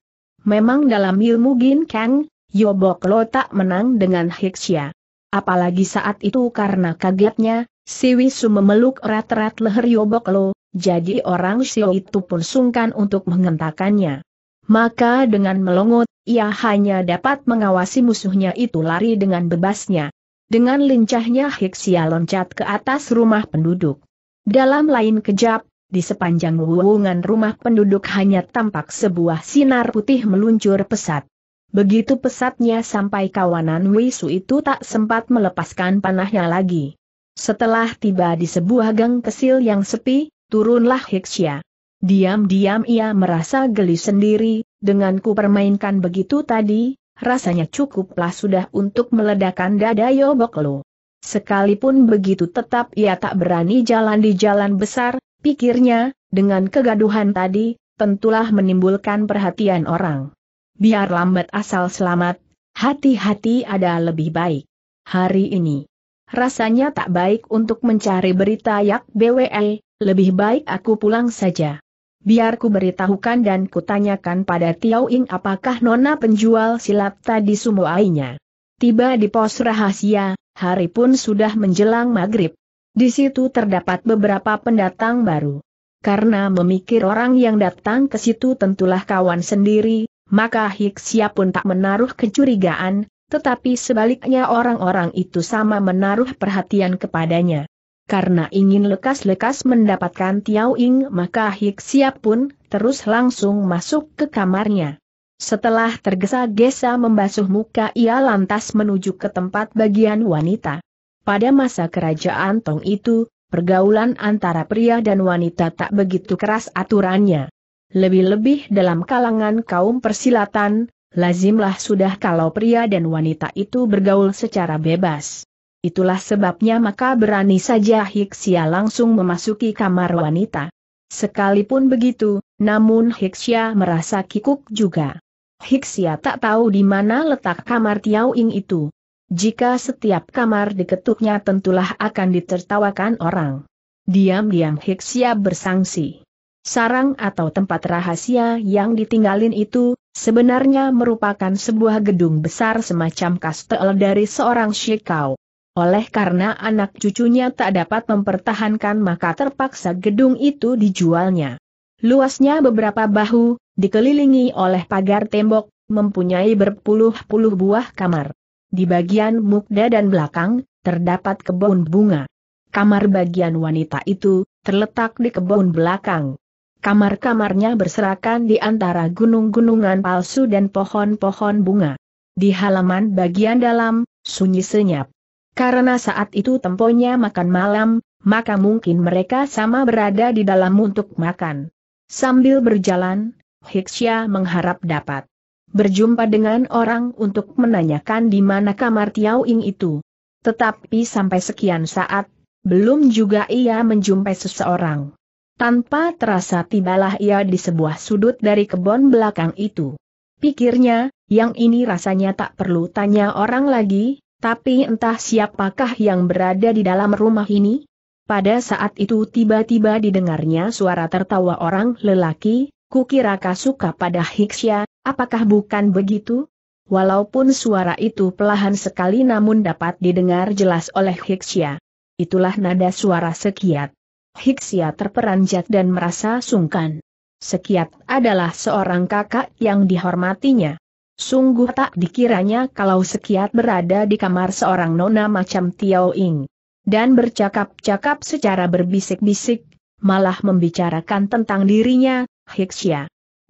[SPEAKER 1] Memang dalam ilmu Gin Kang, Yobok Lo tak menang dengan Hixia. Apalagi saat itu karena kagetnya, Siwisu memeluk erat-erat leher Yobok Lo, jadi orang Sio itu pun sungkan untuk mengentakannya. Maka dengan melongot, ia hanya dapat mengawasi musuhnya itu lari dengan bebasnya. Dengan lincahnya Hixia loncat ke atas rumah penduduk. Dalam lain kejap, di sepanjang wuwungan rumah penduduk hanya tampak sebuah sinar putih meluncur pesat. Begitu pesatnya sampai kawanan Wisu itu tak sempat melepaskan panahnya lagi. Setelah tiba di sebuah gang kecil yang sepi, turunlah Hiksya. Diam-diam ia merasa geli sendiri, dengan ku permainkan begitu tadi, rasanya cukuplah sudah untuk meledakan dada Yoboklu. Sekalipun begitu tetap ia tak berani jalan di jalan besar, Pikirnya, dengan kegaduhan tadi, tentulah menimbulkan perhatian orang. Biar lambat asal selamat, hati-hati ada lebih baik. Hari ini, rasanya tak baik untuk mencari berita yak BWE, lebih baik aku pulang saja. Biar ku beritahukan dan kutanyakan pada Tiao Ing apakah nona penjual silap tadi sumuainya. Tiba di pos rahasia, hari pun sudah menjelang maghrib. Di situ terdapat beberapa pendatang baru. Karena memikir orang yang datang ke situ tentulah kawan sendiri, maka Hiksia pun tak menaruh kecurigaan, tetapi sebaliknya orang-orang itu sama menaruh perhatian kepadanya. Karena ingin lekas-lekas mendapatkan Tiao Ing maka Hiksia pun terus langsung masuk ke kamarnya. Setelah tergesa-gesa membasuh muka ia lantas menuju ke tempat bagian wanita. Pada masa kerajaan Tong itu, pergaulan antara pria dan wanita tak begitu keras aturannya. Lebih-lebih dalam kalangan kaum persilatan, lazimlah sudah kalau pria dan wanita itu bergaul secara bebas. Itulah sebabnya maka berani saja Hiksia langsung memasuki kamar wanita. Sekalipun begitu, namun Hiksia merasa kikuk juga. Hiksia tak tahu di mana letak kamar Tiao Ing itu. Jika setiap kamar diketuknya tentulah akan ditertawakan orang. Diam-diam Hiksia bersangsi. Sarang atau tempat rahasia yang ditinggalin itu, sebenarnya merupakan sebuah gedung besar semacam kastel dari seorang Shikau. Oleh karena anak cucunya tak dapat mempertahankan maka terpaksa gedung itu dijualnya. Luasnya beberapa bahu, dikelilingi oleh pagar tembok, mempunyai berpuluh-puluh buah kamar. Di bagian mukda dan belakang, terdapat kebun bunga. Kamar bagian wanita itu, terletak di kebun belakang. Kamar-kamarnya berserakan di antara gunung-gunungan palsu dan pohon-pohon bunga. Di halaman bagian dalam, sunyi senyap. Karena saat itu temponya makan malam, maka mungkin mereka sama berada di dalam untuk makan. Sambil berjalan, Hiksya mengharap dapat berjumpa dengan orang untuk menanyakan di mana kamar Tiau Ing itu. Tetapi sampai sekian saat, belum juga ia menjumpai seseorang. Tanpa terasa tibalah ia di sebuah sudut dari kebun belakang itu. Pikirnya, yang ini rasanya tak perlu tanya orang lagi, tapi entah siapakah yang berada di dalam rumah ini? Pada saat itu tiba-tiba didengarnya suara tertawa orang lelaki, kukira Kasuka pada Hiksya, Apakah bukan begitu? Walaupun suara itu pelahan sekali namun dapat didengar jelas oleh Hiksia. Itulah nada suara Sekiat. Hiksia terperanjat dan merasa sungkan. Sekiat adalah seorang kakak yang dihormatinya. Sungguh tak dikiranya kalau Sekiat berada di kamar seorang nona macam Tiao Ing. Dan bercakap-cakap secara berbisik-bisik, malah membicarakan tentang dirinya, Hiksia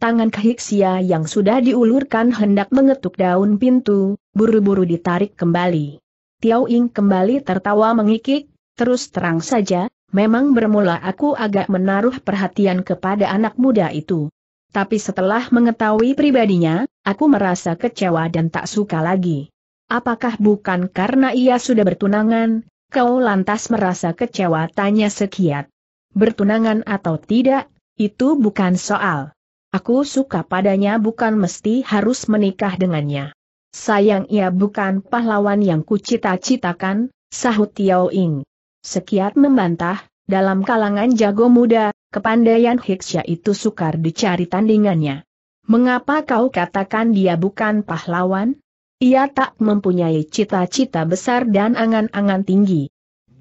[SPEAKER 1] tangan kehiksia yang sudah diulurkan hendak mengetuk daun pintu, buru-buru ditarik kembali. Tiao Ying kembali tertawa mengikik, terus terang saja, memang bermula aku agak menaruh perhatian kepada anak muda itu. Tapi setelah mengetahui pribadinya, aku merasa kecewa dan tak suka lagi. Apakah bukan karena ia sudah bertunangan, kau lantas merasa kecewa tanya sekiat. Bertunangan atau tidak, itu bukan soal. Aku suka padanya bukan mesti harus menikah dengannya. Sayang ia bukan pahlawan yang kucita-citakan, sahut Tiao Ing. Sekiat membantah, dalam kalangan jago muda, kepandaian Hiksya itu sukar dicari tandingannya. Mengapa kau katakan dia bukan pahlawan? Ia tak mempunyai cita-cita besar dan angan-angan tinggi.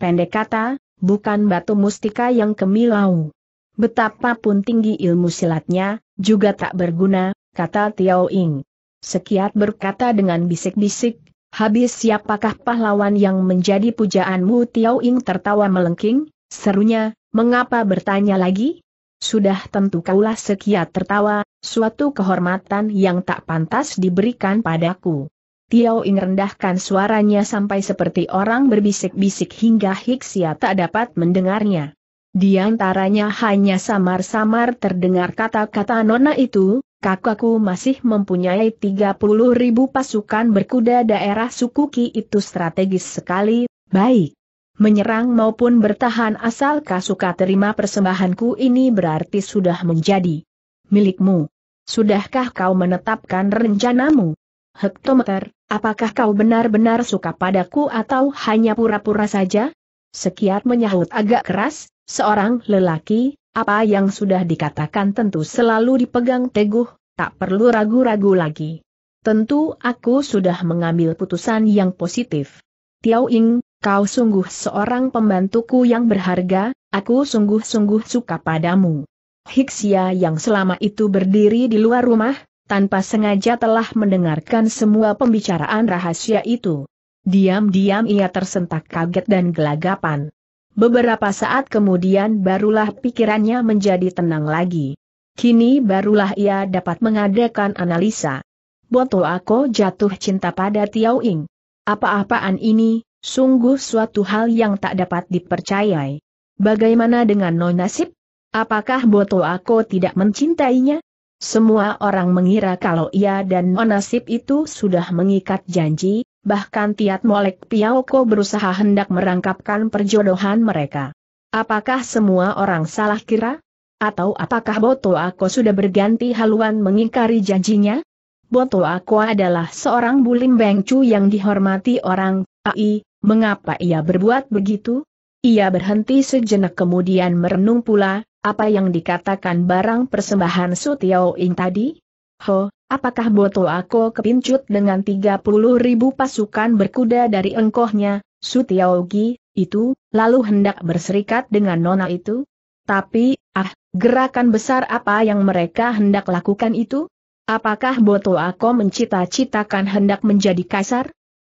[SPEAKER 1] Pendek kata, bukan batu mustika yang kemilau. Betapapun tinggi ilmu silatnya, juga tak berguna, kata Tiao Ying. Sekiat berkata dengan bisik-bisik, habis siapakah pahlawan yang menjadi pujaanmu Tiao Ying tertawa melengking, serunya, mengapa bertanya lagi? Sudah tentu kaulah sekiat tertawa, suatu kehormatan yang tak pantas diberikan padaku. Tiao Ying rendahkan suaranya sampai seperti orang berbisik-bisik hingga Hiksia tak dapat mendengarnya. Di antaranya hanya samar-samar terdengar kata-kata nona itu, kakakku masih mempunyai 30 ribu pasukan berkuda daerah Sukuki itu strategis sekali, baik. Menyerang maupun bertahan asal Kasuka terima persembahanku ini berarti sudah menjadi milikmu. Sudahkah kau menetapkan rencanamu? Hektometer, apakah kau benar-benar suka padaku atau hanya pura-pura saja? Sekiat menyahut agak keras, seorang lelaki, apa yang sudah dikatakan tentu selalu dipegang teguh, tak perlu ragu-ragu lagi. Tentu aku sudah mengambil putusan yang positif. Tiao Ying, kau sungguh seorang pembantuku yang berharga, aku sungguh-sungguh suka padamu. Hiksia yang selama itu berdiri di luar rumah, tanpa sengaja telah mendengarkan semua pembicaraan rahasia itu. Diam-diam ia tersentak kaget dan gelagapan. Beberapa saat kemudian barulah pikirannya menjadi tenang lagi. Kini barulah ia dapat mengadakan analisa. Botol aku jatuh cinta pada Tiao Ing. Apa-apaan ini, sungguh suatu hal yang tak dapat dipercayai. Bagaimana dengan non nasib? Apakah botol aku tidak mencintainya? Semua orang mengira kalau ia dan nonasib itu sudah mengikat janji, bahkan Tiat Molek Piaoko berusaha hendak merangkapkan perjodohan mereka. Apakah semua orang salah kira? Atau apakah Boto Ako sudah berganti haluan mengingkari janjinya? Boto Ako adalah seorang bulim bengcu yang dihormati orang, ai, mengapa ia berbuat begitu? Ia berhenti sejenak kemudian merenung pula, apa yang dikatakan barang persembahan Sutiao Ing tadi? Ho, Apakah Boto Ako kepincut dengan 30 ribu pasukan berkuda dari engkohnya, Sutiaogi, itu, lalu hendak berserikat dengan nona itu? Tapi, ah, gerakan besar apa yang mereka hendak lakukan itu? Apakah Boto Ako mencita-citakan hendak menjadi kasar?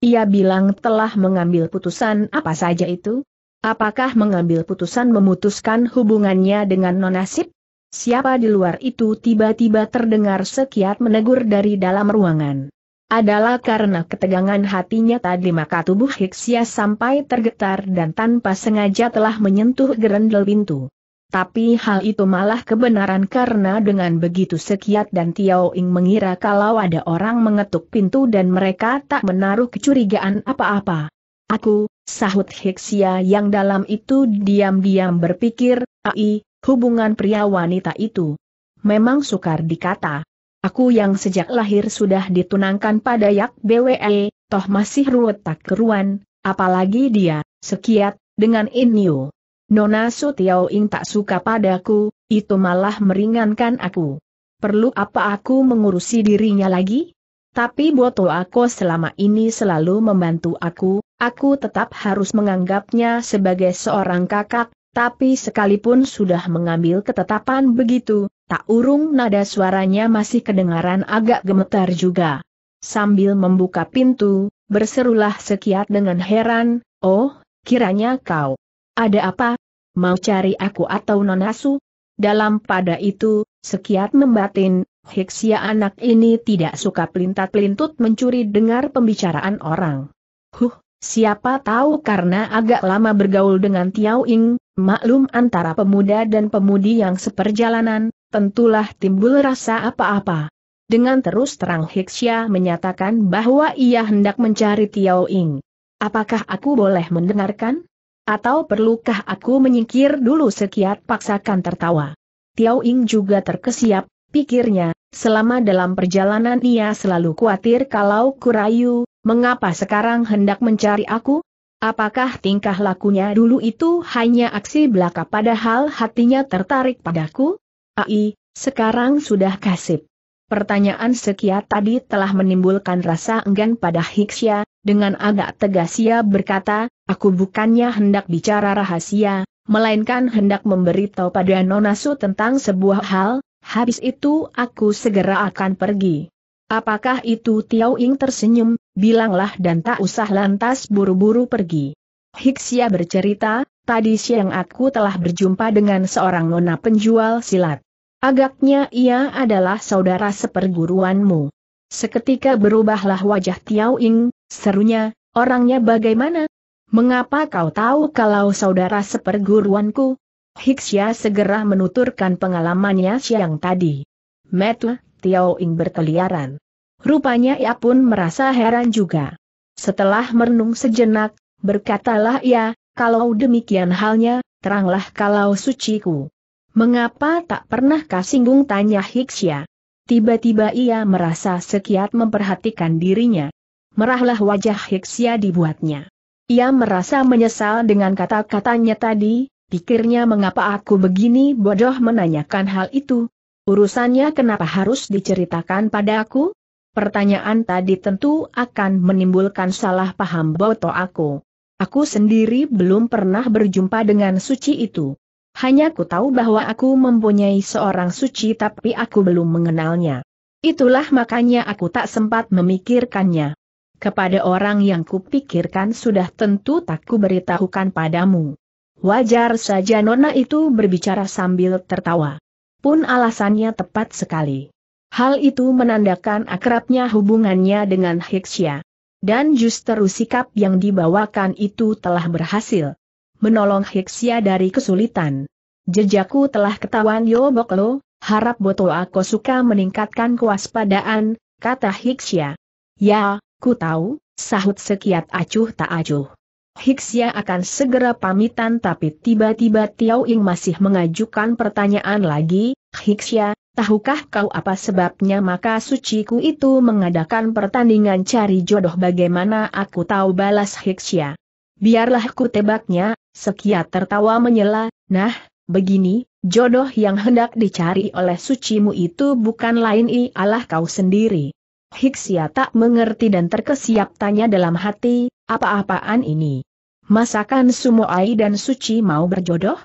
[SPEAKER 1] Ia bilang telah mengambil putusan apa saja itu? Apakah mengambil putusan memutuskan hubungannya dengan Sip? Siapa di luar itu tiba-tiba terdengar sekiat menegur dari dalam ruangan. Adalah karena ketegangan hatinya tadi maka tubuh Hiksia sampai tergetar dan tanpa sengaja telah menyentuh gerendel pintu. Tapi hal itu malah kebenaran karena dengan begitu Sekiat dan Tiao Ing mengira kalau ada orang mengetuk pintu dan mereka tak menaruh kecurigaan apa-apa. Aku, sahut Hiksia yang dalam itu diam-diam berpikir, Ai, hubungan pria wanita itu. Memang sukar dikata. Aku yang sejak lahir sudah ditunangkan pada Yak BWE, toh masih ruwet tak keruan, apalagi dia, sekiat, dengan Inyu. Nona Sutiao Ing tak suka padaku, itu malah meringankan aku. Perlu apa aku mengurusi dirinya lagi? Tapi Boto aku selama ini selalu membantu aku, aku tetap harus menganggapnya sebagai seorang kakak, tapi sekalipun sudah mengambil ketetapan begitu, tak urung nada suaranya masih kedengaran agak gemetar juga. Sambil membuka pintu, berserulah sekiat dengan heran, oh, kiranya kau. Ada apa? Mau cari aku atau nonasu? Dalam pada itu, sekiat membatin, Hiksia anak ini tidak suka pelintat-pelintut mencuri dengar pembicaraan orang. Huh, Siapa tahu karena agak lama bergaul dengan Tiao Ying, maklum antara pemuda dan pemudi yang seperjalanan, tentulah timbul rasa apa-apa. Dengan terus terang Hiksya menyatakan bahwa ia hendak mencari Tiao Ying. Apakah aku boleh mendengarkan? Atau perlukah aku menyingkir dulu sekiat paksakan tertawa? Tiao Ying juga terkesiap, pikirnya, selama dalam perjalanan ia selalu khawatir kalau kurayu, Mengapa sekarang hendak mencari aku? Apakah tingkah lakunya dulu itu hanya aksi belaka padahal hatinya tertarik padaku? Ai, sekarang sudah kasip. Pertanyaan sekia tadi telah menimbulkan rasa enggan pada Hiksya, dengan agak tegas ia berkata, aku bukannya hendak bicara rahasia, melainkan hendak memberitahu pada Nonasu tentang sebuah hal, habis itu aku segera akan pergi. Apakah itu Tiao Ying tersenyum, bilanglah dan tak usah lantas buru-buru pergi. Hixia bercerita, tadi siang aku telah berjumpa dengan seorang nona penjual silat. Agaknya ia adalah saudara seperguruanmu. Seketika berubahlah wajah Tiao Ying, serunya, orangnya bagaimana? Mengapa kau tahu kalau saudara seperguruanku? Hixia segera menuturkan pengalamannya siang tadi. Metu, Tiao Ying berkeliaran. Rupanya ia pun merasa heran juga. Setelah merenung sejenak, berkatalah ia, kalau demikian halnya, teranglah kalau suciku. Mengapa tak pernah kasinggung tanya Hiksya? Tiba-tiba ia merasa sekiat memperhatikan dirinya. Merahlah wajah Hiksya dibuatnya. Ia merasa menyesal dengan kata-katanya tadi, pikirnya mengapa aku begini bodoh menanyakan hal itu. Urusannya kenapa harus diceritakan padaku? pertanyaan tadi tentu akan menimbulkan salah paham boto aku. Aku sendiri belum pernah berjumpa dengan suci itu. Hanya ku tahu bahwa aku mempunyai seorang suci tapi aku belum mengenalnya. Itulah makanya aku tak sempat memikirkannya. Kepada orang yang kupikirkan sudah tentu tak ku beritahukan padamu. Wajar saja Nona itu berbicara sambil tertawa. Pun alasannya tepat sekali. Hal itu menandakan akrabnya hubungannya dengan Hixia. Dan justru sikap yang dibawakan itu telah berhasil. Menolong Hixia dari kesulitan. Jejakku telah ketahuan Yo Boklo, harap Boto aku suka meningkatkan kewaspadaan, kata Hixia. Ya, ku tahu, sahut sekiat acuh tak acuh. Hiksia akan segera pamitan tapi tiba-tiba Tiao Ing masih mengajukan pertanyaan lagi, Hiksia, tahukah kau apa sebabnya maka suciku itu mengadakan pertandingan cari jodoh bagaimana aku tahu balas Hiksia. Biarlah ku tebaknya, Sekia tertawa menyela, nah, begini, jodoh yang hendak dicari oleh sucimu itu bukan lain ialah kau sendiri. Hiksia tak mengerti dan terkesiap tanya dalam hati, apa-apaan ini? Masakan Sumoai dan Suci mau berjodoh?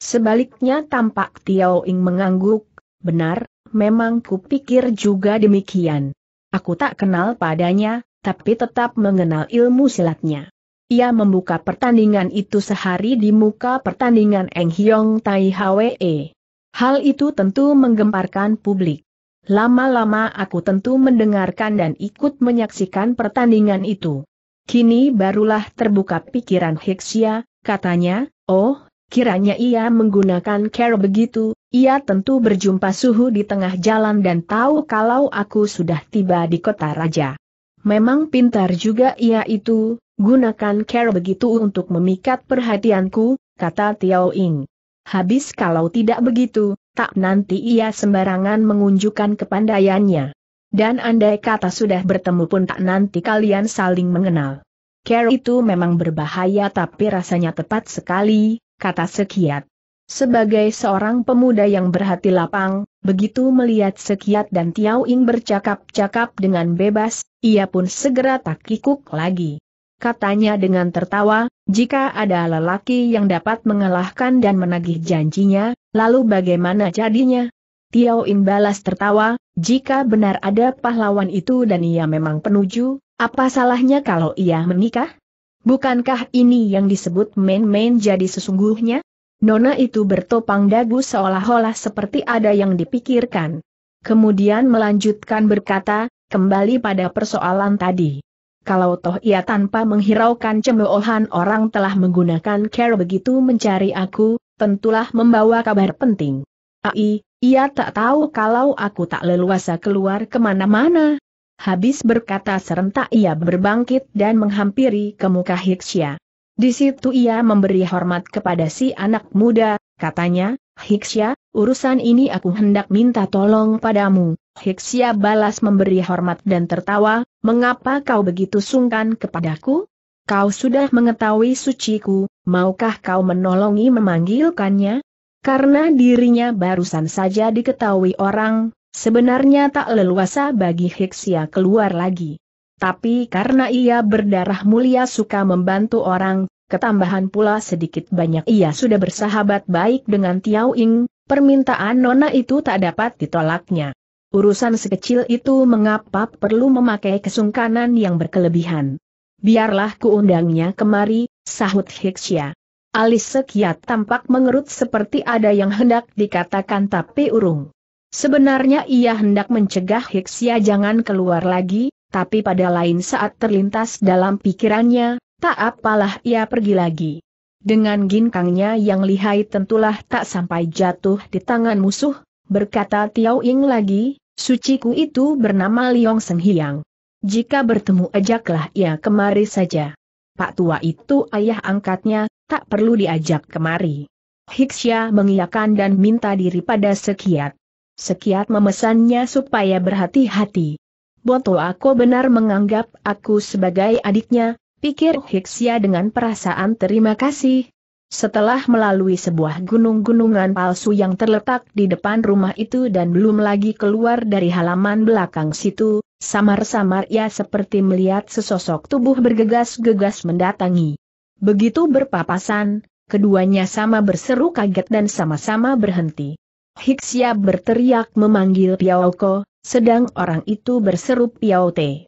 [SPEAKER 1] Sebaliknya tampak Tiao Ing mengangguk, benar, memang kupikir juga demikian. Aku tak kenal padanya, tapi tetap mengenal ilmu silatnya. Ia membuka pertandingan itu sehari di muka pertandingan Eng Hyong Tai Hwe. Hal itu tentu menggemparkan publik. Lama-lama aku tentu mendengarkan dan ikut menyaksikan pertandingan itu. Kini barulah terbuka pikiran Hexia, katanya, oh, kiranya ia menggunakan care begitu, ia tentu berjumpa suhu di tengah jalan dan tahu kalau aku sudah tiba di kota raja. Memang pintar juga ia itu, gunakan care begitu untuk memikat perhatianku, kata Tiao Ing. Habis kalau tidak begitu, tak nanti ia sembarangan mengunjukkan kepandaiannya. Dan andai kata sudah bertemu pun tak nanti kalian saling mengenal. Care itu memang berbahaya tapi rasanya tepat sekali, kata Sekiat. Sebagai seorang pemuda yang berhati lapang, begitu melihat Sekiat dan Tiao Ing bercakap-cakap dengan bebas, ia pun segera tak kikuk lagi. Katanya dengan tertawa, jika ada lelaki yang dapat mengalahkan dan menagih janjinya, lalu bagaimana jadinya? Tiao In balas tertawa, jika benar ada pahlawan itu dan ia memang penuju, apa salahnya kalau ia menikah? Bukankah ini yang disebut main-main jadi sesungguhnya? Nona itu bertopang dagu seolah-olah seperti ada yang dipikirkan. Kemudian melanjutkan berkata, kembali pada persoalan tadi. Kalau toh ia tanpa menghiraukan cemoohan orang telah menggunakan care begitu mencari aku, tentulah membawa kabar penting. Ai, ia tak tahu kalau aku tak leluasa keluar kemana-mana. Habis berkata serentak ia berbangkit dan menghampiri ke muka Hiksya. Di situ ia memberi hormat kepada si anak muda, katanya, Hiksya, urusan ini aku hendak minta tolong padamu. Hiksya balas memberi hormat dan tertawa, mengapa kau begitu sungkan kepadaku? Kau sudah mengetahui suciku, maukah kau menolongi memanggilkannya? Karena dirinya barusan saja diketahui orang, sebenarnya tak leluasa bagi Hiksia keluar lagi. Tapi karena ia berdarah mulia suka membantu orang, ketambahan pula sedikit banyak ia sudah bersahabat baik dengan Tiao Ing, permintaan Nona itu tak dapat ditolaknya. Urusan sekecil itu mengapa perlu memakai kesungkanan yang berkelebihan. Biarlah kuundangnya kemari, sahut Hiksia. Alis Sekia tampak mengerut seperti ada yang hendak dikatakan tapi urung. Sebenarnya ia hendak mencegah Hiksia jangan keluar lagi, tapi pada lain saat terlintas dalam pikirannya, tak apalah ia pergi lagi. Dengan ginkangnya yang lihai tentulah tak sampai jatuh di tangan musuh, berkata Tiao Ying lagi, suciku itu bernama Liong Seng Hiang. Jika bertemu ajaklah ia kemari saja. Pak tua itu ayah angkatnya, tak perlu diajak kemari. Hiksya mengiyakan dan minta diri pada Sekiat. Sekiat memesannya supaya berhati-hati. Boto aku benar menganggap aku sebagai adiknya, pikir Hiksya dengan perasaan terima kasih. Setelah melalui sebuah gunung-gunungan palsu yang terletak di depan rumah itu dan belum lagi keluar dari halaman belakang situ, samar-samar ia seperti melihat sesosok tubuh bergegas-gegas mendatangi. Begitu berpapasan, keduanya sama berseru kaget dan sama-sama berhenti. Hiksia berteriak memanggil Piaoko, sedang orang itu berseru Piaote.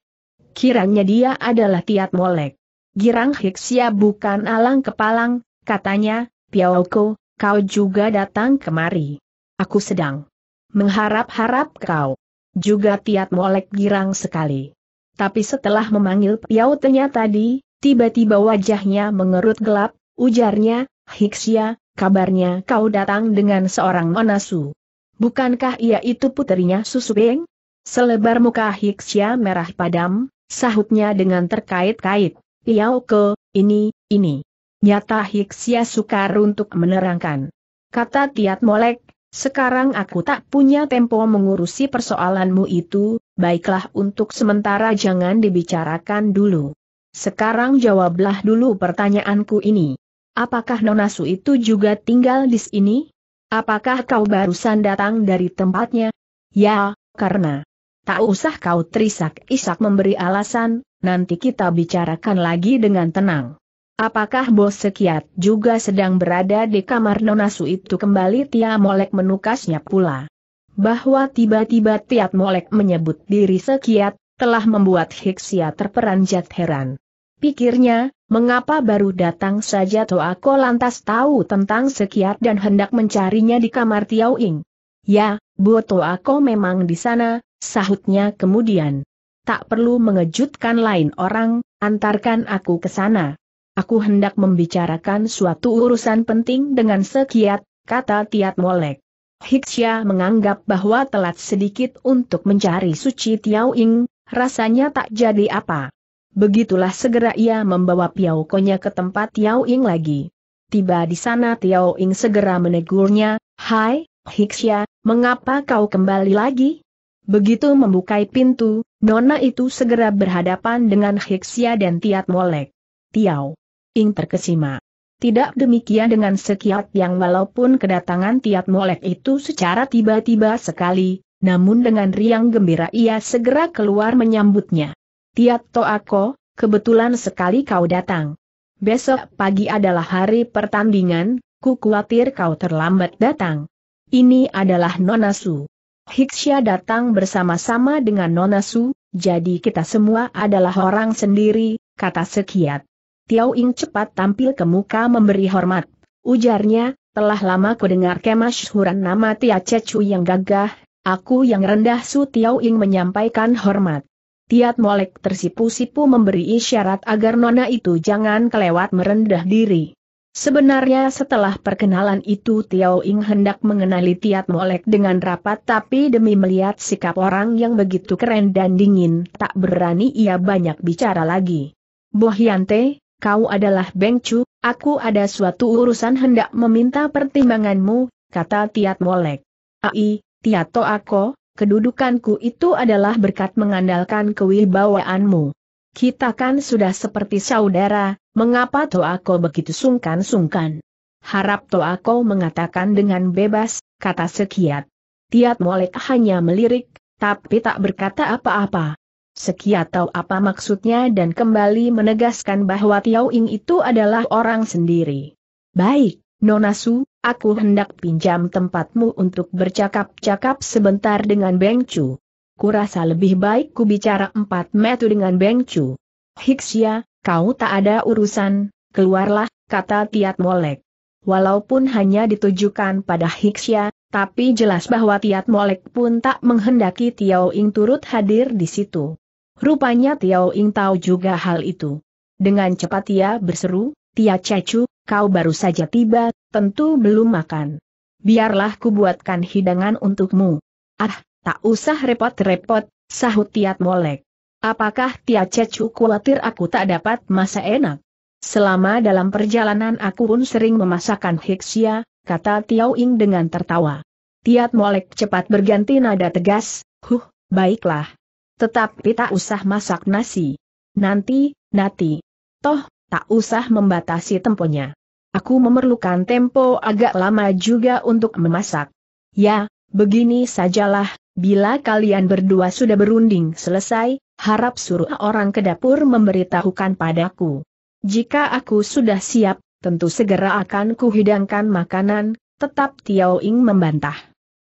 [SPEAKER 1] Kiranya dia adalah Tiat Molek. Girang Hiksia bukan alang kepalang, katanya, Piaoko, kau juga datang kemari. Aku sedang mengharap-harap kau. Juga Tiat Molek girang sekali. Tapi setelah memanggil Piautenya tadi, Tiba-tiba wajahnya mengerut gelap, ujarnya, Hiksia, kabarnya kau datang dengan seorang Monasu. Bukankah ia itu puterinya Susubeng? Selebar muka Hiksia merah padam, sahutnya dengan terkait-kait, Piau ke, ini, ini. Nyata Hiksia sukar untuk menerangkan. Kata Tiat Molek, sekarang aku tak punya tempo mengurusi persoalanmu itu, baiklah untuk sementara jangan dibicarakan dulu. Sekarang jawablah dulu pertanyaanku ini. Apakah Nonasu itu juga tinggal di sini? Apakah kau barusan datang dari tempatnya? Ya, karena. Tak usah kau terisak-isak memberi alasan, nanti kita bicarakan lagi dengan tenang. Apakah bos sekiat juga sedang berada di kamar Nonasu itu kembali Tia Molek menukasnya pula. Bahwa tiba-tiba Tia Molek menyebut diri sekiat, telah membuat Hiksia terperanjat heran. Pikirnya, mengapa baru datang saja aku lantas tahu tentang sekiat dan hendak mencarinya di kamar Tiao Ing. Ya, Bu aku memang di sana, sahutnya kemudian. Tak perlu mengejutkan lain orang, antarkan aku ke sana. Aku hendak membicarakan suatu urusan penting dengan sekiat, kata Tiat Molek. Hiksya menganggap bahwa telat sedikit untuk mencari suci Tiao Ing, rasanya tak jadi apa. Begitulah segera ia membawa Piao Konya ke tempat Tiao Ing lagi. Tiba di sana Tiao Ing segera menegurnya, Hai, Hixia, mengapa kau kembali lagi? Begitu membuka pintu, Nona itu segera berhadapan dengan Hixia dan Tiat Molek. Tiao Ing terkesima. Tidak demikian dengan sekiat yang walaupun kedatangan Tiat Molek itu secara tiba-tiba sekali, namun dengan riang gembira ia segera keluar menyambutnya. Tiat Toako, kebetulan sekali kau datang. Besok pagi adalah hari pertandingan, ku khawatir kau terlambat datang. Ini adalah Nonasu. Su. Hiksya datang bersama-sama dengan Nonasu, jadi kita semua adalah orang sendiri, kata Sekiat. Tiao Ing cepat tampil ke muka memberi hormat. Ujarnya, telah lama ku dengar kemasyhuran nama Tia Cecu yang gagah, aku yang rendah Su Tiao Ing menyampaikan hormat. Tiat Molek tersipu-sipu memberi isyarat agar nona itu jangan kelewat merendah diri. Sebenarnya setelah perkenalan itu Tiao Ing hendak mengenali Tiat Molek dengan rapat tapi demi melihat sikap orang yang begitu keren dan dingin tak berani ia banyak bicara lagi. Bohyante, kau adalah Beng Chu, aku ada suatu urusan hendak meminta pertimbanganmu, kata Tiat Molek. Ai, Tiato Ako, kedudukanku itu adalah berkat mengandalkan kewibawaanmu. Kita kan sudah seperti saudara, mengapa Toako begitu sungkan-sungkan? Harap Toako mengatakan dengan bebas, kata Sekiat. Tiat Molek hanya melirik, tapi tak berkata apa-apa. Sekiat tahu apa maksudnya dan kembali menegaskan bahwa Tiao Ing itu adalah orang sendiri. Baik, Nona Su, aku hendak pinjam tempatmu untuk bercakap-cakap sebentar dengan Beng Chu. Kurasa lebih baik ku bicara empat metu dengan Beng Chu. Hiksia, kau tak ada urusan, keluarlah, kata Tiat Molek. Walaupun hanya ditujukan pada Hiksia, tapi jelas bahwa Tiat Molek pun tak menghendaki Tiao Ing turut hadir di situ. Rupanya Tiao Ing tahu juga hal itu. Dengan cepat ia berseru, Tia Cecu, kau baru saja tiba, tentu belum makan. Biarlah kubuatkan hidangan untukmu. Ah, tak usah repot-repot, sahut Tiat Molek. Apakah Tia Cecu khawatir aku tak dapat masa enak? Selama dalam perjalanan aku pun sering memasakkan hiksia, kata Tiao Ing dengan tertawa. Tiat Molek cepat berganti nada tegas, huh, baiklah. Tetapi tak usah masak nasi. Nanti, nanti. Toh, tak usah membatasi temponya. Aku memerlukan tempo agak lama juga untuk memasak. Ya, begini sajalah, bila kalian berdua sudah berunding selesai, harap suruh orang ke dapur memberitahukan padaku. Jika aku sudah siap, tentu segera akan kuhidangkan makanan, tetap Tiao Ing membantah.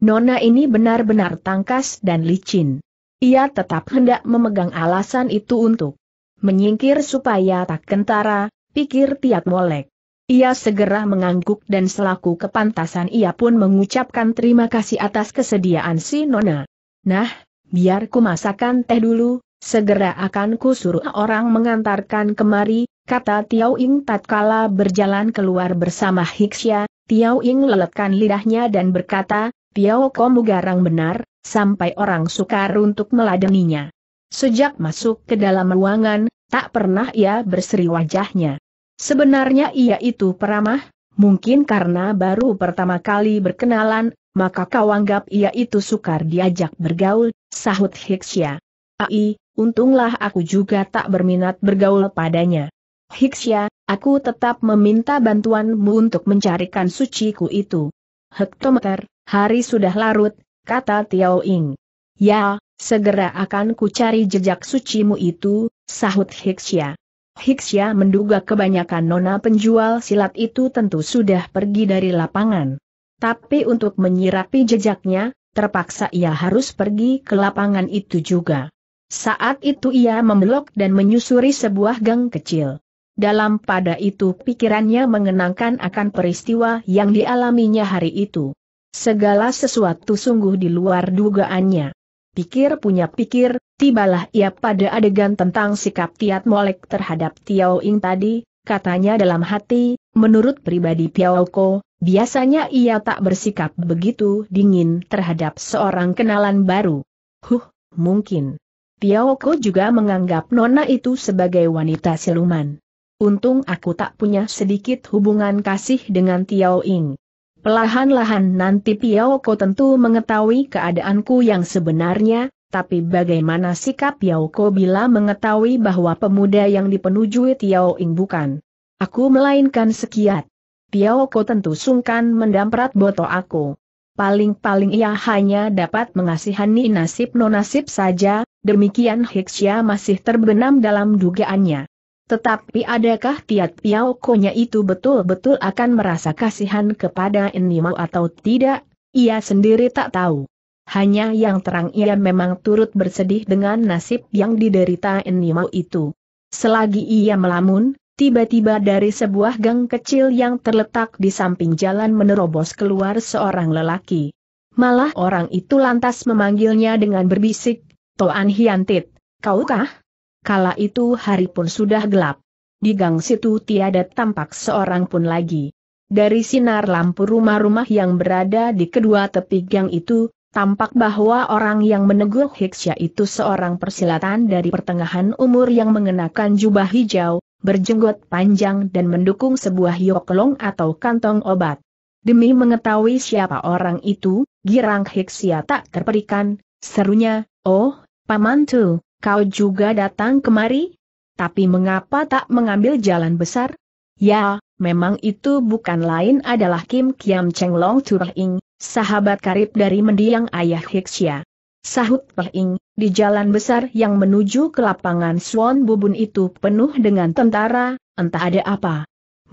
[SPEAKER 1] Nona ini benar-benar tangkas dan licin. Ia tetap hendak memegang alasan itu untuk menyingkir supaya tak kentara, pikir tiap Molek. Ia segera mengangguk dan selaku kepantasan ia pun mengucapkan terima kasih atas kesediaan si Nona. Nah, biar ku masakan teh dulu, segera akan ku suruh orang mengantarkan kemari, kata Tiao Ing tatkala berjalan keluar bersama Hiksya, Tiao Ing leletkan lidahnya dan berkata, Tiao komu garang benar, sampai orang sukar untuk meladeninya. Sejak masuk ke dalam ruangan, tak pernah ia berseri wajahnya. Sebenarnya ia itu peramah, mungkin karena baru pertama kali berkenalan, maka kau anggap ia itu sukar diajak bergaul, sahut Hiksya. Ai, untunglah aku juga tak berminat bergaul padanya. Hiksya, aku tetap meminta bantuanmu untuk mencarikan suciku itu. Hektometer, hari sudah larut, kata Tiao Ing. Ya, Segera akan kucari cari jejak sucimu itu, sahut Hiksya. Hiksya menduga kebanyakan nona penjual silat itu tentu sudah pergi dari lapangan. Tapi untuk menyirapi jejaknya, terpaksa ia harus pergi ke lapangan itu juga. Saat itu ia membelok dan menyusuri sebuah gang kecil. Dalam pada itu pikirannya mengenangkan akan peristiwa yang dialaminya hari itu. Segala sesuatu sungguh di luar dugaannya. Pikir punya pikir, tibalah ia pada adegan tentang sikap Tiat Molek terhadap Tiao Ing tadi, katanya dalam hati, menurut pribadi Piao Ko, biasanya ia tak bersikap begitu dingin terhadap seorang kenalan baru. Huh, mungkin. Piao Ko juga menganggap Nona itu sebagai wanita siluman. Untung aku tak punya sedikit hubungan kasih dengan Tiao Ing. Pelahan-lahan nanti Ko tentu mengetahui keadaanku yang sebenarnya, tapi bagaimana sikap Ko bila mengetahui bahwa pemuda yang dipenujui Tiao Ing bukan? Aku melainkan sekiat. Ko tentu sungkan mendamprat botol aku. Paling-paling ia hanya dapat mengasihani nasib nonasib saja, demikian Hiksya masih terbenam dalam dugaannya. Tetapi adakah Tiat Konya itu betul-betul akan merasa kasihan kepada Enima atau tidak? Ia sendiri tak tahu. Hanya yang terang ia memang turut bersedih dengan nasib yang diderita Enimau itu. Selagi ia melamun, tiba-tiba dari sebuah gang kecil yang terletak di samping jalan menerobos keluar seorang lelaki. Malah orang itu lantas memanggilnya dengan berbisik, Toan Hiantit, kaukah? kala itu hari pun sudah gelap. Di gang situ tiada tampak seorang pun lagi. Dari sinar lampu rumah-rumah yang berada di kedua tepi gang itu, tampak bahwa orang yang menegur Hiksya itu seorang persilatan dari pertengahan umur yang mengenakan jubah hijau, berjenggot panjang dan mendukung sebuah yoklong atau kantong obat. Demi mengetahui siapa orang itu, girang Hiksya tak terperikan, serunya, oh, paman pamantu, Kau juga datang kemari? Tapi mengapa tak mengambil jalan besar? Ya, memang itu bukan lain adalah Kim Kiam Cheng Long Ing, sahabat karib dari mendiang ayah Hixia. Sahut Ing. di jalan besar yang menuju ke lapangan Swan Bubun itu penuh dengan tentara, entah ada apa.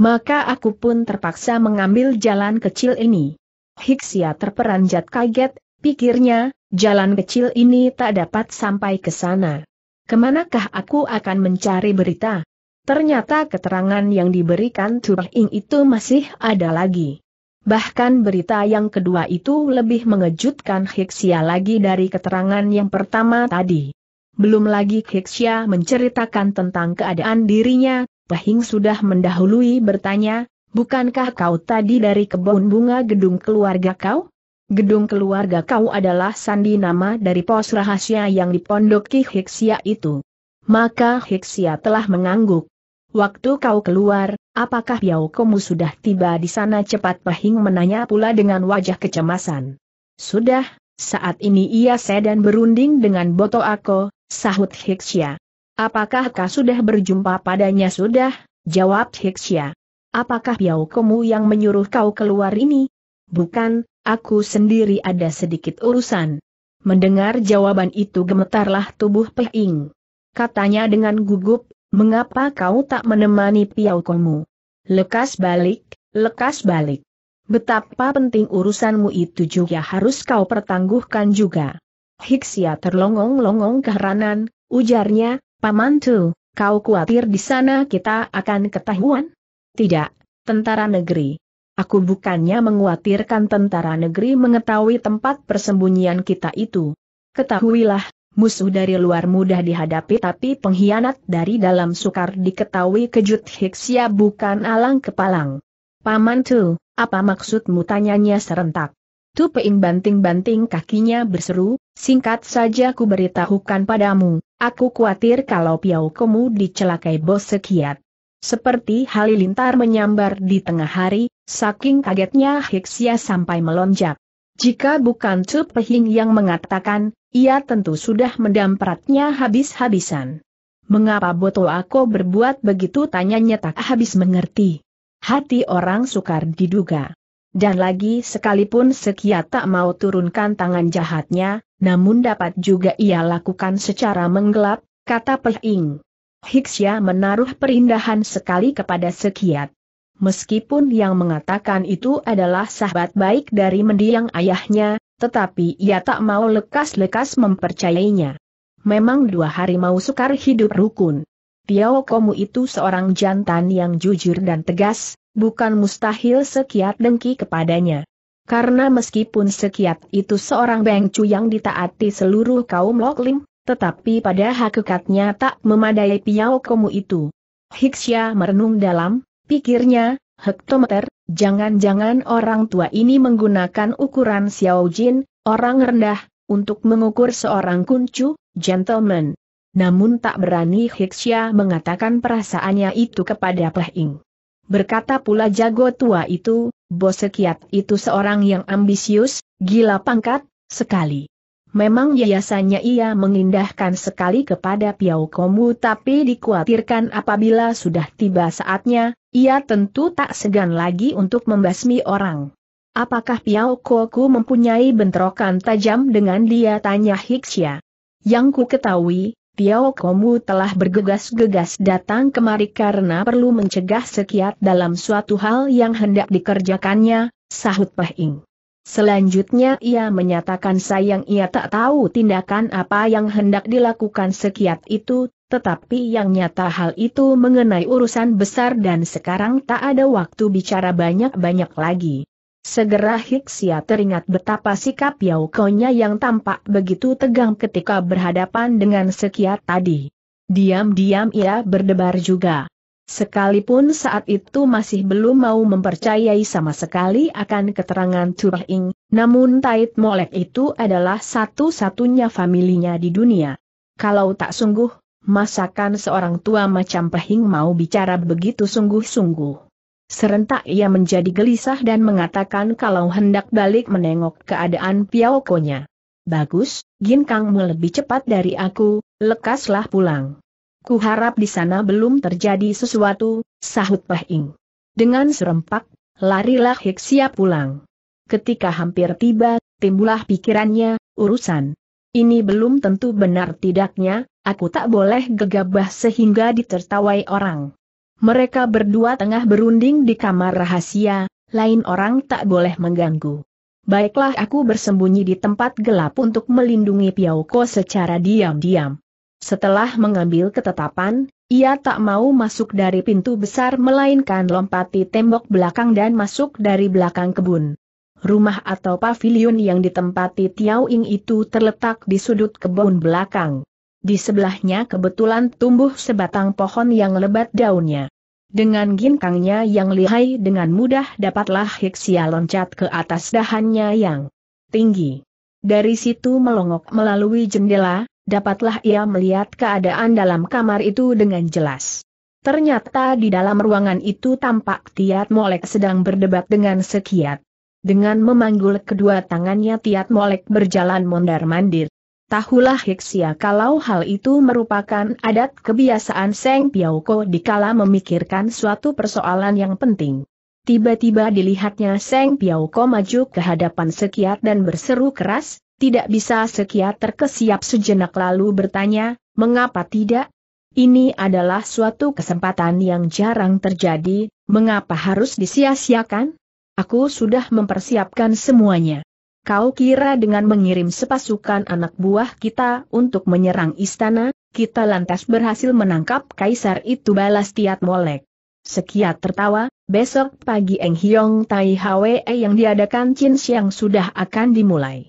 [SPEAKER 1] Maka aku pun terpaksa mengambil jalan kecil ini. Hixia terperanjat kaget, pikirnya, Jalan kecil ini tak dapat sampai ke sana. Kemanakah aku akan mencari berita? Ternyata keterangan yang diberikan Turing itu masih ada lagi. Bahkan berita yang kedua itu lebih mengejutkan Hiksia lagi dari keterangan yang pertama tadi. Belum lagi Hiksia menceritakan tentang keadaan dirinya, Pahing sudah mendahului bertanya, bukankah kau tadi dari kebun bunga gedung keluarga kau? Gedung keluarga kau adalah sandi nama dari pos rahasia yang di Ki Hiksia itu. Maka Hiksia telah mengangguk. Waktu kau keluar, apakah Biao Komu sudah tiba di sana cepat Pahing menanya pula dengan wajah kecemasan. Sudah, saat ini ia sedang berunding dengan Boto Ako, sahut Hiksia. Apakah kau sudah berjumpa padanya sudah, jawab Hiksia. Apakah Biao Komu yang menyuruh kau keluar ini? Bukan, aku sendiri ada sedikit urusan. Mendengar jawaban itu gemetarlah tubuh Peing. Katanya dengan gugup, mengapa kau tak menemani piaukomu? Lekas balik, lekas balik. Betapa penting urusanmu itu juga harus kau pertangguhkan juga. Hiksia terlongong-longong keheranan, ujarnya, paman Pamantu, kau khawatir di sana kita akan ketahuan? Tidak, tentara negeri. Aku bukannya menguatirkan tentara negeri mengetahui tempat persembunyian kita itu. Ketahuilah, musuh dari luar mudah dihadapi tapi pengkhianat dari dalam sukar diketahui kejut Hiksia bukan alang kepalang. Paman Tu, apa maksudmu tanyanya serentak? Tu Peing banting-banting kakinya berseru, singkat saja ku beritahukan padamu, aku khawatir kalau Piau kamu dicelakai bos sekiat. Seperti halilintar menyambar di tengah hari, Saking kagetnya Hiksia sampai melonjak. Jika bukan Tu Pehing yang mengatakan, ia tentu sudah mendampratnya habis-habisan. Mengapa Boto Ako berbuat begitu tanyanya tak habis mengerti. Hati orang sukar diduga. Dan lagi sekalipun Sekia tak mau turunkan tangan jahatnya, namun dapat juga ia lakukan secara menggelap, kata Pehing. Hiksia menaruh perindahan sekali kepada Sekiat. Meskipun yang mengatakan itu adalah sahabat baik dari mendiang ayahnya, tetapi ia tak mau lekas-lekas mempercayainya. Memang dua hari mau sukar hidup rukun. Tiao Komu itu seorang jantan yang jujur dan tegas, bukan mustahil sekiat dengki kepadanya. Karena meskipun sekiat itu seorang bengcu yang ditaati seluruh kaum Loklim, tetapi pada hakikatnya tak memadai Piao Komu itu. Hiksya merenung dalam, Pikirnya, hektometer, jangan-jangan orang tua ini menggunakan ukuran Xiao Jin, orang rendah, untuk mengukur seorang kuncu, gentleman. Namun tak berani Hiksya mengatakan perasaannya itu kepada Pehing. Berkata pula jago tua itu, bos sekiat itu seorang yang ambisius, gila pangkat, sekali. Memang biasanya ia mengindahkan sekali kepada Piau Komu tapi dikhawatirkan apabila sudah tiba saatnya, ia tentu tak segan lagi untuk membasmi orang. Apakah Piau Koku mempunyai bentrokan tajam dengan dia tanya Hiksya. Yang ku ketahui, Piau Komu telah bergegas-gegas datang kemari karena perlu mencegah sekiat dalam suatu hal yang hendak dikerjakannya, sahut Pehing. Selanjutnya ia menyatakan sayang ia tak tahu tindakan apa yang hendak dilakukan sekiat itu, tetapi yang nyata hal itu mengenai urusan besar dan sekarang tak ada waktu bicara banyak-banyak lagi. Segera Hiksia teringat betapa sikap Yaukonya yang tampak begitu tegang ketika berhadapan dengan sekiat tadi. Diam-diam ia berdebar juga. Sekalipun saat itu masih belum mau mempercayai sama sekali akan keterangan Turah Ing, namun Tait Molek itu adalah satu-satunya familinya di dunia. Kalau tak sungguh, masakan seorang tua macam Pehing mau bicara begitu sungguh-sungguh. Serentak ia menjadi gelisah dan mengatakan kalau hendak balik menengok keadaan Piaokonya. Bagus, Gin Kangmu lebih cepat dari aku, lekaslah pulang. Kuharap di sana belum terjadi sesuatu, sahut Pahing. Dengan serempak, larilah Hiksia pulang. Ketika hampir tiba, timbullah pikirannya, urusan. Ini belum tentu benar tidaknya, aku tak boleh gegabah sehingga ditertawai orang. Mereka berdua tengah berunding di kamar rahasia, lain orang tak boleh mengganggu. Baiklah aku bersembunyi di tempat gelap untuk melindungi Piauko secara diam-diam. Setelah mengambil ketetapan, ia tak mau masuk dari pintu besar melainkan lompati tembok belakang dan masuk dari belakang kebun. Rumah atau pavilion yang ditempati Tiao Ing itu terletak di sudut kebun belakang. Di sebelahnya kebetulan tumbuh sebatang pohon yang lebat daunnya. Dengan ginkangnya yang lihai dengan mudah dapatlah Hixia loncat ke atas dahannya yang tinggi. Dari situ melongok melalui jendela, dapatlah ia melihat keadaan dalam kamar itu dengan jelas. Ternyata di dalam ruangan itu tampak Tiat Molek sedang berdebat dengan Sekiat. Dengan memanggul kedua tangannya Tiat Molek berjalan mondar-mandir. Tahulah Hiksia kalau hal itu merupakan adat kebiasaan Seng Piauko dikala memikirkan suatu persoalan yang penting. Tiba-tiba dilihatnya Seng Piauko maju ke hadapan Sekiat dan berseru keras, tidak bisa sekiat terkesiap sejenak lalu bertanya, mengapa tidak? Ini adalah suatu kesempatan yang jarang terjadi, mengapa harus disia-siakan? Aku sudah mempersiapkan semuanya. Kau kira dengan mengirim sepasukan anak buah kita untuk menyerang istana, kita lantas berhasil menangkap kaisar itu balas Tiat Molek. Sekiat tertawa, besok pagi Eng Hiong Tai Hwe yang diadakan Chin Siang sudah akan dimulai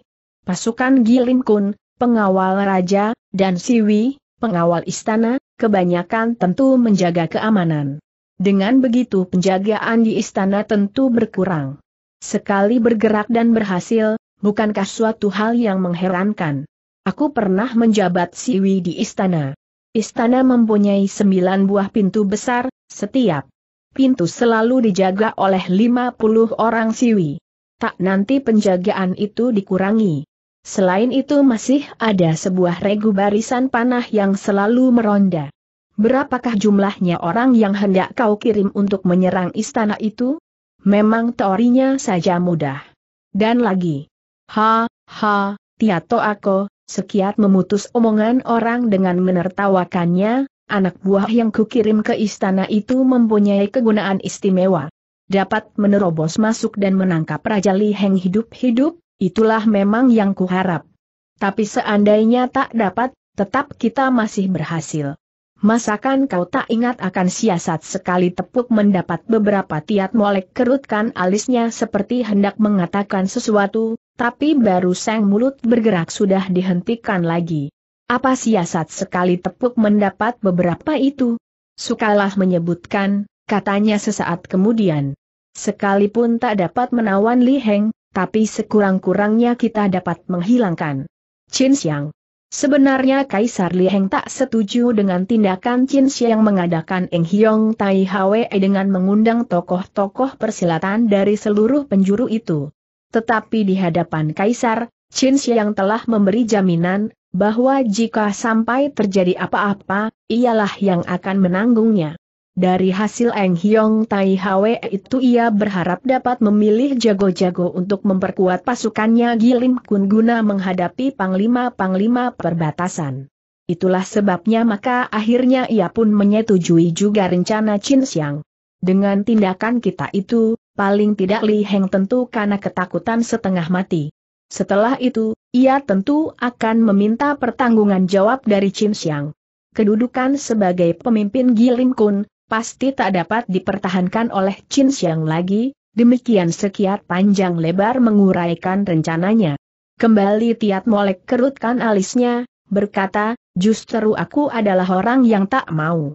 [SPEAKER 1] pasukan Gilin Kun, pengawal raja, dan Siwi, pengawal istana, kebanyakan tentu menjaga keamanan. Dengan begitu penjagaan di istana tentu berkurang. Sekali bergerak dan berhasil, bukankah suatu hal yang mengherankan? Aku pernah menjabat Siwi di istana. Istana mempunyai sembilan buah pintu besar, setiap pintu selalu dijaga oleh lima puluh orang siwi. Tak nanti penjagaan itu dikurangi. Selain itu masih ada sebuah regu barisan panah yang selalu meronda. Berapakah jumlahnya orang yang hendak kau kirim untuk menyerang istana itu? Memang teorinya saja mudah. Dan lagi. Ha, ha, tiato aku, sekiat memutus omongan orang dengan menertawakannya, anak buah yang kukirim ke istana itu mempunyai kegunaan istimewa. Dapat menerobos masuk dan menangkap Raja Li Heng hidup-hidup, Itulah memang yang kuharap. Tapi seandainya tak dapat, tetap kita masih berhasil. Masakan kau tak ingat akan siasat sekali tepuk mendapat beberapa tiat molek kerutkan alisnya seperti hendak mengatakan sesuatu, tapi baru sang mulut bergerak sudah dihentikan lagi. Apa siasat sekali tepuk mendapat beberapa itu? Sukalah menyebutkan, katanya sesaat kemudian. Sekalipun tak dapat menawan Li Heng, tapi sekurang-kurangnya kita dapat menghilangkan. Qin Xiang. Sebenarnya Kaisar Li Heng tak setuju dengan tindakan Qin Xiang mengadakan Eng Hiong Tai Hwe dengan mengundang tokoh-tokoh persilatan dari seluruh penjuru itu. Tetapi di hadapan Kaisar, Qin Xiang telah memberi jaminan, bahwa jika sampai terjadi apa-apa, ialah yang akan menanggungnya. Dari hasil Eng Hyong Tai Hwe itu ia berharap dapat memilih jago-jago untuk memperkuat pasukannya Gilim Kun guna menghadapi panglima-panglima perbatasan. Itulah sebabnya maka akhirnya ia pun menyetujui juga rencana Chin Xiang. Dengan tindakan kita itu, paling tidak Li Heng tentu karena ketakutan setengah mati. Setelah itu, ia tentu akan meminta pertanggungan jawab dari Chin Xiang. Kedudukan sebagai pemimpin Gilim Kun, pasti tak dapat dipertahankan oleh Chin Xiang lagi, demikian sekiat panjang lebar menguraikan rencananya. Kembali Tiat Molek kerutkan alisnya, berkata, justru aku adalah orang yang tak mau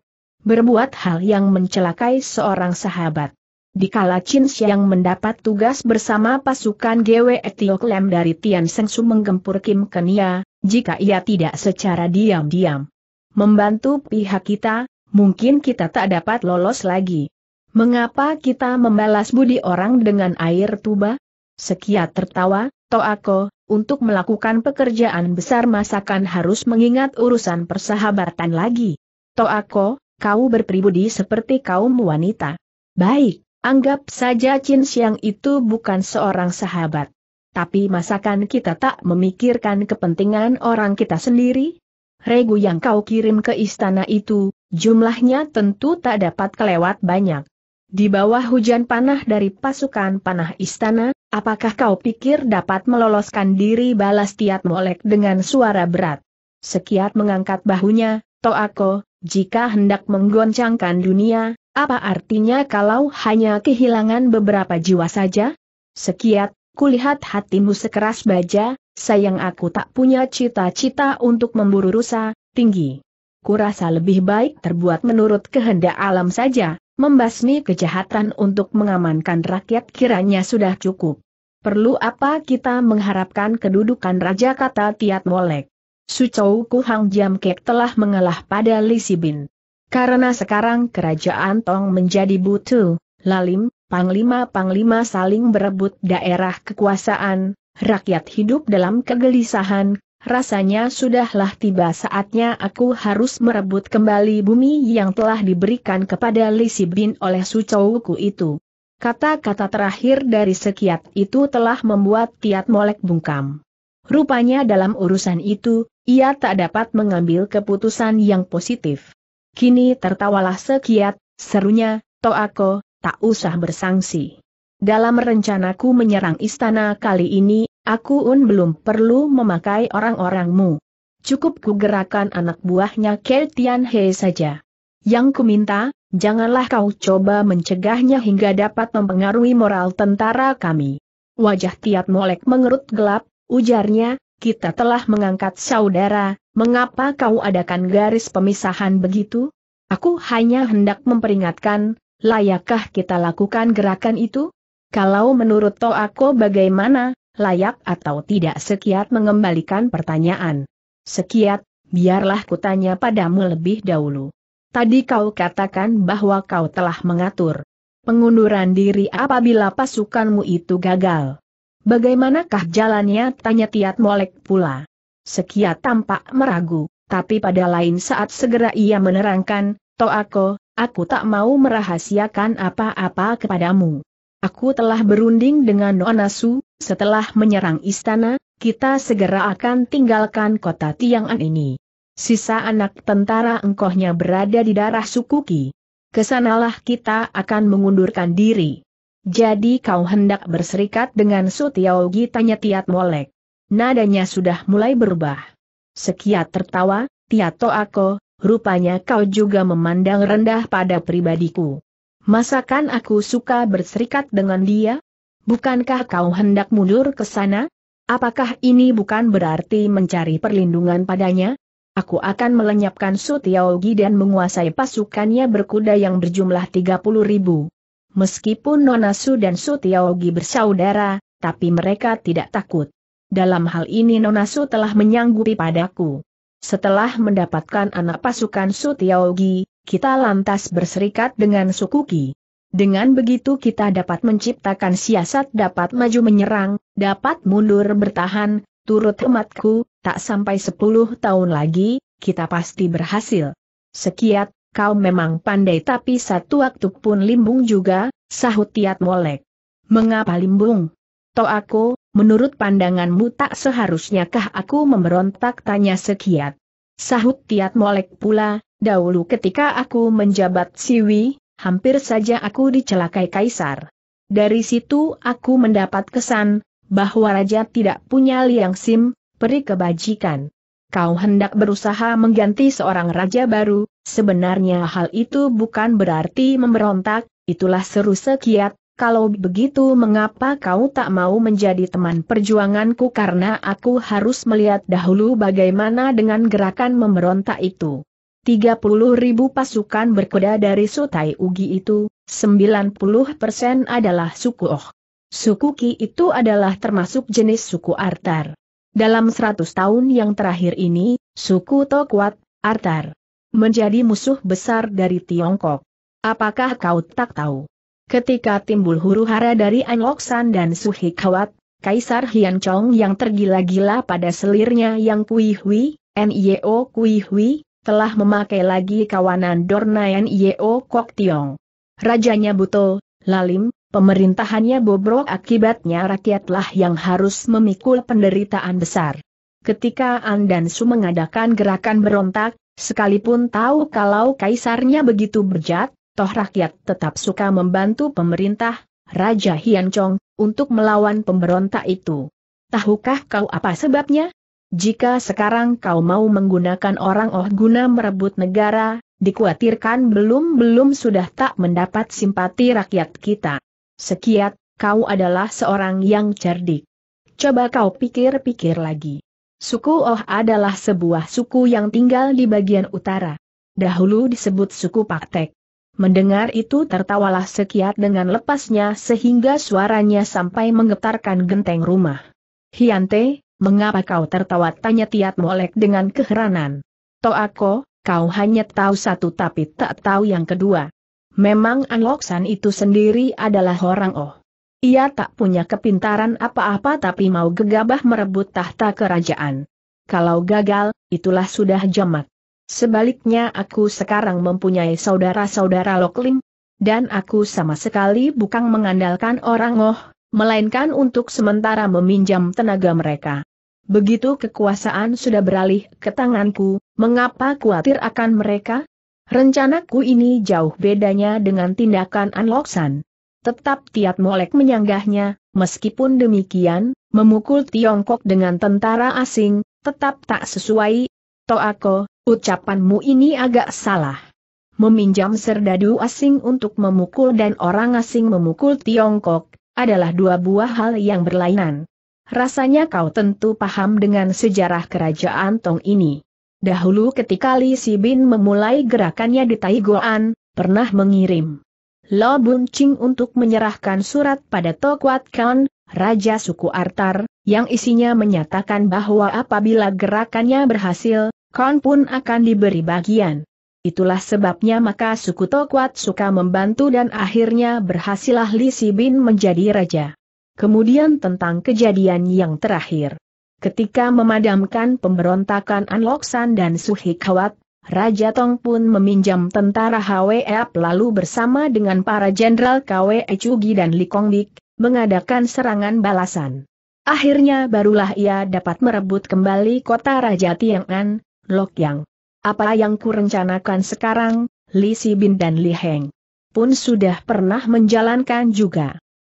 [SPEAKER 1] berbuat hal yang mencelakai seorang sahabat. Dikala Chin Xiang mendapat tugas bersama pasukan GW Etioklem dari Tian Seng Su menggempur Kim Kenia, jika ia tidak secara diam-diam membantu pihak kita, mungkin kita tak dapat lolos lagi. Mengapa kita membalas budi orang dengan air tuba? Sekiat tertawa, Toako, untuk melakukan pekerjaan besar masakan harus mengingat urusan persahabatan lagi. Toako, kau berpribudi seperti kaum wanita. Baik, anggap saja Chin Siang itu bukan seorang sahabat. Tapi masakan kita tak memikirkan kepentingan orang kita sendiri? Regu yang kau kirim ke istana itu, Jumlahnya tentu tak dapat kelewat banyak. Di bawah hujan panah dari pasukan panah istana, apakah kau pikir dapat meloloskan diri balas Tiat Molek dengan suara berat? Sekiat mengangkat bahunya, Toako, jika hendak menggoncangkan dunia, apa artinya kalau hanya kehilangan beberapa jiwa saja? Sekiat, kulihat hatimu sekeras baja, sayang aku tak punya cita-cita untuk memburu rusa, tinggi kurasa lebih baik terbuat menurut kehendak alam saja, membasmi kejahatan untuk mengamankan rakyat kiranya sudah cukup. Perlu apa kita mengharapkan kedudukan raja kata Tiat Molek? Sucou Kuhang Jam Kek telah mengalah pada Lisibin. Karena sekarang kerajaan Tong menjadi butuh, Lalim, Panglima-panglima saling berebut daerah kekuasaan, rakyat hidup dalam kegelisahan, rasanya sudahlah tiba saatnya aku harus merebut kembali bumi yang telah diberikan kepada Lisi Bin oleh Sucowuku itu. Kata-kata terakhir dari Sekiat itu telah membuat Tiat Molek bungkam. Rupanya dalam urusan itu, ia tak dapat mengambil keputusan yang positif. Kini tertawalah Sekiat, serunya, Toako, tak usah bersangsi. Dalam rencanaku menyerang istana kali ini, Aku un belum perlu memakai orang-orangmu. Cukup gerakan anak buahnya Kel Tian He saja. Yang kuminta, janganlah kau coba mencegahnya hingga dapat mempengaruhi moral tentara kami. Wajah Tiat Molek mengerut gelap, ujarnya, kita telah mengangkat saudara, mengapa kau adakan garis pemisahan begitu? Aku hanya hendak memperingatkan, layakkah kita lakukan gerakan itu? Kalau menurut Toako bagaimana, layak atau tidak Sekiat mengembalikan pertanyaan. Sekiat, biarlah kutanya padamu lebih dahulu. Tadi kau katakan bahwa kau telah mengatur pengunduran diri apabila pasukanmu itu gagal. Bagaimanakah jalannya tanya Tiat Molek pula. Sekiat tampak meragu, tapi pada lain saat segera ia menerangkan, Toako, aku tak mau merahasiakan apa-apa kepadamu. Aku telah berunding dengan Noanasu, setelah menyerang istana, kita segera akan tinggalkan kota Tiang'an ini. Sisa anak tentara engkohnya berada di darah suku Ki. Kesanalah kita akan mengundurkan diri. Jadi kau hendak berserikat dengan Su tanya Tiat Molek. Nadanya sudah mulai berubah. Sekiat tertawa, Tiato Ako, rupanya kau juga memandang rendah pada pribadiku. Masakan aku suka berserikat dengan dia? Bukankah kau hendak mundur ke sana? Apakah ini bukan berarti mencari perlindungan padanya? Aku akan melenyapkan Sutiaogi dan menguasai pasukannya berkuda yang berjumlah 30 ribu. Meskipun Nonasu dan Sutiaogi bersaudara, tapi mereka tidak takut. Dalam hal ini Nonasu telah menyanggupi padaku. Setelah mendapatkan anak pasukan Sutiaogi, kita lantas berserikat dengan suku Ki. Dengan begitu kita dapat menciptakan siasat dapat maju menyerang, dapat mundur bertahan, turut hematku, tak sampai 10 tahun lagi, kita pasti berhasil. Sekiat, kau memang pandai tapi satu waktu pun limbung juga, sahut Tiat Molek. Mengapa limbung? Toh aku, menurut pandanganmu tak seharusnya kah aku memberontak tanya Sekiat. Sahut Tiat Molek pula, Dahulu ketika aku menjabat Siwi, hampir saja aku dicelakai Kaisar. Dari situ aku mendapat kesan, bahwa Raja tidak punya liang sim, peri kebajikan. Kau hendak berusaha mengganti seorang raja baru, sebenarnya hal itu bukan berarti memberontak, itulah seru sekiat, kalau begitu mengapa kau tak mau menjadi teman perjuanganku karena aku harus melihat dahulu bagaimana dengan gerakan memberontak itu. 30 ribu pasukan berkuda dari Sutai Ugi itu, 90 persen adalah suku Oh. Suku Ki itu adalah termasuk jenis suku Artar. Dalam 100 tahun yang terakhir ini, suku tokwat, Artar, menjadi musuh besar dari Tiongkok. Apakah kau tak tahu? Ketika timbul huru hara dari Anloksan dan Suhikawat, Kaisar Hian Chong yang tergila-gila pada selirnya yang Kui Hui, NIO e Kui Hui, telah memakai lagi kawanan Dornayan Yeo Kok Tiong. Rajanya buto, lalim, pemerintahannya bobrok akibatnya rakyatlah yang harus memikul penderitaan besar. Ketika An dan Su mengadakan gerakan berontak, sekalipun tahu kalau kaisarnya begitu berjat toh rakyat tetap suka membantu pemerintah, Raja Hian Chong, untuk melawan pemberontak itu. Tahukah kau apa sebabnya? Jika sekarang kau mau menggunakan orang Oh guna merebut negara, dikhawatirkan belum-belum sudah tak mendapat simpati rakyat kita. Sekiat, kau adalah seorang yang cerdik. Coba kau pikir-pikir lagi. Suku Oh adalah sebuah suku yang tinggal di bagian utara. Dahulu disebut suku Paktek. Mendengar itu tertawalah sekiat dengan lepasnya sehingga suaranya sampai menggetarkan genteng rumah. Hiante, Mengapa kau tertawa tanya Tiat Molek dengan keheranan? Toako, kau hanya tahu satu tapi tak tahu yang kedua. Memang Anloksan itu sendiri adalah orang oh. Ia tak punya kepintaran apa-apa tapi mau gegabah merebut tahta kerajaan. Kalau gagal, itulah sudah jamak. Sebaliknya aku sekarang mempunyai saudara-saudara Loklim, dan aku sama sekali bukan mengandalkan orang oh, melainkan untuk sementara meminjam tenaga mereka. Begitu kekuasaan sudah beralih ke tanganku, mengapa khawatir akan mereka? Rencanaku ini jauh bedanya dengan tindakan Anloksan. Tetap Tiat Molek menyanggahnya, meskipun demikian, memukul Tiongkok dengan tentara asing, tetap tak sesuai. Toako, ucapanmu ini agak salah. Meminjam serdadu asing untuk memukul dan orang asing memukul Tiongkok, adalah dua buah hal yang berlainan. Rasanya kau tentu paham dengan sejarah kerajaan Tong ini. Dahulu ketika Li Sibin memulai gerakannya di Taiguan, pernah mengirim Lo Bun Ching untuk menyerahkan surat pada Tokwat Khan, Raja suku Artar, yang isinya menyatakan bahwa apabila gerakannya berhasil, Khan pun akan diberi bagian. Itulah sebabnya maka suku Tokwat suka membantu dan akhirnya berhasillah Li Sibin menjadi raja. Kemudian tentang kejadian yang terakhir. Ketika memadamkan pemberontakan Anloksan dan Suhikawat, Raja Tong pun meminjam tentara HWF lalu bersama dengan para jenderal KWE Echugi dan Likongbik, mengadakan serangan balasan. Akhirnya barulah ia dapat merebut kembali kota Raja Tiang'an, Lokyang. Apa yang kurencanakan sekarang, Li Bin dan Li Heng pun sudah pernah menjalankan juga.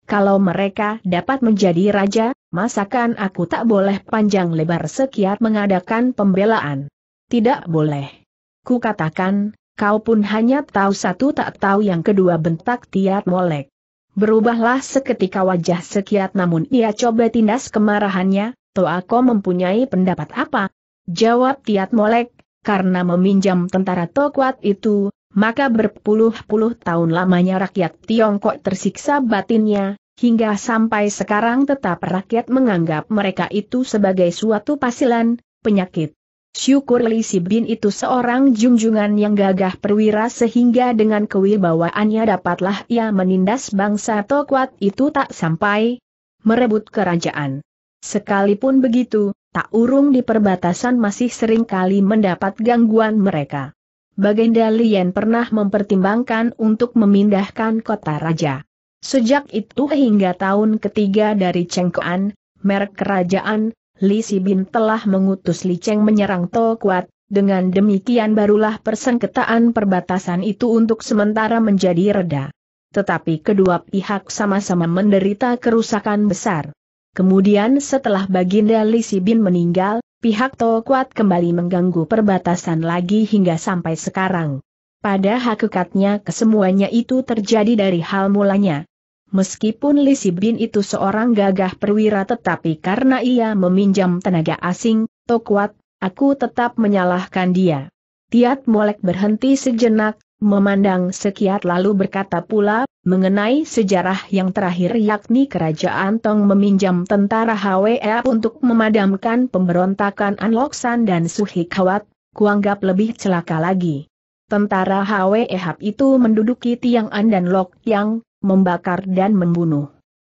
[SPEAKER 1] Kalau mereka dapat menjadi raja, masakan aku tak boleh panjang lebar sekian mengadakan pembelaan. Tidak boleh. Ku katakan, kau pun hanya tahu satu tak tahu yang kedua bentak Tiat Molek. Berubahlah seketika wajah sekiat namun ia coba tindas kemarahannya, Toako mempunyai pendapat apa? Jawab Tiat Molek, karena meminjam tentara Tokwat itu, maka berpuluh-puluh tahun lamanya rakyat Tiongkok tersiksa batinnya, hingga sampai sekarang tetap rakyat menganggap mereka itu sebagai suatu pasilan, penyakit. Syukur Li Sibin itu seorang junjungan yang gagah perwira sehingga dengan kewibawaannya dapatlah ia menindas bangsa Tokwat itu tak sampai merebut kerajaan. Sekalipun begitu, tak urung di perbatasan masih sering kali mendapat gangguan mereka. Baginda Lien pernah mempertimbangkan untuk memindahkan kota raja. Sejak itu hingga tahun ketiga dari Cengkoan, merek kerajaan, Li Sibin telah mengutus Li Cheng menyerang Tokuat, dengan demikian barulah persengketaan perbatasan itu untuk sementara menjadi reda. Tetapi kedua pihak sama-sama menderita kerusakan besar. Kemudian setelah Baginda Li Sibin meninggal, Pihak Tokuat kembali mengganggu perbatasan lagi hingga sampai sekarang. Pada hakikatnya kesemuanya itu terjadi dari hal mulanya. Meskipun Li Sibin itu seorang gagah perwira tetapi karena ia meminjam tenaga asing, Tokuat, aku tetap menyalahkan dia. Tiat Molek berhenti sejenak, Memandang sekiat lalu berkata pula, mengenai sejarah yang terakhir yakni kerajaan Tong meminjam tentara HWE untuk memadamkan pemberontakan Anloksan dan Suhikawat, kuanggap lebih celaka lagi. Tentara HWF itu menduduki tiang An dan Lok Yang, membakar dan membunuh.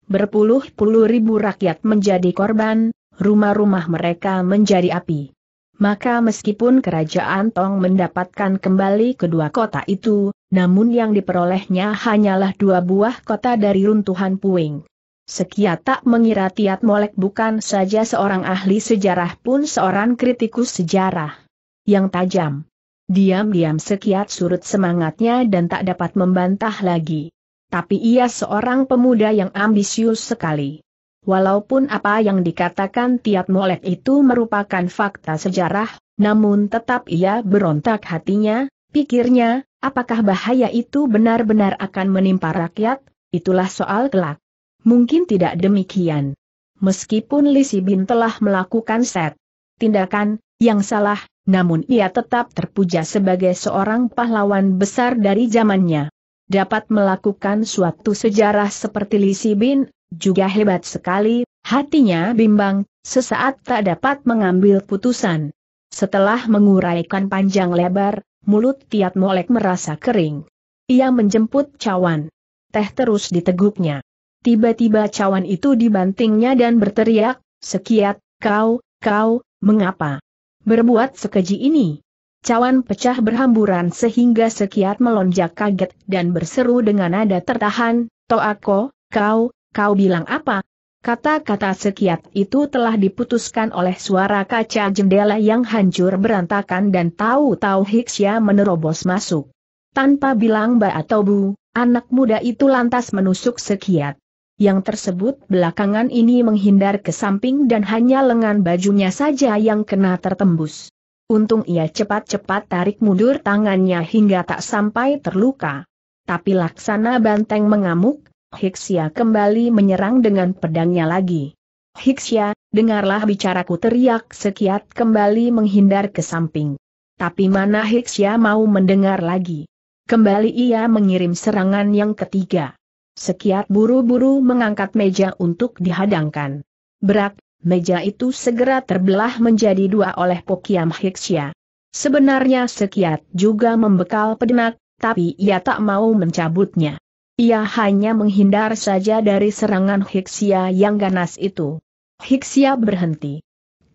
[SPEAKER 1] Berpuluh-puluh ribu rakyat menjadi korban, rumah-rumah mereka menjadi api. Maka meskipun kerajaan Tong mendapatkan kembali kedua kota itu, namun yang diperolehnya hanyalah dua buah kota dari runtuhan Puing. Sekia tak mengira Tiat Molek bukan saja seorang ahli sejarah pun seorang kritikus sejarah yang tajam. Diam-diam Sekiat surut semangatnya dan tak dapat membantah lagi. Tapi ia seorang pemuda yang ambisius sekali. Walaupun apa yang dikatakan tiap Molek itu merupakan fakta sejarah, namun tetap ia berontak hatinya, pikirnya, apakah bahaya itu benar-benar akan menimpa rakyat, itulah soal kelak. Mungkin tidak demikian. Meskipun Lisi Bin telah melakukan set tindakan yang salah, namun ia tetap terpuja sebagai seorang pahlawan besar dari zamannya. Dapat melakukan suatu sejarah seperti Lisi Bin juga hebat sekali, hatinya bimbang, sesaat tak dapat mengambil putusan. Setelah menguraikan panjang lebar, mulut Tiat Molek merasa kering. Ia menjemput cawan. Teh terus diteguknya. Tiba-tiba cawan itu dibantingnya dan berteriak, Sekiat, kau, kau, mengapa? Berbuat sekeji ini. Cawan pecah berhamburan sehingga sekiat melonjak kaget dan berseru dengan nada tertahan, Toako, kau, Kau bilang apa? Kata-kata sekiat itu telah diputuskan oleh suara kaca jendela yang hancur berantakan dan tahu-tahu Hiksya menerobos masuk. Tanpa bilang ba atau bu, anak muda itu lantas menusuk sekiat. Yang tersebut belakangan ini menghindar ke samping dan hanya lengan bajunya saja yang kena tertembus. Untung ia cepat-cepat tarik mundur tangannya hingga tak sampai terluka. Tapi laksana banteng mengamuk, Hiksia kembali menyerang dengan pedangnya lagi. Hiksia, dengarlah bicaraku teriak sekiat kembali menghindar ke samping. Tapi mana Hiksia mau mendengar lagi. Kembali ia mengirim serangan yang ketiga. Sekiat buru-buru mengangkat meja untuk dihadangkan. Berak, meja itu segera terbelah menjadi dua oleh Pokiam Hiksia. Sebenarnya Sekiat juga membekal pedenak, tapi ia tak mau mencabutnya. Ia hanya menghindar saja dari serangan Hiksia yang ganas itu. Hiksia berhenti.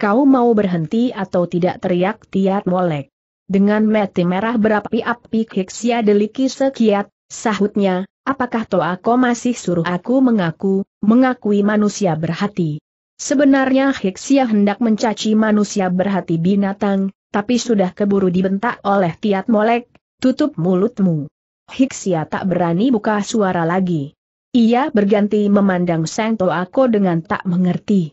[SPEAKER 1] Kau mau berhenti atau tidak teriak Tiat Molek. Dengan mati merah berapi-api Hiksia deliki sekiat, sahutnya, apakah toa kau masih suruh aku mengaku, mengakui manusia berhati. Sebenarnya Hiksia hendak mencaci manusia berhati binatang, tapi sudah keburu dibentak oleh Tiat Molek, tutup mulutmu. Hiksia tak berani buka suara lagi. Ia berganti memandang Sang Toako dengan tak mengerti.